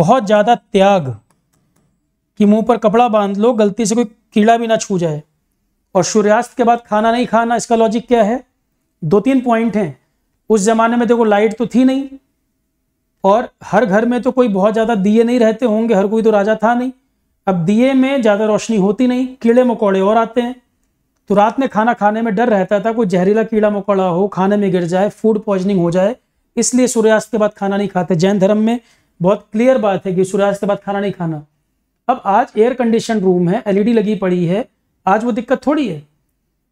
बहुत ज़्यादा त्याग कि मुंह पर कपड़ा बांध लो गलती से कोई कीड़ा भी ना छू जाए और सूर्यास्त के बाद खाना नहीं खाना इसका लॉजिक क्या है दो तीन पॉइंट हैं उस ज़माने में देखो लाइट तो थी नहीं और हर घर में तो कोई बहुत ज़्यादा दिए नहीं रहते होंगे हर कोई तो राजा था नहीं अब दिए में ज़्यादा रोशनी होती नहीं कीड़े मकोड़े और आते हैं तो रात में खाना खाने में डर रहता था कोई जहरीला कीड़ा मकोड़ा हो खाने में गिर जाए फूड पॉइजनिंग हो जाए इसलिए सूर्यास्त के बाद खाना नहीं खाते जैन धर्म में बहुत क्लियर बात है कि सूर्यास्त के बाद खाना नहीं खाना अब आज एयर कंडीशन रूम है एलईडी लगी पड़ी है आज वो दिक्कत थोड़ी है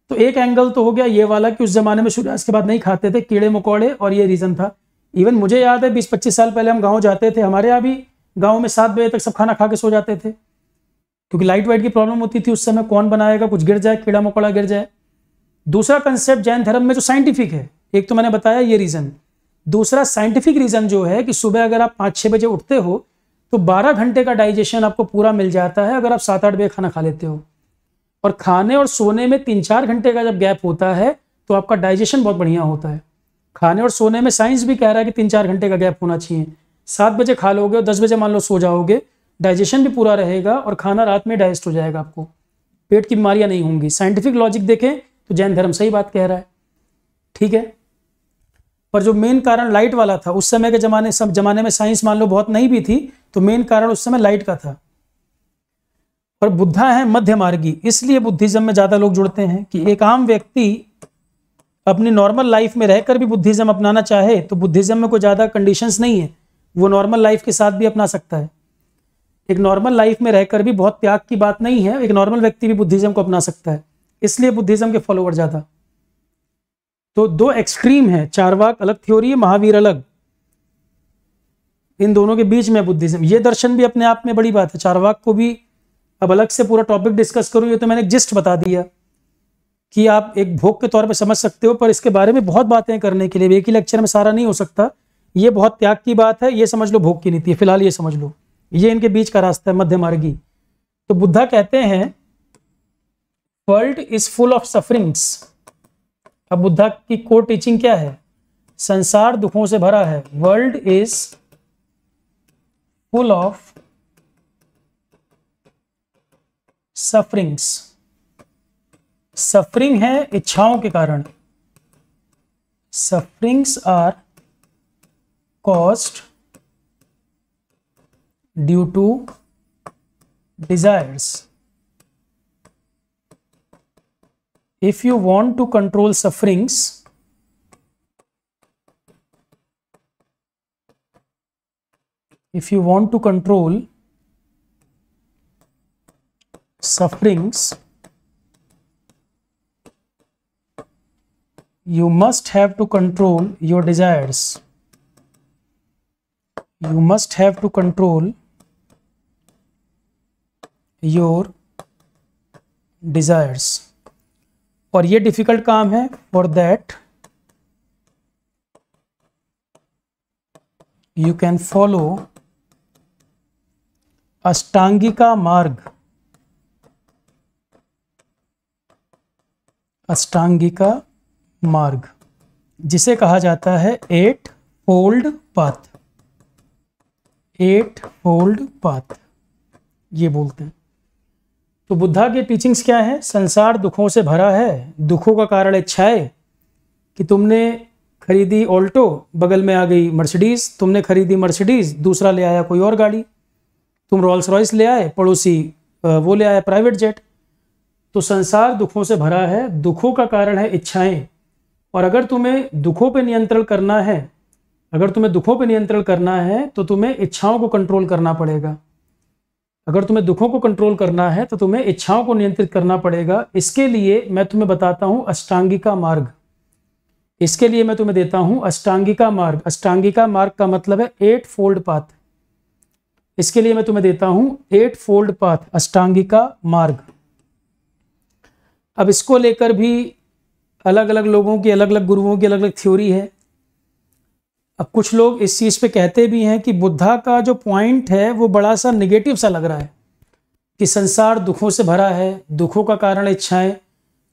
तो एक एंगल तो हो गया ये वाला कि उस जमाने में सूर्यास्त के बाद नहीं खाते थे कीड़े मकोड़े और ये रीज़न था इवन मुझे याद है बीस पच्चीस साल पहले हम गाँव जाते थे हमारे यहाँ भी गाँव में सात बजे तक सब खाना खा के सो जाते थे क्योंकि लाइट वाइट की प्रॉब्लम होती थी उस समय कौन बनाएगा कुछ गिर जाए कीड़ा मकोड़ा गिर जाए दूसरा कंसेप्ट जैन धर्म में जो साइंटिफिक है एक तो मैंने बताया ये रीज़न दूसरा साइंटिफिक रीज़न जो है कि सुबह अगर आप पाँच छः बजे उठते हो तो बारह घंटे का डाइजेशन आपको पूरा मिल जाता है अगर आप सात आठ बजे खाना खा लेते हो और खाने और सोने में तीन चार घंटे का जब गैप होता है तो आपका डाइजेशन बहुत बढ़िया होता है खाने और सोने में साइंस भी कह रहा है कि तीन चार घंटे का गैप होना चाहिए सात बजे खा लोगे और दस बजे मान लो सो जाओगे डाइजेशन भी पूरा रहेगा और खाना रात में डाइजेस्ट हो जाएगा आपको पेट की बीमारियां नहीं होंगी साइंटिफिक लॉजिक देखें तो जैन धर्म सही बात कह रहा है ठीक है पर जो मेन कारण लाइट वाला था उस समय के जमाने सब जमाने में साइंस मान लो बहुत नहीं भी थी तो मेन कारण उस समय लाइट का था और बुद्धा है मध्य मार्गी इसलिए बुद्धिज्म में ज़्यादा लोग जुड़ते हैं कि एक आम व्यक्ति अपनी नॉर्मल लाइफ में रहकर भी बुद्धिज़्म अपनाना चाहे तो बुद्धिज़्म में कोई ज़्यादा कंडीशंस नहीं है वो नॉर्मल लाइफ के साथ भी अपना सकता है एक नॉर्मल लाइफ में रहकर भी बहुत त्याग की बात नहीं है एक नॉर्मल व्यक्ति भी बुद्धिज़्म को अपना सकता है इसलिए बुद्धिज़्म के फॉलोअर ज़्यादा तो दो एक्सट्रीम है चारवाक अलग थ्योरी है महावीर अलग इन दोनों के बीच में बुद्धिज़्म ये दर्शन भी अपने आप में बड़ी बात है चारवाक को भी अब अलग से पूरा टॉपिक डिस्कस करूँ ये तो मैंने जिस्ट बता दिया कि आप एक भोग के तौर पर समझ सकते हो पर इसके बारे में बहुत बातें करने के लिए एक ही लेक्चर में सारा नहीं हो सकता ये बहुत त्याग की बात है ये समझ लो भोग की नीति है फिलहाल ये समझ लो ये इनके बीच का रास्ता है मध्य मार्गी तो बुद्धा कहते हैं world is full of sufferings अब बुद्धा की कोर टीचिंग क्या है संसार दुखों से भरा है world is full of sufferings suffering है इच्छाओं के कारण sufferings are caused due to desires if you want to control sufferings if you want to control sufferings you must have to control your desires you must have to control your desires और ये difficult काम है for that you can follow अष्टांगिका मार्ग अष्टांगिका मार्ग जिसे कहा जाता है eightfold path eightfold path ये बोलते हैं तो बुद्धा के टीचिंग्स क्या है संसार दुखों से भरा है दुखों का कारण इच्छा है कि तुमने खरीदी ऑल्टो बगल में आ गई मर्सिडीज़ तुमने खरीदी मर्सिडीज़ दूसरा ले आया कोई और गाड़ी तुम रॉल्स रॉयस ले आए पड़ोसी वो ले आया प्राइवेट जेट तो संसार दुखों से भरा है दुखों का कारण है इच्छाएं और अगर तुम्हें दुखों पर नियंत्रण करना है अगर तुम्हें दुखों पर नियंत्रण करना है तो तुम्हें इच्छाओं को कंट्रोल करना पड़ेगा अगर तुम्हें दुखों को कंट्रोल करना है तो तुम्हें इच्छाओं को नियंत्रित करना पड़ेगा इसके लिए मैं तुम्हें बताता हूँ अष्टांगिका मार्ग इसके लिए मैं तुम्हें देता हूँ अष्टांगिका मार्ग अष्टांगिका मार्ग का मतलब है एट फोल्ड पाथ इसके लिए मैं तुम्हें देता हूँ एट फोल्ड पाथ अष्टांगिका मार्ग अब इसको लेकर भी अलग अलग लोगों की अलग अलग गुरुओं की अलग अलग थ्योरी है अब कुछ लोग इस चीज़ पे कहते भी हैं कि बुद्धा का जो पॉइंट है वो बड़ा सा निगेटिव सा लग रहा है कि संसार दुखों से भरा है दुखों का कारण इच्छाएं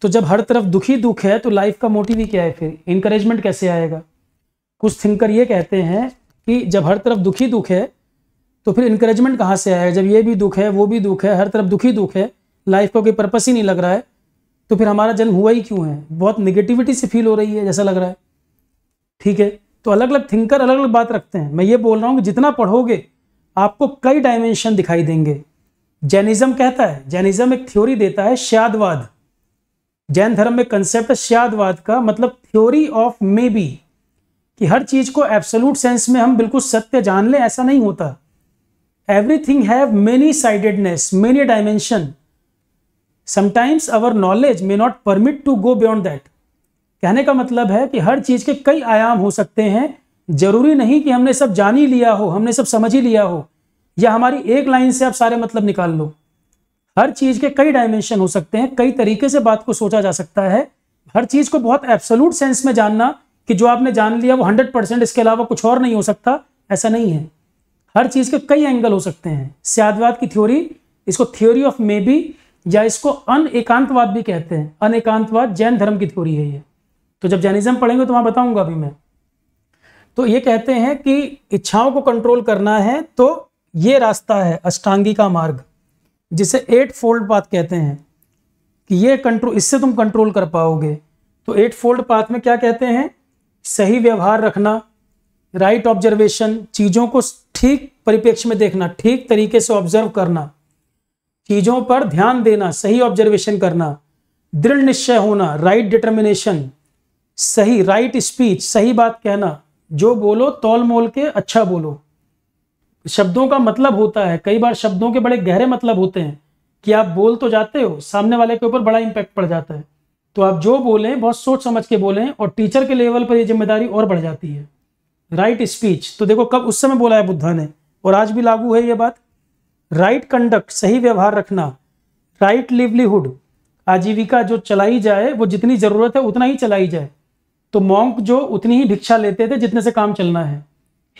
तो जब हर तरफ दुखी दुख है तो लाइफ का मोटिव ही क्या है फिर इंकरेजमेंट कैसे आएगा कुछ थिंकर ये कहते हैं कि जब हर तरफ दुखी दुख है तो फिर इंकरेजमेंट कहाँ से आएगा जब ये भी दुख है वो भी दुख है हर तरफ दुखी दुख है लाइफ का कोई पर्पस ही नहीं लग रहा है तो फिर हमारा जन्म हुआ ही क्यों है बहुत निगेटिविटी से फील हो रही है जैसा लग रहा है ठीक है तो अलग अलग थिंकर अलग अलग बात रखते हैं मैं ये बोल रहा हूँ कि जितना पढ़ोगे आपको कई डायमेंशन दिखाई देंगे जैनिज़्म कहता है जैनिज़्म एक थ्योरी देता है श्यादवाद जैन धर्म में कंसेप्ट है श्यादवाद का मतलब थ्योरी ऑफ मे बी कि हर चीज़ को एब्सोलूट सेंस में हम बिल्कुल सत्य जान लें ऐसा नहीं होता everything have many sidedness many dimension sometimes our knowledge may not permit to go beyond that कहने का मतलब है कि हर चीज़ के कई आयाम हो सकते हैं जरूरी नहीं कि हमने सब जान ही लिया हो हमने सब समझ ही लिया हो या हमारी एक लाइन से आप सारे मतलब निकाल लो हर चीज़ के कई डायमेंशन हो सकते हैं कई तरीके से बात को सोचा जा सकता है हर चीज़ को बहुत एब्सोलूट सेंस में जानना कि जो आपने जान लिया वो हंड्रेड परसेंट इसके अलावा कुछ और नहीं हो सकता ऐसा नहीं है हर चीज़ के कई एंगल हो सकते हैं स्यादवाद की थ्योरी इसको थ्योरी ऑफ मे बी या इसको अन एकांतवाद भी कहते हैं अन एकांतवाद जैन धर्म की थ्योरी है ये तो जब जैनिज्म पढ़ेंगे तो वहां बताऊंगा अभी मैं तो ये कहते हैं कि इच्छाओं को कंट्रोल करना है तो ये रास्ता है अष्टांगी का मार्ग जिसे एट फोल्ड पाथ कहते हैं कि ये कंट्रोल इससे तुम कंट्रोल कर पाओगे तो एट फोल्ड पाथ में क्या कहते हैं सही व्यवहार रखना राइट ऑब्जर्वेशन चीज़ों को ठीक परिप्रेक्ष्य में देखना ठीक तरीके से ऑब्जर्व करना चीज़ों पर ध्यान देना सही ऑब्जर्वेशन करना दृढ़ निश्चय होना राइट डिटर्मिनेशन सही राइट स्पीच सही बात कहना जो बोलो तोल मोल के अच्छा बोलो शब्दों का मतलब होता है कई बार शब्दों के बड़े गहरे मतलब होते हैं कि आप बोल तो जाते हो सामने वाले के ऊपर बड़ा इंपैक्ट पड़ जाता है तो आप जो बोलें बहुत सोच समझ के बोलें और टीचर के लेवल पर ये जिम्मेदारी और बढ़ जाती है राइट स्पीच तो देखो कब उस समय बोला है बुद्धा ने और आज भी लागू है ये बात राइट कंडक्ट सही व्यवहार रखना राइट लिवलीहुड आजीविका जो चलाई जाए वो जितनी ज़रूरत है उतना ही चलाई जाए तो मॉन्क जो उतनी ही भिक्षा लेते थे जितने से काम चलना है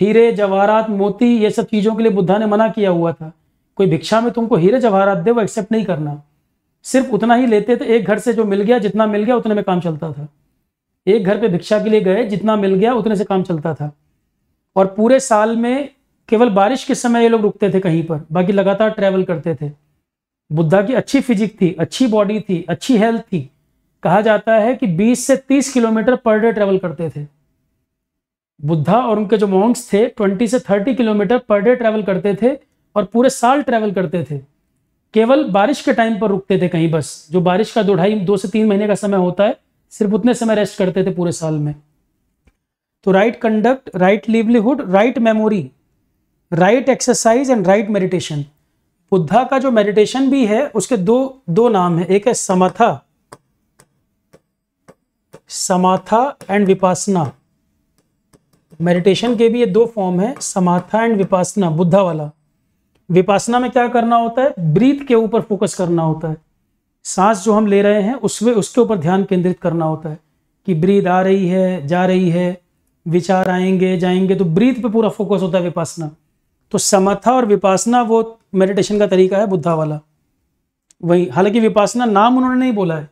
हीरे जवाहरात मोती ये सब चीज़ों के लिए बुद्धा ने मना किया हुआ था कोई भिक्षा में तुमको हीरे जवाहरात दे वो एक्सेप्ट नहीं करना सिर्फ उतना ही लेते थे एक घर से जो मिल गया जितना मिल गया उतने में काम चलता था एक घर पे भिक्षा के लिए गए जितना मिल गया उतने से काम चलता था और पूरे साल में केवल बारिश के समय ये लोग रुकते थे कहीं पर बाकी लगातार ट्रैवल करते थे बुद्धा की अच्छी फिजिक थी अच्छी बॉडी थी अच्छी हेल्थ थी कहा जाता है कि 20 से 30 किलोमीटर पर डे ट्रैवल करते थे बुद्धा और उनके जो मॉन्ग्स थे 20 से 30 किलोमीटर पर डे ट्रैवल करते थे और पूरे साल ट्रैवल करते थे केवल बारिश के टाइम पर रुकते थे कहीं बस जो बारिश का दो ढाई दो से तीन महीने का समय होता है सिर्फ उतने समय रेस्ट करते थे पूरे साल में तो right conduct right livelihood right memory right exercise and right meditation Buddha का जो मेडिटेशन भी है उसके दो दो नाम है एक है समाथा समाथा एंड विपासना मेडिटेशन के भी ये दो फॉर्म है समाथा एंड विपासना बुद्धा वाला विपासना में क्या करना होता है ब्रीथ के ऊपर फोकस करना होता है सांस जो हम ले रहे हैं उसमें उसके ऊपर ध्यान केंद्रित करना होता है कि ब्रीथ आ रही है जा रही है विचार आएंगे जाएंगे तो ब्रीथ पे पूरा फोकस होता है विपासना तो समथा और विपासना वो मेडिटेशन का तरीका है बुद्धा वाला वही हालांकि विपासना नाम उन्होंने नहीं बोला है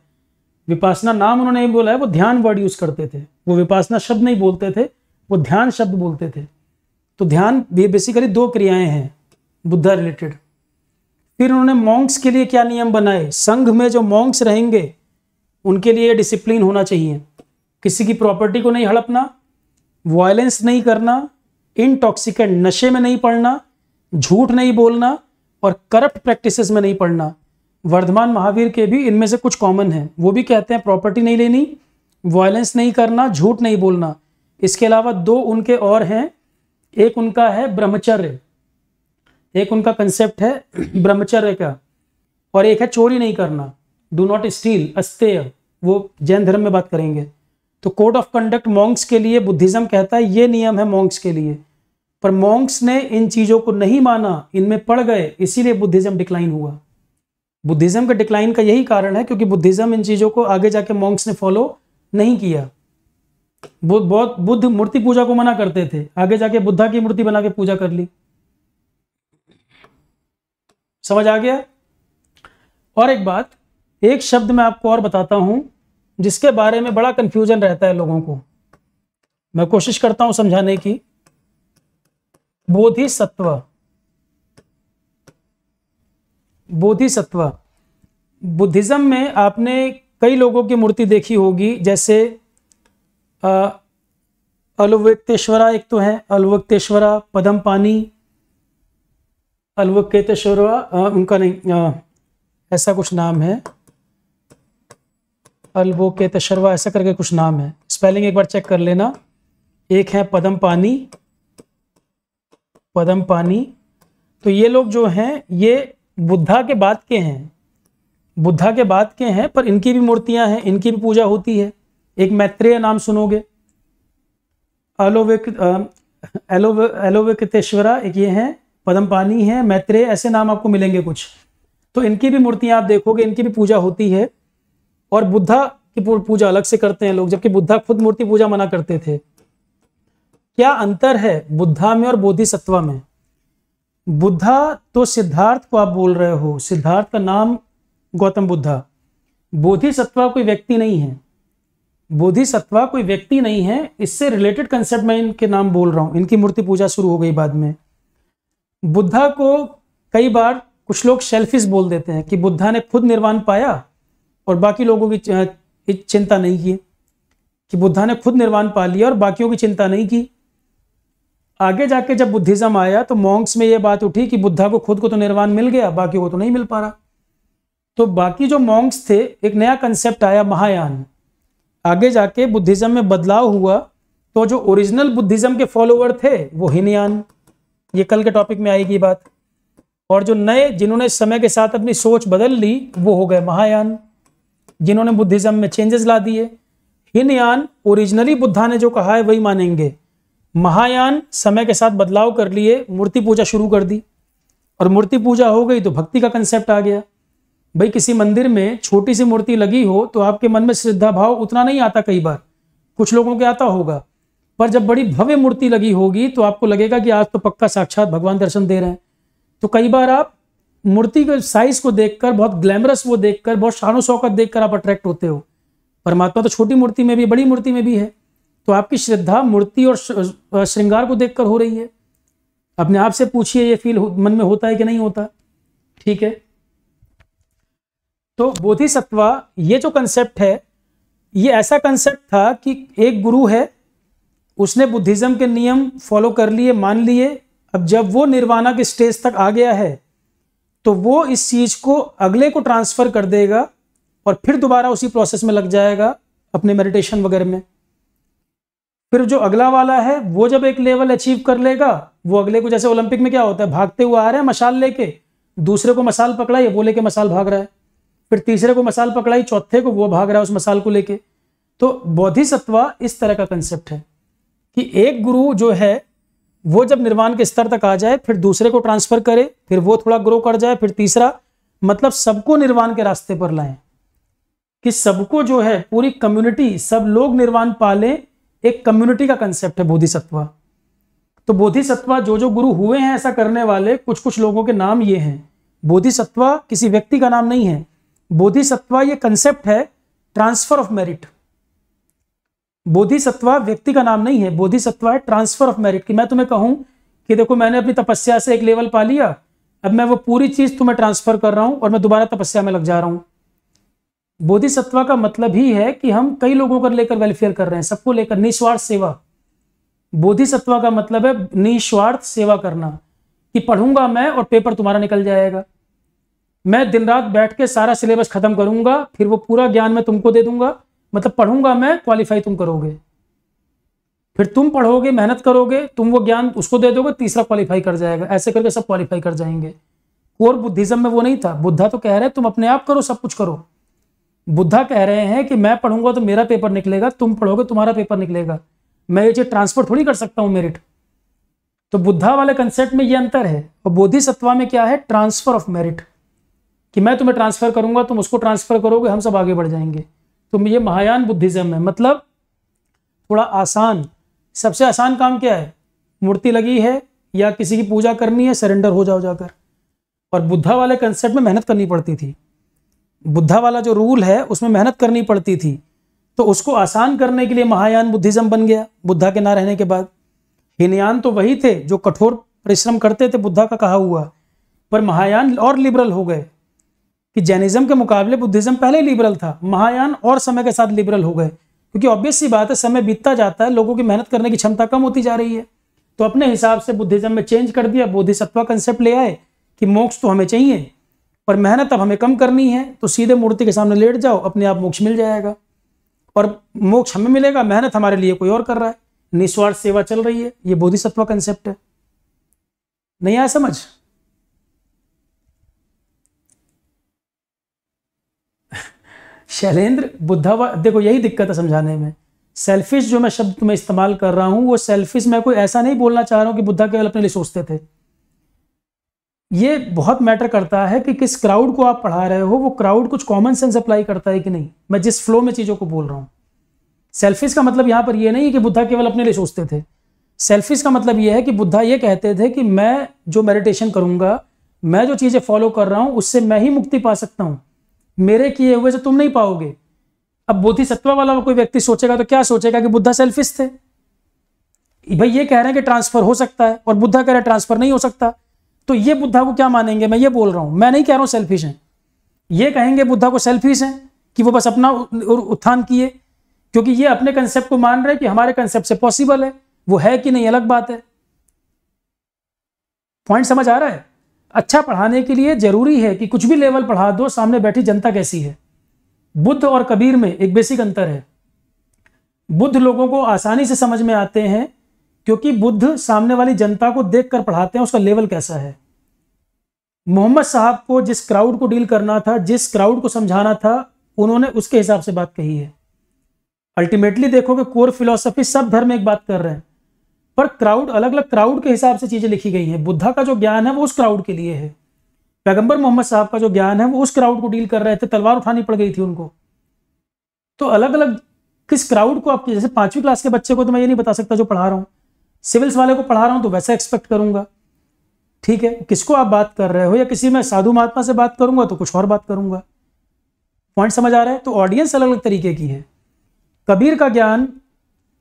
विपासना नाम उन्होंने नहीं बोला है वो ध्यान वर्ड यूज करते थे वो विपासना शब्द नहीं बोलते थे वो ध्यान शब्द बोलते थे तो ध्यान ये बेसिकली दो क्रियाएं हैं बुद्धा रिलेटेड फिर उन्होंने मॉन्क्स के लिए क्या नियम बनाए संघ में जो मॉन्क्स रहेंगे उनके लिए डिसिप्लिन होना चाहिए किसी की प्रॉपर्टी को नहीं हड़पना वायलेंस नहीं करना इनटॉक्सिकेंट नशे में नहीं पड़ना झूठ नहीं बोलना और करप्ट प्रैक्टिसेस में नहीं पड़ना वर्धमान महावीर के भी इनमें से कुछ कॉमन है वो भी कहते हैं प्रॉपर्टी नहीं लेनी वायलेंस नहीं करना झूठ नहीं बोलना इसके अलावा दो उनके और हैं एक उनका है ब्रह्मचर्य एक उनका कंसेप्ट है ब्रह्मचर्य का और एक है चोरी नहीं करना डू नॉट स्टील अस्तेय वो जैन धर्म में बात करेंगे तो कोड ऑफ कंडक्ट मॉन्क्स के लिए बुद्धिज्म कहता है ये नियम है मॉन्क्स के लिए पर मॉन्क्स ने इन चीज़ों को नहीं माना इनमें पड़ गए इसीलिए बुद्धिज्म डिक्लाइन हुआ बुद्धिज्म के डिक्लाइन का यही कारण है क्योंकि बुद्धिज्म इन चीज़ों को आगे जाके मॉन्क्स ने फॉलो नहीं किया बहुत बुद्ध मूर्ति पूजा को मना करते थे आगे जाके बुद्धा की मूर्ति बना के पूजा कर ली समझ आ गया और एक बात एक शब्द मैं आपको और बताता हूं जिसके बारे में बड़ा कंफ्यूजन रहता है लोगों को मैं कोशिश करता हूं समझाने की बोधि सत्व बोधि सत्व बुद्धिज्म में आपने कई लोगों की मूर्ति देखी होगी जैसे अलवक्तेश्वरा एक तो है अलवक्तेश्वरा पदम पानी अलवक्तेश्वरा उनका नहीं आ, ऐसा कुछ नाम है अलबो के तशरवा ऐसा करके कुछ नाम है स्पेलिंग एक बार चेक कर लेना एक है पदम पानी पदम पानी तो ये लोग जो हैं ये बुद्धा के बाद के हैं बुद्धा के बाद के हैं पर इनकी भी मूर्तियां हैं इनकी भी पूजा होती है एक मैत्रेय नाम सुनोगे अलोविक एलोवे एलोवेकतेश्वरा एक ये हैं पदम पानी है मैत्रेय ऐसे नाम आपको मिलेंगे कुछ तो इनकी भी मूर्तियां आप देखोगे इनकी भी पूजा होती है और बुद्धा की पूजा अलग से करते हैं लोग जबकि बुद्धा खुद मूर्ति पूजा मना करते थे क्या अंतर है बुद्धा में और बोधिसत्वा में बुद्धा तो सिद्धार्थ को आप बोल रहे हो सिद्धार्थ का नाम गौतम बुद्धा बोधिसत्वा कोई व्यक्ति नहीं है बोधिसत्वा कोई व्यक्ति नहीं है इससे रिलेटेड कंसेप्ट मैं इनके नाम बोल रहा हूं इनकी मूर्ति पूजा शुरू हो गई बाद में बुद्धा को कई बार कुछ लोग सेल्फिश बोल देते हैं कि बुद्धा ने खुद निर्वाण पाया और बाकी लोगों की चिंता नहीं की कि बुद्धा ने खुद निर्वाण पा लिया और बाकियों की चिंता नहीं की आगे जाके जब बुद्धिज्म आया तो मॉन्क्स में यह बात उठी कि बुद्धा को खुद को तो निर्वाण मिल गया बाकी को तो नहीं मिल पा रहा तो बाकी जो मॉन्क्स थे एक नया कंसेप्ट आया महायान आगे जाके बुद्धिज्म में बदलाव हुआ तो जो ओरिजिनल बुद्धिज्म के फॉलोअर थे वो हिनयान ये कल के टॉपिक में आएगी बात और जो नए जिन्होंने समय के साथ अपनी सोच बदल ली वो हो गए महायान जिन्होंने बुद्धिज्म में चेंजेस ला दिए यान ओरिजिनली बुद्धा ने जो कहा है वही मानेंगे महायान समय के साथ बदलाव कर लिए मूर्ति पूजा शुरू कर दी और मूर्ति पूजा हो गई तो भक्ति का कंसेप्ट आ गया भाई किसी मंदिर में छोटी सी मूर्ति लगी हो तो आपके मन में श्रद्धा भाव उतना नहीं आता कई बार कुछ लोगों के आता होगा पर जब बड़ी भव्य मूर्ति लगी होगी तो आपको लगेगा कि आज तो पक्का साक्षात भगवान दर्शन दे रहे हैं तो कई बार आप मूर्ति के साइज को देखकर बहुत ग्लैमरस वो देखकर बहुत शानो शौकत देखकर आप अट्रैक्ट होते हो परमात्मा तो छोटी मूर्ति में भी बड़ी मूर्ति में भी है तो आपकी श्रद्धा मूर्ति और श्रृंगार को देखकर हो रही है अपने आप से पूछिए ये फील मन में होता है कि नहीं होता ठीक है तो बोधि सत्वा ये जो कंसेप्ट है ये ऐसा कंसेप्ट था कि एक गुरु है उसने बुद्धिज्म के नियम फॉलो कर लिए मान लिए अब जब वो निर्वाणा के स्टेज तक आ गया है तो वो इस चीज़ को अगले को ट्रांसफ़र कर देगा और फिर दोबारा उसी प्रोसेस में लग जाएगा अपने मेडिटेशन वगैरह में फिर जो अगला वाला है वो जब एक लेवल अचीव कर लेगा वो अगले को जैसे ओलंपिक में क्या होता है भागते हुए आ रहे हैं मशाल लेके दूसरे को मसाल पकड़ाई वो लेके मसाल भाग रहा है फिर तीसरे को मसाल पकड़ाई चौथे को वो भाग रहा है उस मसाल को लेके तो बोधिसत्वा इस तरह का कंसेप्ट है कि एक गुरु जो है वो जब निर्वाण के स्तर तक आ जाए फिर दूसरे को ट्रांसफर करे फिर वो थोड़ा ग्रो कर जाए फिर तीसरा मतलब सबको निर्वाण के रास्ते पर लाएं कि सबको जो है पूरी कम्युनिटी सब लोग निर्वाण पालें एक कम्युनिटी का कंसेप्ट है बोधिसत्वा तो बोधिसत्वा जो जो गुरु हुए हैं ऐसा करने वाले कुछ कुछ लोगों के नाम ये हैं बोधिसत्वा किसी व्यक्ति का नाम नहीं है बोधिसत्वा ये कंसेप्ट है ट्रांसफर ऑफ मेरिट बोधिसत्वा व्यक्ति का नाम नहीं है बोधिसत्वा है ट्रांसफर ऑफ मेरिट की मैं तुम्हें कहूं कि देखो मैंने अपनी तपस्या से एक लेवल पा लिया अब मैं वो पूरी चीज तुम्हें ट्रांसफर कर रहा हूं और मैं दोबारा तपस्या में लग जा रहा हूं बोधिसत्वा का मतलब ही है कि हम कई लोगों का लेकर वेलफेयर कर रहे हैं सबको लेकर निस्वार्थ सेवा बोधिसत्वा का मतलब है निस्वार्थ सेवा करना कि पढ़ूंगा मैं और पेपर तुम्हारा निकल जाएगा मैं दिन रात बैठ के सारा सिलेबस खत्म करूंगा फिर वो पूरा ज्ञान मैं तुमको दे दूंगा मतलब पढ़ूंगा मैं क्वालिफाई तुम करोगे फिर तुम पढ़ोगे मेहनत करोगे तुम वो ज्ञान उसको दे दोगे तीसरा क्वालिफाई कर जाएगा ऐसे करके सब क्वालिफाई कर जाएंगे और बुद्धिज्म में वो नहीं था बुद्धा तो कह रहे तुम अपने आप करो सब कुछ करो बुद्धा कह रहे हैं कि मैं पढ़ूंगा तो मेरा पेपर निकलेगा तुम पढ़ोगे तुम्हारा पेपर निकलेगा मैं ये चीज ट्रांसफर थोड़ी कर सकता हूँ मेरिट तो बुद्धा वाले कंसेप्ट में ये अंतर है और बोधि सत्वा में क्या है ट्रांसफर ऑफ मेरिट कि मैं तुम्हें ट्रांसफर करूंगा तुम उसको ट्रांसफर करोगे हम सब आगे बढ़ जाएंगे तो ये महायान बुद्धिज्म है मतलब थोड़ा आसान सबसे आसान काम क्या है मूर्ति लगी है या किसी की पूजा करनी है सरेंडर हो जाओ जाकर और बुद्धा वाले कंसेप्ट में मेहनत करनी पड़ती थी बुद्धा वाला जो रूल है उसमें मेहनत करनी पड़ती थी तो उसको आसान करने के लिए महायान बुद्धिज्म बन गया बुद्धा के ना रहने के बाद हिनयान तो वही थे जो कठोर परिश्रम करते थे बुद्धा का कहा हुआ पर महायान और लिबरल हो गए कि जैनिज्म के मुकाबले बुद्धिज्म पहले लिबरल था महायान और समय के साथ लिबरल हो गए क्योंकि ऑब्वियस सी बात है समय बीतता जाता है लोगों की मेहनत करने की क्षमता कम होती जा रही है तो अपने हिसाब से बुद्धिज्म में चेंज कर दिया बोधिसत्व कंसेप्ट ले आए कि मोक्ष तो हमें चाहिए पर मेहनत अब हमें कम करनी है तो सीधे मूर्ति के सामने लेट जाओ अपने आप मोक्ष मिल जाएगा और मोक्ष हमें मिलेगा मेहनत हमारे लिए कोई और कर रहा है निस्वार्थ सेवा चल रही है ये बोधिसत्व कंसेप्ट है नहीं आया समझ शैलेंद्र बुद्धावा देखो यही दिक्कत है समझाने में सेल्फिश जो मैं शब्द तुम्हें इस्तेमाल कर रहा हूँ वो सेल्फिश मैं कोई ऐसा नहीं बोलना चाह रहा हूँ कि बुद्धा केवल अपने लिए सोचते थे ये बहुत मैटर करता है कि किस क्राउड को आप पढ़ा रहे हो वो क्राउड कुछ कॉमन सेंस अप्लाई करता है कि नहीं मैं जिस फ्लो में चीज़ों को बोल रहा हूँ सेल्फिश का मतलब यहाँ पर यह नहीं है कि बुद्धा केवल अपने लिए सोचते थे सेल्फिश का मतलब यह है कि बुद्धा ये कहते थे कि मैं जो मेडिटेशन करूँगा मैं जो चीज़ें फॉलो कर रहा हूँ उससे मैं ही मुक्ति पा सकता हूँ मेरे किए हुए से तुम नहीं पाओगे अब बोधिसत्व वाला कोई व्यक्ति सोचेगा तो क्या सोचेगा कि बुद्धा सेल्फिश थे भाई ये कह रहे हैं कि ट्रांसफर हो सकता है और बुद्धा कह रहे हैं ट्रांसफर नहीं हो सकता तो ये बुद्धा को क्या मानेंगे मैं ये बोल रहा हूं मैं नहीं कह रहा हूं सेल्फिश है ये कहेंगे बुद्धा को सेल्फिश है कि वो बस अपना उत्थान किए क्योंकि ये अपने कंसेप्ट को मान रहे हैं कि हमारे कंसेप्ट से पॉसिबल है वो है कि नहीं अलग बात है पॉइंट समझ आ रहा है अच्छा पढ़ाने के लिए जरूरी है कि कुछ भी लेवल पढ़ा दो सामने बैठी जनता कैसी है बुद्ध और कबीर में एक बेसिक अंतर है बुद्ध लोगों को आसानी से समझ में आते हैं क्योंकि बुद्ध सामने वाली जनता को देख कर पढ़ाते हैं उसका लेवल कैसा है मोहम्मद साहब को जिस क्राउड को डील करना था जिस क्राउड को समझाना था उन्होंने उसके हिसाब से बात कही है अल्टीमेटली देखो कि कोर फिलोसफी सब धर्म एक बात कर रहे हैं पर क्राउड अलग अलग क्राउड के हिसाब से चीजें लिखी गई हैं बुद्धा का जो ज्ञान है वो उस क्राउड के लिए है पैगंबर मोहम्मद साहब का जो ज्ञान है वो उस क्राउड को डील कर रहे थे तलवार उठानी पड़ गई थी उनको तो अलग अलग किस क्राउड को आप जैसे पांचवी क्लास के बच्चे को तो मैं ये नहीं बता सकता जो पढ़ा रहा हूँ सिविल्स वाले को पढ़ा रहा हूँ तो वैसा एक्सपेक्ट करूंगा ठीक है किसको आप बात कर रहे हो या किसी में साधु महात्मा से बात करूंगा तो कुछ और बात करूंगा पॉइंट समझ आ रहा है तो ऑडियंस अलग अलग तरीके की है कबीर का ज्ञान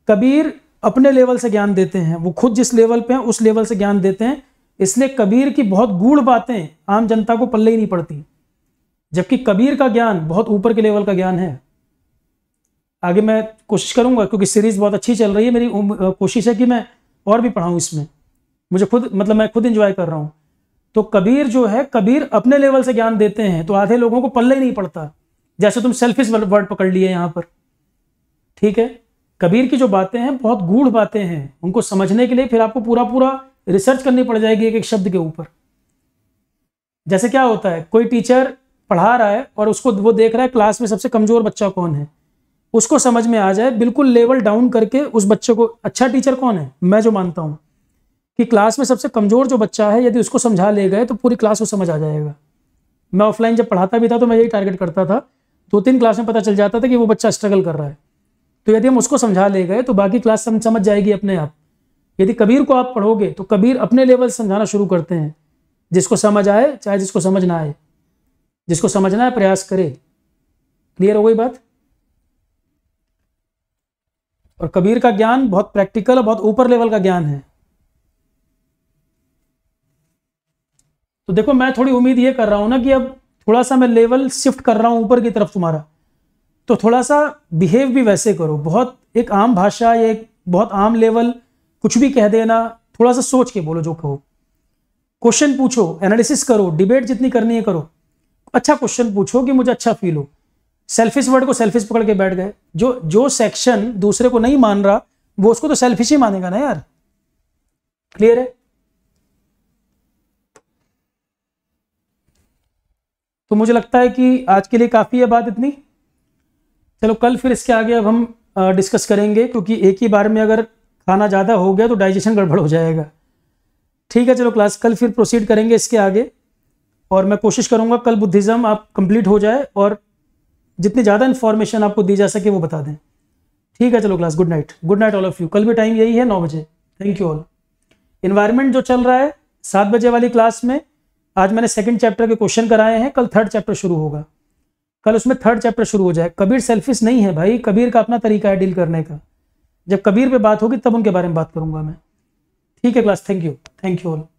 कबीर अपने लेवल से ज्ञान देते हैं वो खुद जिस लेवल पे हैं उस लेवल से ज्ञान देते हैं इसलिए कबीर की बहुत गूढ़ बातें आम जनता को पल्ले ही नहीं पड़ती जबकि कबीर का ज्ञान बहुत ऊपर के लेवल का ज्ञान है आगे मैं कोशिश करूंगा क्योंकि सीरीज बहुत अच्छी चल रही है मेरी कोशिश है कि मैं और भी पढ़ाऊँ इसमें मुझे खुद मतलब मैं खुद इंजॉय कर रहा हूँ तो कबीर जो है कबीर अपने लेवल से ज्ञान देते हैं तो आधे लोगों को पल्ले ही नहीं पड़ता जैसे तुम सेल्फिश वर्ड पकड़ लिए यहाँ पर ठीक है कबीर की जो बातें हैं बहुत गूढ़ बातें हैं उनको समझने के लिए फिर आपको पूरा पूरा रिसर्च करनी पड़ जाएगी एक एक शब्द के ऊपर जैसे क्या होता है कोई टीचर पढ़ा रहा है और उसको वो देख रहा है क्लास में सबसे कमजोर बच्चा कौन है उसको समझ में आ जाए बिल्कुल लेवल डाउन करके उस बच्चे को अच्छा टीचर कौन है मैं जो मानता हूँ कि क्लास में सबसे कमजोर जो बच्चा है यदि उसको समझा ले गए तो पूरी क्लास को समझ आ जाएगा मैं ऑफलाइन जब पढ़ाता भी था तो मैं यही टारगेट करता था दो तीन क्लास में पता चल जाता था कि वो बच्चा स्ट्रगल कर रहा है तो यदि हम उसको समझा ले गए तो बाकी क्लास हम समझ जाएगी अपने आप यदि कबीर को आप पढ़ोगे तो कबीर अपने लेवल समझाना शुरू करते हैं जिसको समझ आए चाहे जिसको समझ ना आए जिसको समझना है प्रयास करे क्लियर हो गई बात और कबीर का ज्ञान बहुत प्रैक्टिकल और बहुत ऊपर लेवल का ज्ञान है तो देखो मैं थोड़ी उम्मीद ये कर रहा हूं ना कि अब थोड़ा सा मैं लेवल शिफ्ट कर रहा हूं ऊपर की तरफ तुम्हारा तो थोड़ा सा बिहेव भी वैसे करो बहुत एक आम भाषा या एक बहुत आम लेवल कुछ भी कह देना थोड़ा सा सोच के बोलो जो कहो क्वेश्चन पूछो एनालिसिस करो डिबेट जितनी करनी है करो अच्छा क्वेश्चन पूछो कि मुझे अच्छा फील हो सेल्फिश वर्ड को सेल्फिश पकड़ के बैठ गए जो जो सेक्शन दूसरे को नहीं मान रहा वो उसको तो सेल्फिश ही मानेगा ना यार क्लियर है तो मुझे लगता है कि आज के लिए काफ़ी है बात इतनी चलो कल फिर इसके आगे अब हम डिस्कस करेंगे क्योंकि एक ही बार में अगर खाना ज़्यादा हो गया तो डाइजेशन गड़बड़ हो जाएगा ठीक है चलो क्लास कल फिर प्रोसीड करेंगे इसके आगे और मैं कोशिश करूँगा कल बुद्धिज़्म आप कंप्लीट हो जाए और जितनी ज़्यादा इन्फॉर्मेशन आपको दी जा सके वो बता दें ठीक है चलो class good night good night all of you कल भी टाइम यही है नौ बजे थैंक यू ऑल इन्वायरमेंट जो चल रहा है सात बजे वाली क्लास में आज मैंने सेकेंड चैप्टर के क्वेश्चन कराए हैं कल थर्ड चैप्टर शुरू होगा कल उसमें थर्ड चैप्टर शुरू हो जाए कबीर सेल्फिश नहीं है भाई कबीर का अपना तरीका है डील करने का जब कबीर पे बात होगी तब उनके बारे में बात करूंगा मैं ठीक है class thank you thank you all